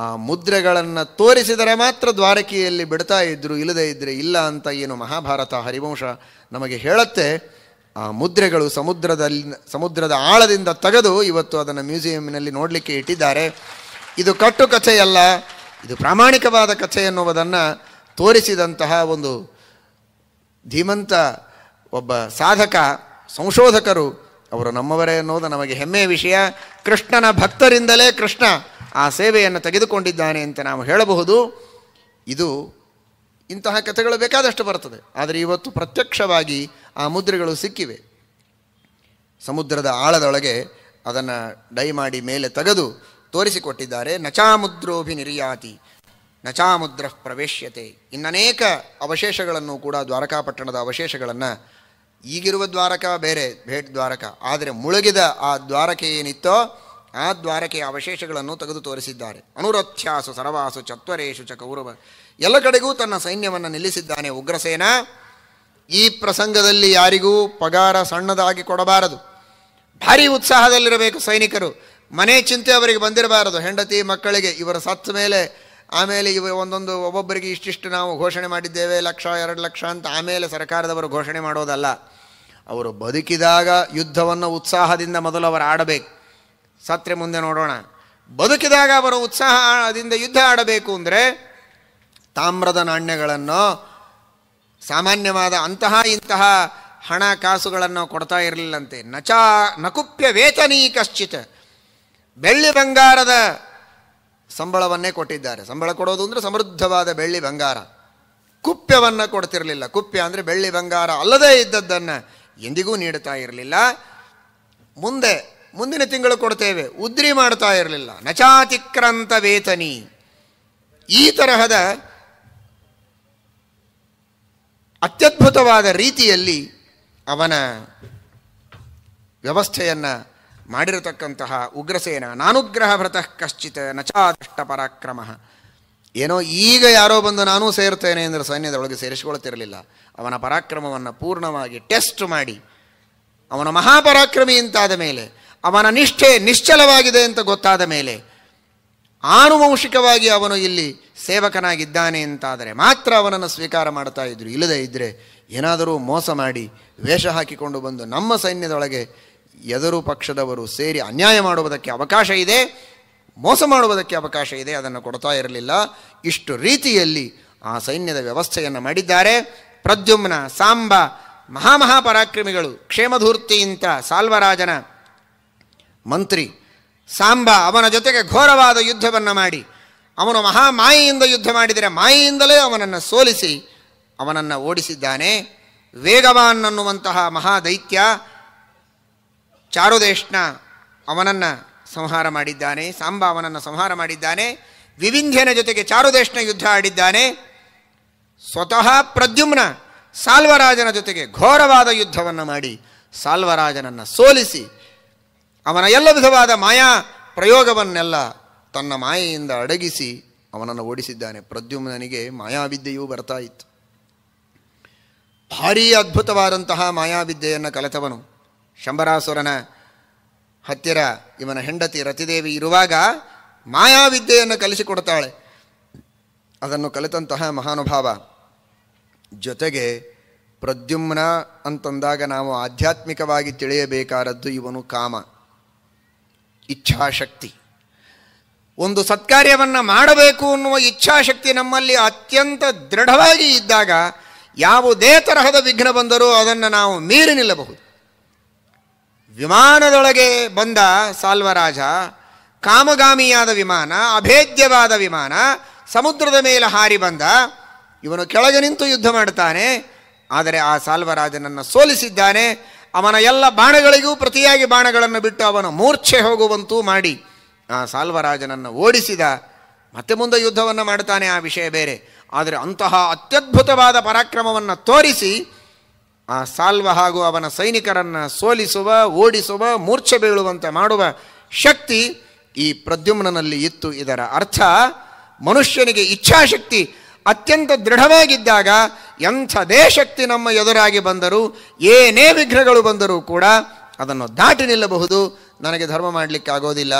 ಆ ಮುದ್ರೆಗಳನ್ನು ತೋರಿಸಿದರೆ ಮಾತ್ರ ದ್ವಾರಕೆಯಲ್ಲಿ ಬಿಡ್ತಾ ಇದ್ದರು ಇಲ್ಲದೇ ಇದ್ದರೆ ಇಲ್ಲ ಅಂತ ಏನು ಮಹಾಭಾರತ ಹರಿವಂಶ ನಮಗೆ ಹೇಳುತ್ತೆ ಆ ಮುದ್ರೆಗಳು ಸಮುದ್ರದಲ್ಲಿ ಸಮುದ್ರದ ಆಳದಿಂದ ತೆಗೆದು ಇವತ್ತು ಅದನ್ನು ಮ್ಯೂಸಿಯಂನಲ್ಲಿ ನೋಡಲಿಕ್ಕೆ ಇಟ್ಟಿದ್ದಾರೆ ಇದು ಕಟ್ಟು ಕಥೆಯಲ್ಲ ಇದು ಪ್ರಾಮಾಣಿಕವಾದ ಕಥೆ ಎನ್ನುವುದನ್ನು ತೋರಿಸಿದಂತಹ ಒಂದು ಧೀಮಂತ ಒಬ್ಬ ಸಾಧಕ ಸಂಶೋಧಕರು ಅವರು ನಮ್ಮವರೇ ಅನ್ನೋದು ನಮಗೆ ಹೆಮ್ಮೆಯ ವಿಷಯ ಕೃಷ್ಣನ ಭಕ್ತರಿಂದಲೇ ಕೃಷ್ಣ ಆ ಸೇವೆಯನ್ನು ತೆಗೆದುಕೊಂಡಿದ್ದಾನೆ ಅಂತ ನಾವು ಹೇಳಬಹುದು ಇದು ಇಂತಹ ಕಥೆಗಳು ಬೇಕಾದಷ್ಟು ಬರ್ತದೆ ಆದರೆ ಇವತ್ತು ಪ್ರತ್ಯಕ್ಷವಾಗಿ ಆ ಮುದ್ರೆಗಳು ಸಿಕ್ಕಿವೆ ಸಮುದ್ರದ ಆಳದೊಳಗೆ ಅದನ್ನು ಡೈ ಮಾಡಿ ಮೇಲೆ ತೆಗೆದು ತೋರಿಸಿಕೊಟ್ಟಿದ್ದಾರೆ ನಚಾಮುದ್ರೋಭಿ ನಿರ್ಯಾತಿ ನಚಾಮುದ್ರ ಪ್ರವೇಶ್ಯತೆ ಇನ್ನನೇಕ ಅವಶೇಷಗಳನ್ನು ಕೂಡ ದ್ವಾರಕಾಪಟ್ಟಣದ ಅವಶೇಷಗಳನ್ನು ಈಗಿರುವ ದ್ವಾರಕ ಬೇರೆ ಭೇಟ್ ದ್ವಾರಕ ಆದರೆ ಮುಳುಗಿದ ಆ ದ್ವಾರಕೆ ಏನಿತ್ತೋ ಆ ದ್ವಾರಕೆಯ ಅವಶೇಷಗಳನ್ನು ತೆಗೆದು ತೋರಿಸಿದ್ದಾರೆ ಅನುರಥ್ಯಾಸು ಸರವಾಸು ಚತ್ವರೇಶು ಚ ಕೌರವ ಎಲ್ಲ ಕಡೆಗೂ ತನ್ನ ಸೈನ್ಯವನ್ನು ನಿಲ್ಲಿಸಿದ್ದಾನೆ ಉಗ್ರಸೇನ ಈ ಪ್ರಸಂಗದಲ್ಲಿ ಯಾರಿಗೂ ಪಗಾರ ಸಣ್ಣದಾಗಿ ಕೊಡಬಾರದು ಭಾರಿ ಉತ್ಸಾಹದಲ್ಲಿರಬೇಕು ಸೈನಿಕರು ಮನೆ ಚಿಂತೆ ಅವರಿಗೆ ಬಂದಿರಬಾರದು ಹೆಂಡತಿ ಮಕ್ಕಳಿಗೆ ಇವರ ಸತ್ತ ಮೇಲೆ ಆಮೇಲೆ ಇವ ಒಂದೊಂದು ಒಬ್ಬೊಬ್ಬರಿಗೆ ಇಷ್ಟಿಷ್ಟು ನಾವು ಘೋಷಣೆ ಮಾಡಿದ್ದೇವೆ ಲಕ್ಷ ಎರಡು ಲಕ್ಷ ಅಂತ ಆಮೇಲೆ ಸರ್ಕಾರದವರು ಘೋಷಣೆ ಮಾಡೋದಲ್ಲ ಅವರು ಬದುಕಿದಾಗ ಯುದ್ಧವನ್ನು ಉತ್ಸಾಹದಿಂದ ಮೊದಲು ಅವರು ಆಡಬೇಕು ಸತ್ರೆ ಮುಂದೆ ನೋಡೋಣ ಬದುಕಿದಾಗ ಅವರು ಉತ್ಸಾಹದಿಂದ ಯುದ್ಧ ಆಡಬೇಕು ಅಂದರೆ ತಾಮ್ರದ ನಾಣ್ಯಗಳನ್ನು ಸಾಮಾನ್ಯವಾದ ಅಂತಹ ಇಂತಹ ಹಣ ಕಾಸುಗಳನ್ನು ಕೊಡ್ತಾ ಇರಲಿಲ್ಲಂತೆ ನಚಾ ನಕುಪ್ಯ ವೇತನೀ ಕಶ್ಚಿತ್ ಬೆಳ್ಳಿ ಬಂಗಾರದ ಸಂಬಳವನ್ನೇ ಕೊಟ್ಟಿದ್ದಾರೆ ಸಂಬಳ ಕೊಡೋದು ಅಂದರೆ ಸಮೃದ್ಧವಾದ ಬೆಳ್ಳಿ ಬಂಗಾರ ಕುಪ್ಯವನ್ನು ಕೊಡ್ತಿರಲಿಲ್ಲ ಕುಪ್ಯ ಅಂದರೆ ಬೆಳ್ಳಿ ಬಂಗಾರ ಅಲ್ಲದೇ ಇದ್ದದ್ದನ್ನು ಎಂದಿಗೂ ನೀಡುತ್ತಾ ಇರಲಿಲ್ಲ ಮುಂದೆ ಮುಂದಿನ ತಿಂಗಳು ಕೊಡ್ತೇವೆ ಉದ್ರಿ ಮಾಡ್ತಾ ಇರಲಿಲ್ಲ ನಚಾತಿಕ್ರಂತ ವೇತನಿ ಈ ತರಹದ ಅತ್ಯದ್ಭುತವಾದ ರೀತಿಯಲ್ಲಿ ಅವನ ವ್ಯವಸ್ಥೆಯನ್ನು ಮಾಡಿರತಕ್ಕಂತಹ ಉಗ್ರಸೇನ ನಾನುಗ್ರಹ ಭ್ರತಃ ಕಶ್ಚಿತ್ ನಚಾದಷ್ಟ ಪರಾಕ್ರಮ ಏನೋ ಈಗ ಯಾರೋ ಬಂದು ನಾನೂ ಸೇರ್ತೇನೆ ಅಂದರೆ ಸೈನ್ಯದೊಳಗೆ ಸೇರಿಸಿಕೊಳ್ತಿರಲಿಲ್ಲ ಅವನ ಪರಾಕ್ರಮವನ್ನು ಪೂರ್ಣವಾಗಿ ಟೆಸ್ಟ್ ಮಾಡಿ ಅವನ ಮಹಾಪರಾಕ್ರಮಿ ಅಂತಾದ ಮೇಲೆ ಅವನ ನಿಷ್ಠೆ ನಿಶ್ಚಲವಾಗಿದೆ ಅಂತ ಗೊತ್ತಾದ ಮೇಲೆ ಆನುವಂಶಿಕವಾಗಿ ಅವನು ಇಲ್ಲಿ ಸೇವಕನಾಗಿದ್ದಾನೆ ಅಂತಾದರೆ ಮಾತ್ರ ಅವನನ್ನು ಸ್ವೀಕಾರ ಮಾಡ್ತಾ ಇದ್ರು ಇಲ್ಲದೇ ಇದ್ದರೆ ಏನಾದರೂ ಮೋಸ ಮಾಡಿ ವೇಷ ಹಾಕಿಕೊಂಡು ಬಂದು ನಮ್ಮ ಸೈನ್ಯದೊಳಗೆ ಎದುರು ಪಕ್ಷದವರು ಸೇರಿ ಅನ್ಯಾಯ ಮಾಡುವುದಕ್ಕೆ ಅವಕಾಶ ಇದೆ ಮೋಸ ಮಾಡುವುದಕ್ಕೆ ಅವಕಾಶ ಇದೆ ಅದನ್ನು ಕೊಡ್ತಾ ಇರಲಿಲ್ಲ ಇಷ್ಟು ರೀತಿಯಲ್ಲಿ ಆ ಸೈನ್ಯದ ವ್ಯವಸ್ಥೆಯನ್ನು ಮಾಡಿದ್ದಾರೆ ಪ್ರದ್ಯುಮ್ನ ಸಾಂಬ ಮಹಾಮಹಾಪರಾಕ್ರಮಿಗಳು ಕ್ಷೇಮಧೂರ್ತಿ ಇಂಥ ಸಾಲ್ವರಾಜನ ಮಂತ್ರಿ ಸಾಂಬ ಅವನ ಜೊತೆಗೆ ಘೋರವಾದ ಯುದ್ಧವನ್ನು ಮಾಡಿ ಅವನು ಮಹಾಮಾಯಿಯಿಂದ ಯುದ್ಧ ಮಾಡಿದರೆ ಮಾಯಿಯಿಂದಲೇ ಅವನನ್ನು ಸೋಲಿಸಿ ಅವನನ್ನು ಓಡಿಸಿದ್ದಾನೆ ವೇಗವಾನ್ ಅನ್ನುವಂತಹ ಮಹಾದೈತ್ಯ ಚಾರುದೇಶ್ನ ಅವನನ್ನು ಸಂಹಾರ ಮಾಡಿದ್ದಾನೆ ಸಾಂಬಾವನನ್ನು ಸಂಹಾರ ಮಾಡಿದ್ದಾನೆ ವಿವಿಂಧ್ಯನ ಜೊತೆಗೆ ಚಾರುದೇಶನ ಯುದ್ಧ ಆಡಿದ್ದಾನೆ ಸ್ವತಃ ಪ್ರದ್ಯುಮ್ನ ಸಾಲ್ವರಾಜನ ಜೊತೆಗೆ ಘೋರವಾದ ಯುದ್ಧವನ್ನು ಮಾಡಿ ಸಾಲ್ವರಾಜನನ್ನು ಸೋಲಿಸಿ ಅವನ ಎಲ್ಲ ವಿಧವಾದ ಮಾಯಾ ಪ್ರಯೋಗವನ್ನೆಲ್ಲ ತನ್ನ ಮಾಯೆಯಿಂದ ಅಡಗಿಸಿ ಅವನನ್ನು ಓಡಿಸಿದ್ದಾನೆ ಪ್ರದ್ಯುಮ್ನನಿಗೆ ಮಾಯಾವಿದ್ಯೆಯೂ ಬರ್ತಾ ಇತ್ತು ಭಾರೀ ಅದ್ಭುತವಾದಂತಹ ಮಾಯಾವಿದ್ಯೆಯನ್ನು ಕಲಿತವನು ಶಂಬರಾಸುರನ ಹತ್ತಿರ ಇವನ ಹೆಂಡತಿ ರತಿದೇವಿ ಇರುವಾಗ ಮಾಯಾವಿದ್ಯೆಯನ್ನು ಕಲಿಸಿಕೊಡ್ತಾಳೆ ಅದನ್ನು ಕಲಿತಂತಹ ಮಹಾನುಭಾವ ಜೊತೆಗೆ ಪ್ರದ್ಯುಮ್ನ ಅಂತಂದಾಗ ನಾವು ಆಧ್ಯಾತ್ಮಿಕವಾಗಿ ತಿಳಿಯಬೇಕಾದದ್ದು ಇವನು ಕಾಮ ಇಚ್ಛಾಶಕ್ತಿ ಒಂದು ಸತ್ಕಾರ್ಯವನ್ನು ಮಾಡಬೇಕು ಅನ್ನುವ ಇಚ್ಛಾಶಕ್ತಿ ನಮ್ಮಲ್ಲಿ ಅತ್ಯಂತ ದೃಢವಾಗಿ ಇದ್ದಾಗ ಯಾವುದೇ ತರಹದ ವಿಘ್ನ ಬಂದರೂ ಅದನ್ನು ನಾವು ಮೀರಿ ನಿಲ್ಲಬಹುದು ವಿಮಾನದೊಳಗೆ ಬಂದ ಸಾಲ್ವರಾಜ ಕಾಮಗಾಮಿಯಾದ ವಿಮಾನ ಅಭೇದ್ಯವಾದ ವಿಮಾನ ಸಮುದ್ರದ ಮೇಲೆ ಹಾರಿ ಬಂದ ಇವನು ಕೆಳಗೆ ನಿಂತು ಯುದ್ಧ ಮಾಡುತ್ತಾನೆ ಆದರೆ ಆ ಸಾಲ್ವರಾಜನನ್ನು ಸೋಲಿಸಿದ್ದಾನೆ ಅವನ ಎಲ್ಲ ಬಾಣಗಳಿಗೂ ಪ್ರತಿಯಾಗಿ ಬಾಣಗಳನ್ನು ಬಿಟ್ಟು ಅವನು ಮೂರ್ಛೆ ಹೋಗುವಂತೂ ಮಾಡಿ ಆ ಸಾಲ್ವರಾಜನನ್ನು ಓಡಿಸಿದ ಮತ್ತೆ ಮುಂದೆ ಯುದ್ಧವನ್ನು ಮಾಡುತ್ತಾನೆ ಆ ವಿಷಯ ಬೇರೆ ಆದರೆ ಅಂತಹ ಅತ್ಯದ್ಭುತವಾದ ಪರಾಕ್ರಮವನ್ನು ತೋರಿಸಿ ಆ ಸಾಲ್ವ ಹಾಗೂ ಅವನ ಸೈನಿಕರನ್ನು ಸೋಲಿಸುವ ಓಡಿಸುವ ಮೂರ್ಛೆ ಬೀಳುವಂತೆ ಮಾಡುವ ಶಕ್ತಿ ಈ ಪ್ರದ್ಯುಮ್ನಲ್ಲಿ ಇತ್ತು ಇದರ ಅರ್ಥ ಮನುಷ್ಯನಿಗೆ ಇಚ್ಛಾಶಕ್ತಿ ಅತ್ಯಂತ ದೃಢವಾಗಿದ್ದಾಗ ಎಂಥದೇ ಶಕ್ತಿ ನಮ್ಮ ಎದುರಾಗಿ ಬಂದರೂ ಏನೇ ವಿಘ್ನಗಳು ಬಂದರೂ ಕೂಡ ಅದನ್ನು ದಾಟಿ ನಿಲ್ಲಬಹುದು ನನಗೆ ಧರ್ಮ ಮಾಡಲಿಕ್ಕೆ ಆಗೋದಿಲ್ಲ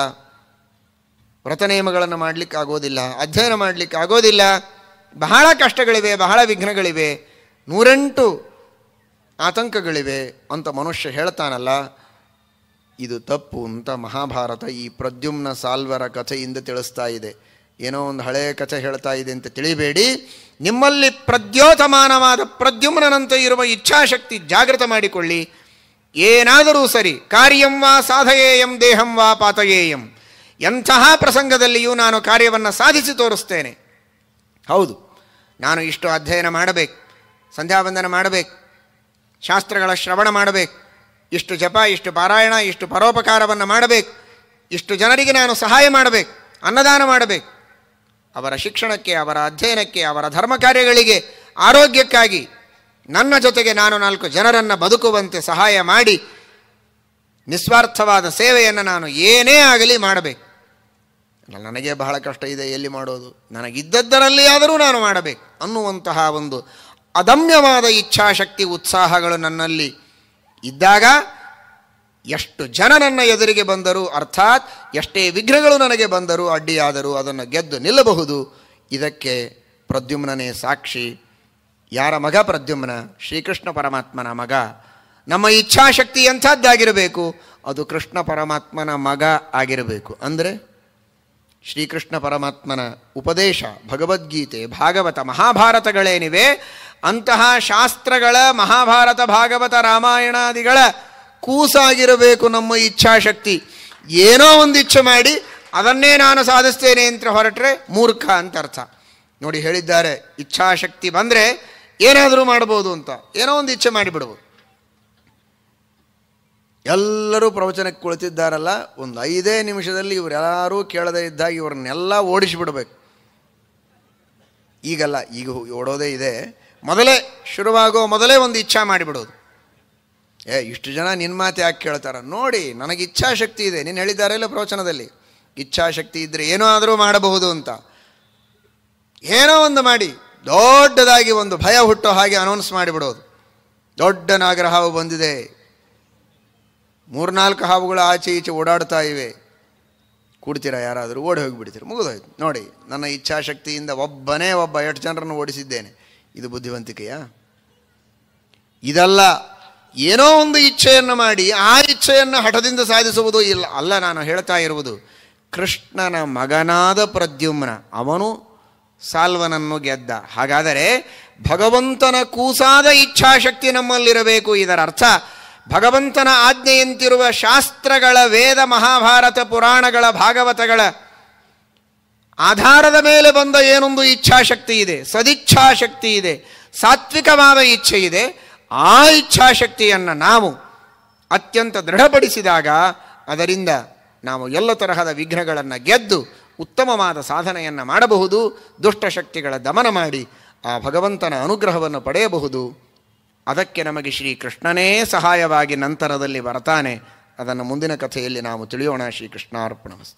ವ್ರತ ನಿಯಮಗಳನ್ನು ಮಾಡಲಿಕ್ಕೆ ಆಗೋದಿಲ್ಲ ಅಧ್ಯಯನ ಮಾಡಲಿಕ್ಕೆ ಆಗೋದಿಲ್ಲ ಬಹಳ ಕಷ್ಟಗಳಿವೆ ಬಹಳ ವಿಘ್ನಗಳಿವೆ ನೂರೆಂಟು ಆತಂಕಗಳಿವೆ ಅಂತ ಮನುಷ್ಯ ಹೇಳ್ತಾನಲ್ಲ ಇದು ತಪ್ಪು ಅಂತ ಮಹಾಭಾರತ ಈ ಪ್ರದ್ಯುಮ್ನ ಸಾಲ್ವರ ಕಥೆಯಿಂದ ತಿಳಿಸ್ತಾ ಇದೆ ಏನೋ ಒಂದು ಹಳೆಯ ಕಥೆ ಹೇಳ್ತಾ ಇದೆ ಅಂತ ತಿಳಿಬೇಡಿ ನಿಮ್ಮಲ್ಲಿ ಪ್ರದ್ಯೋತಮಾನವಾದ ಪ್ರದ್ಯುಮ್ನಂತೆ ಇರುವ ಇಚ್ಛಾಶಕ್ತಿ ಜಾಗೃತ ಮಾಡಿಕೊಳ್ಳಿ ಏನಾದರೂ ಸರಿ ಕಾರ್ಯಂ ವಾ ಸಾಧಯೇಯಂ ದೇಹಂ ವಾ ಪಾತಯೇಯಂ ಎಂತಹ ಪ್ರಸಂಗದಲ್ಲಿಯೂ ನಾನು ಕಾರ್ಯವನ್ನು ಸಾಧಿಸಿ ತೋರಿಸ್ತೇನೆ ಹೌದು ನಾನು ಇಷ್ಟು ಅಧ್ಯಯನ ಮಾಡಬೇಕು ಸಂಧ್ಯಾವಂದನ ಮಾಡಬೇಕು ಶಾಸ್ತ್ರಗಳ ಶ್ರವಣ ಮಾಡಬೇಕು ಇಷ್ಟು ಜಪ ಇಷ್ಟು ಪಾರಾಯಣ ಇಷ್ಟು ಪರೋಪಕಾರವನ್ನು ಮಾಡಬೇಕು ಇಷ್ಟು ಜನರಿಗೆ ನಾನು ಸಹಾಯ ಮಾಡಬೇಕು ಅನ್ನದಾನ ಮಾಡಬೇಕು ಅವರ ಶಿಕ್ಷಣಕ್ಕೆ ಅವರ ಅಧ್ಯಯನಕ್ಕೆ ಅವರ ಧರ್ಮ ಕಾರ್ಯಗಳಿಗೆ ಆರೋಗ್ಯಕ್ಕಾಗಿ ನನ್ನ ಜೊತೆಗೆ ನಾನು ನಾಲ್ಕು ಜನರನ್ನು ಬದುಕುವಂತೆ ಸಹಾಯ ಮಾಡಿ ನಿಸ್ವಾರ್ಥವಾದ ಸೇವೆಯನ್ನು ನಾನು ಏನೇ ಆಗಲಿ ಮಾಡಬೇಕು ನನಗೆ ಬಹಳ ಕಷ್ಟ ಇದೆ ಎಲ್ಲಿ ಮಾಡೋದು ನನಗಿದ್ದದ್ದರಲ್ಲಿ ಆದರೂ ನಾನು ಮಾಡಬೇಕು ಅನ್ನುವಂತಹ ಒಂದು ಅದಮ್ಯವಾದ ಇಚ್ಛಾಶಕ್ತಿ ಉತ್ಸಾಹಗಳು ನನ್ನಲ್ಲಿ ಇದ್ದಾಗ ಎಷ್ಟು ಜನ ನನ್ನ ಎದುರಿಗೆ ಬಂದರು ಅರ್ಥಾತ್ ಎಷ್ಟೇ ವಿಘ್ನಗಳು ನನಗೆ ಬಂದರೂ ಅಡ್ಡಿಯಾದರೂ ಅದನ್ನು ಗೆದ್ದು ನಿಲ್ಲಬಹುದು ಇದಕ್ಕೆ ಪ್ರದ್ಯುಮ್ನೇ ಸಾಕ್ಷಿ ಯಾರ ಮಗ ಪ್ರದ್ಯುಮ್ನ ಶ್ರೀಕೃಷ್ಣ ಪರಮಾತ್ಮನ ಮಗ ನಮ್ಮ ಇಚ್ಛಾಶಕ್ತಿ ಎಂಥದ್ದಾಗಿರಬೇಕು ಅದು ಕೃಷ್ಣ ಪರಮಾತ್ಮನ ಮಗ ಆಗಿರಬೇಕು ಅಂದರೆ ಶ್ರೀಕೃಷ್ಣ ಪರಮಾತ್ಮನ ಉಪದೇಶ ಭಗವದ್ಗೀತೆ ಭಾಗವತ ಮಹಾಭಾರತಗಳೇನಿವೆ ಅಂತಹ ಶಾಸ್ತ್ರಗಳ ಮಹಾಭಾರತ ಭಾಗವತ ರಾಮಾಯಣಾದಿಗಳ ಕೂಸಾಗಿರಬೇಕು ನಮ್ಮ ಇಚ್ಛಾಶಕ್ತಿ ಏನೋ ಒಂದು ಇಚ್ಛೆ ಮಾಡಿ ಅದನ್ನೇ ನಾನು ಸಾಧಿಸ್ತೇನೆ ಅಂತ ಹೊರಟ್ರೆ ಮೂರ್ಖ ಅಂತ ಅರ್ಥ ನೋಡಿ ಹೇಳಿದ್ದಾರೆ ಇಚ್ಛಾಶಕ್ತಿ ಬಂದರೆ ಏನಾದರೂ ಮಾಡ್ಬೋದು ಅಂತ ಏನೋ ಒಂದು ಇಚ್ಛೆ ಮಾಡಿಬಿಡ್ಬೋದು ಎಲ್ಲರೂ ಪ್ರವಚನಕ್ಕೆ ಕುಳಿತಿದ್ದಾರಲ್ಲ ಒಂದು ಐದೇ ನಿಮಿಷದಲ್ಲಿ ಇವರೆಲ್ಲರೂ ಕೇಳದೇ ಇದ್ದಾಗ ಇವ್ರನ್ನೆಲ್ಲ ಓಡಿಸಿಬಿಡ್ಬೇಕು ಈಗಲ್ಲ ಈಗ ಓಡೋದೇ ಇದೆ ಮೊದಲೇ ಶುರುವಾಗೋ ಮೊದಲೇ ಒಂದು ಇಚ್ಛಾ ಮಾಡಿಬಿಡೋದು ಏ ಇಷ್ಟು ಜನ ನಿನ್ನ ಮಾತು ಯಾಕೆ ಕೇಳ್ತಾರೆ ನೋಡಿ ನನಗೆ ಇಚ್ಛಾಶಕ್ತಿ ಇದೆ ನೀನು ಹೇಳಿದ್ದಾರೆ ಇಲ್ಲ ಪ್ರವಚನದಲ್ಲಿ ಇಚ್ಛಾಶಕ್ತಿ ಇದ್ದರೆ ಏನೋ ಆದರೂ ಮಾಡಬಹುದು ಅಂತ ಏನೋ ಒಂದು ಮಾಡಿ ದೊಡ್ಡದಾಗಿ ಒಂದು ಭಯ ಹುಟ್ಟೋ ಹಾಗೆ ಅನೌನ್ಸ್ ಮಾಡಿಬಿಡೋದು ದೊಡ್ಡ ನಾಗರ ಹಾವು ಬಂದಿದೆ ಮೂರ್ನಾಲ್ಕು ಹಾವುಗಳು ಆಚೆ ಈಚೆ ಓಡಾಡ್ತಾ ಇವೆ ಕೂಡ್ತೀರಾ ಯಾರಾದರೂ ಓಡಿ ಹೋಗಿಬಿಡ್ತೀರಾ ಮುಗಿದೋಯ್ತು ನೋಡಿ ನನ್ನ ಇಚ್ಛಾಶಕ್ತಿಯಿಂದ ಒಬ್ಬನೇ ಒಬ್ಬ ಎಷ್ಟು ಜನರನ್ನು ಓಡಿಸಿದ್ದೇನೆ ಇದು ಬುದ್ಧಿವಂತಿಕೆಯ ಇದಲ್ಲ ಏನೋ ಒಂದು ಇಚ್ಛೆಯನ್ನು ಮಾಡಿ ಆ ಇಚ್ಛೆಯನ್ನು ಹಠದಿಂದ ಸಾಧಿಸುವುದು ಇಲ್ಲ ಅಲ್ಲ ನಾನು ಹೇಳ್ತಾ ಇರುವುದು ಕೃಷ್ಣನ ಮಗನಾದ ಪ್ರದ್ಯುಮ್ನ ಅವನು ಸಾಲ್ವನನ್ನು ಗೆದ್ದ ಹಾಗಾದರೆ ಭಗವಂತನ ಕೂಸಾದ ಇಚ್ಛಾಶಕ್ತಿ ನಮ್ಮಲ್ಲಿರಬೇಕು ಇದರ ಅರ್ಥ ಭಗವಂತನ ಆಜ್ಞೆಯಂತಿರುವ ಶಾಸ್ತ್ರಗಳ ವೇದ ಮಹಾಭಾರತ ಪುರಾಣಗಳ ಭಾಗವತಗಳ ಆಧಾರದ ಮೇಲೆ ಬಂದ ಏನೊಂದು ಇಚ್ಛಾಶಕ್ತಿ ಇದೆ ಸದಿಚ್ಛಾಶಕ್ತಿ ಇದೆ ಸಾತ್ವಿಕವಾದ ಇಚ್ಛೆ ಇದೆ ಆ ಇಚ್ಛಾಶಕ್ತಿಯನ್ನು ನಾವು ಅತ್ಯಂತ ದೃಢಪಡಿಸಿದಾಗ ಅದರಿಂದ ನಾವು ಎಲ್ಲ ತರಹದ ವಿಘ್ನಗಳನ್ನು ಗೆದ್ದು ಉತ್ತಮವಾದ ಸಾಧನೆಯನ್ನು ಮಾಡಬಹುದು ದುಷ್ಟಶಕ್ತಿಗಳ ದಮನ ಮಾಡಿ ಆ ಭಗವಂತನ ಅನುಗ್ರಹವನ್ನು ಪಡೆಯಬಹುದು ಅದಕ್ಕೆ ನಮಗೆ ಶ್ರೀಕೃಷ್ಣನೇ ಸಹಾಯವಾಗಿ ನಂತರದಲ್ಲಿ ಬರ್ತಾನೆ ಅದನ್ನು ಮುಂದಿನ ಕಥೆಯಲ್ಲಿ ನಾವು ತಿಳಿಯೋಣ ಶ್ರೀಕೃಷ್ಣಾರ್ಪಣ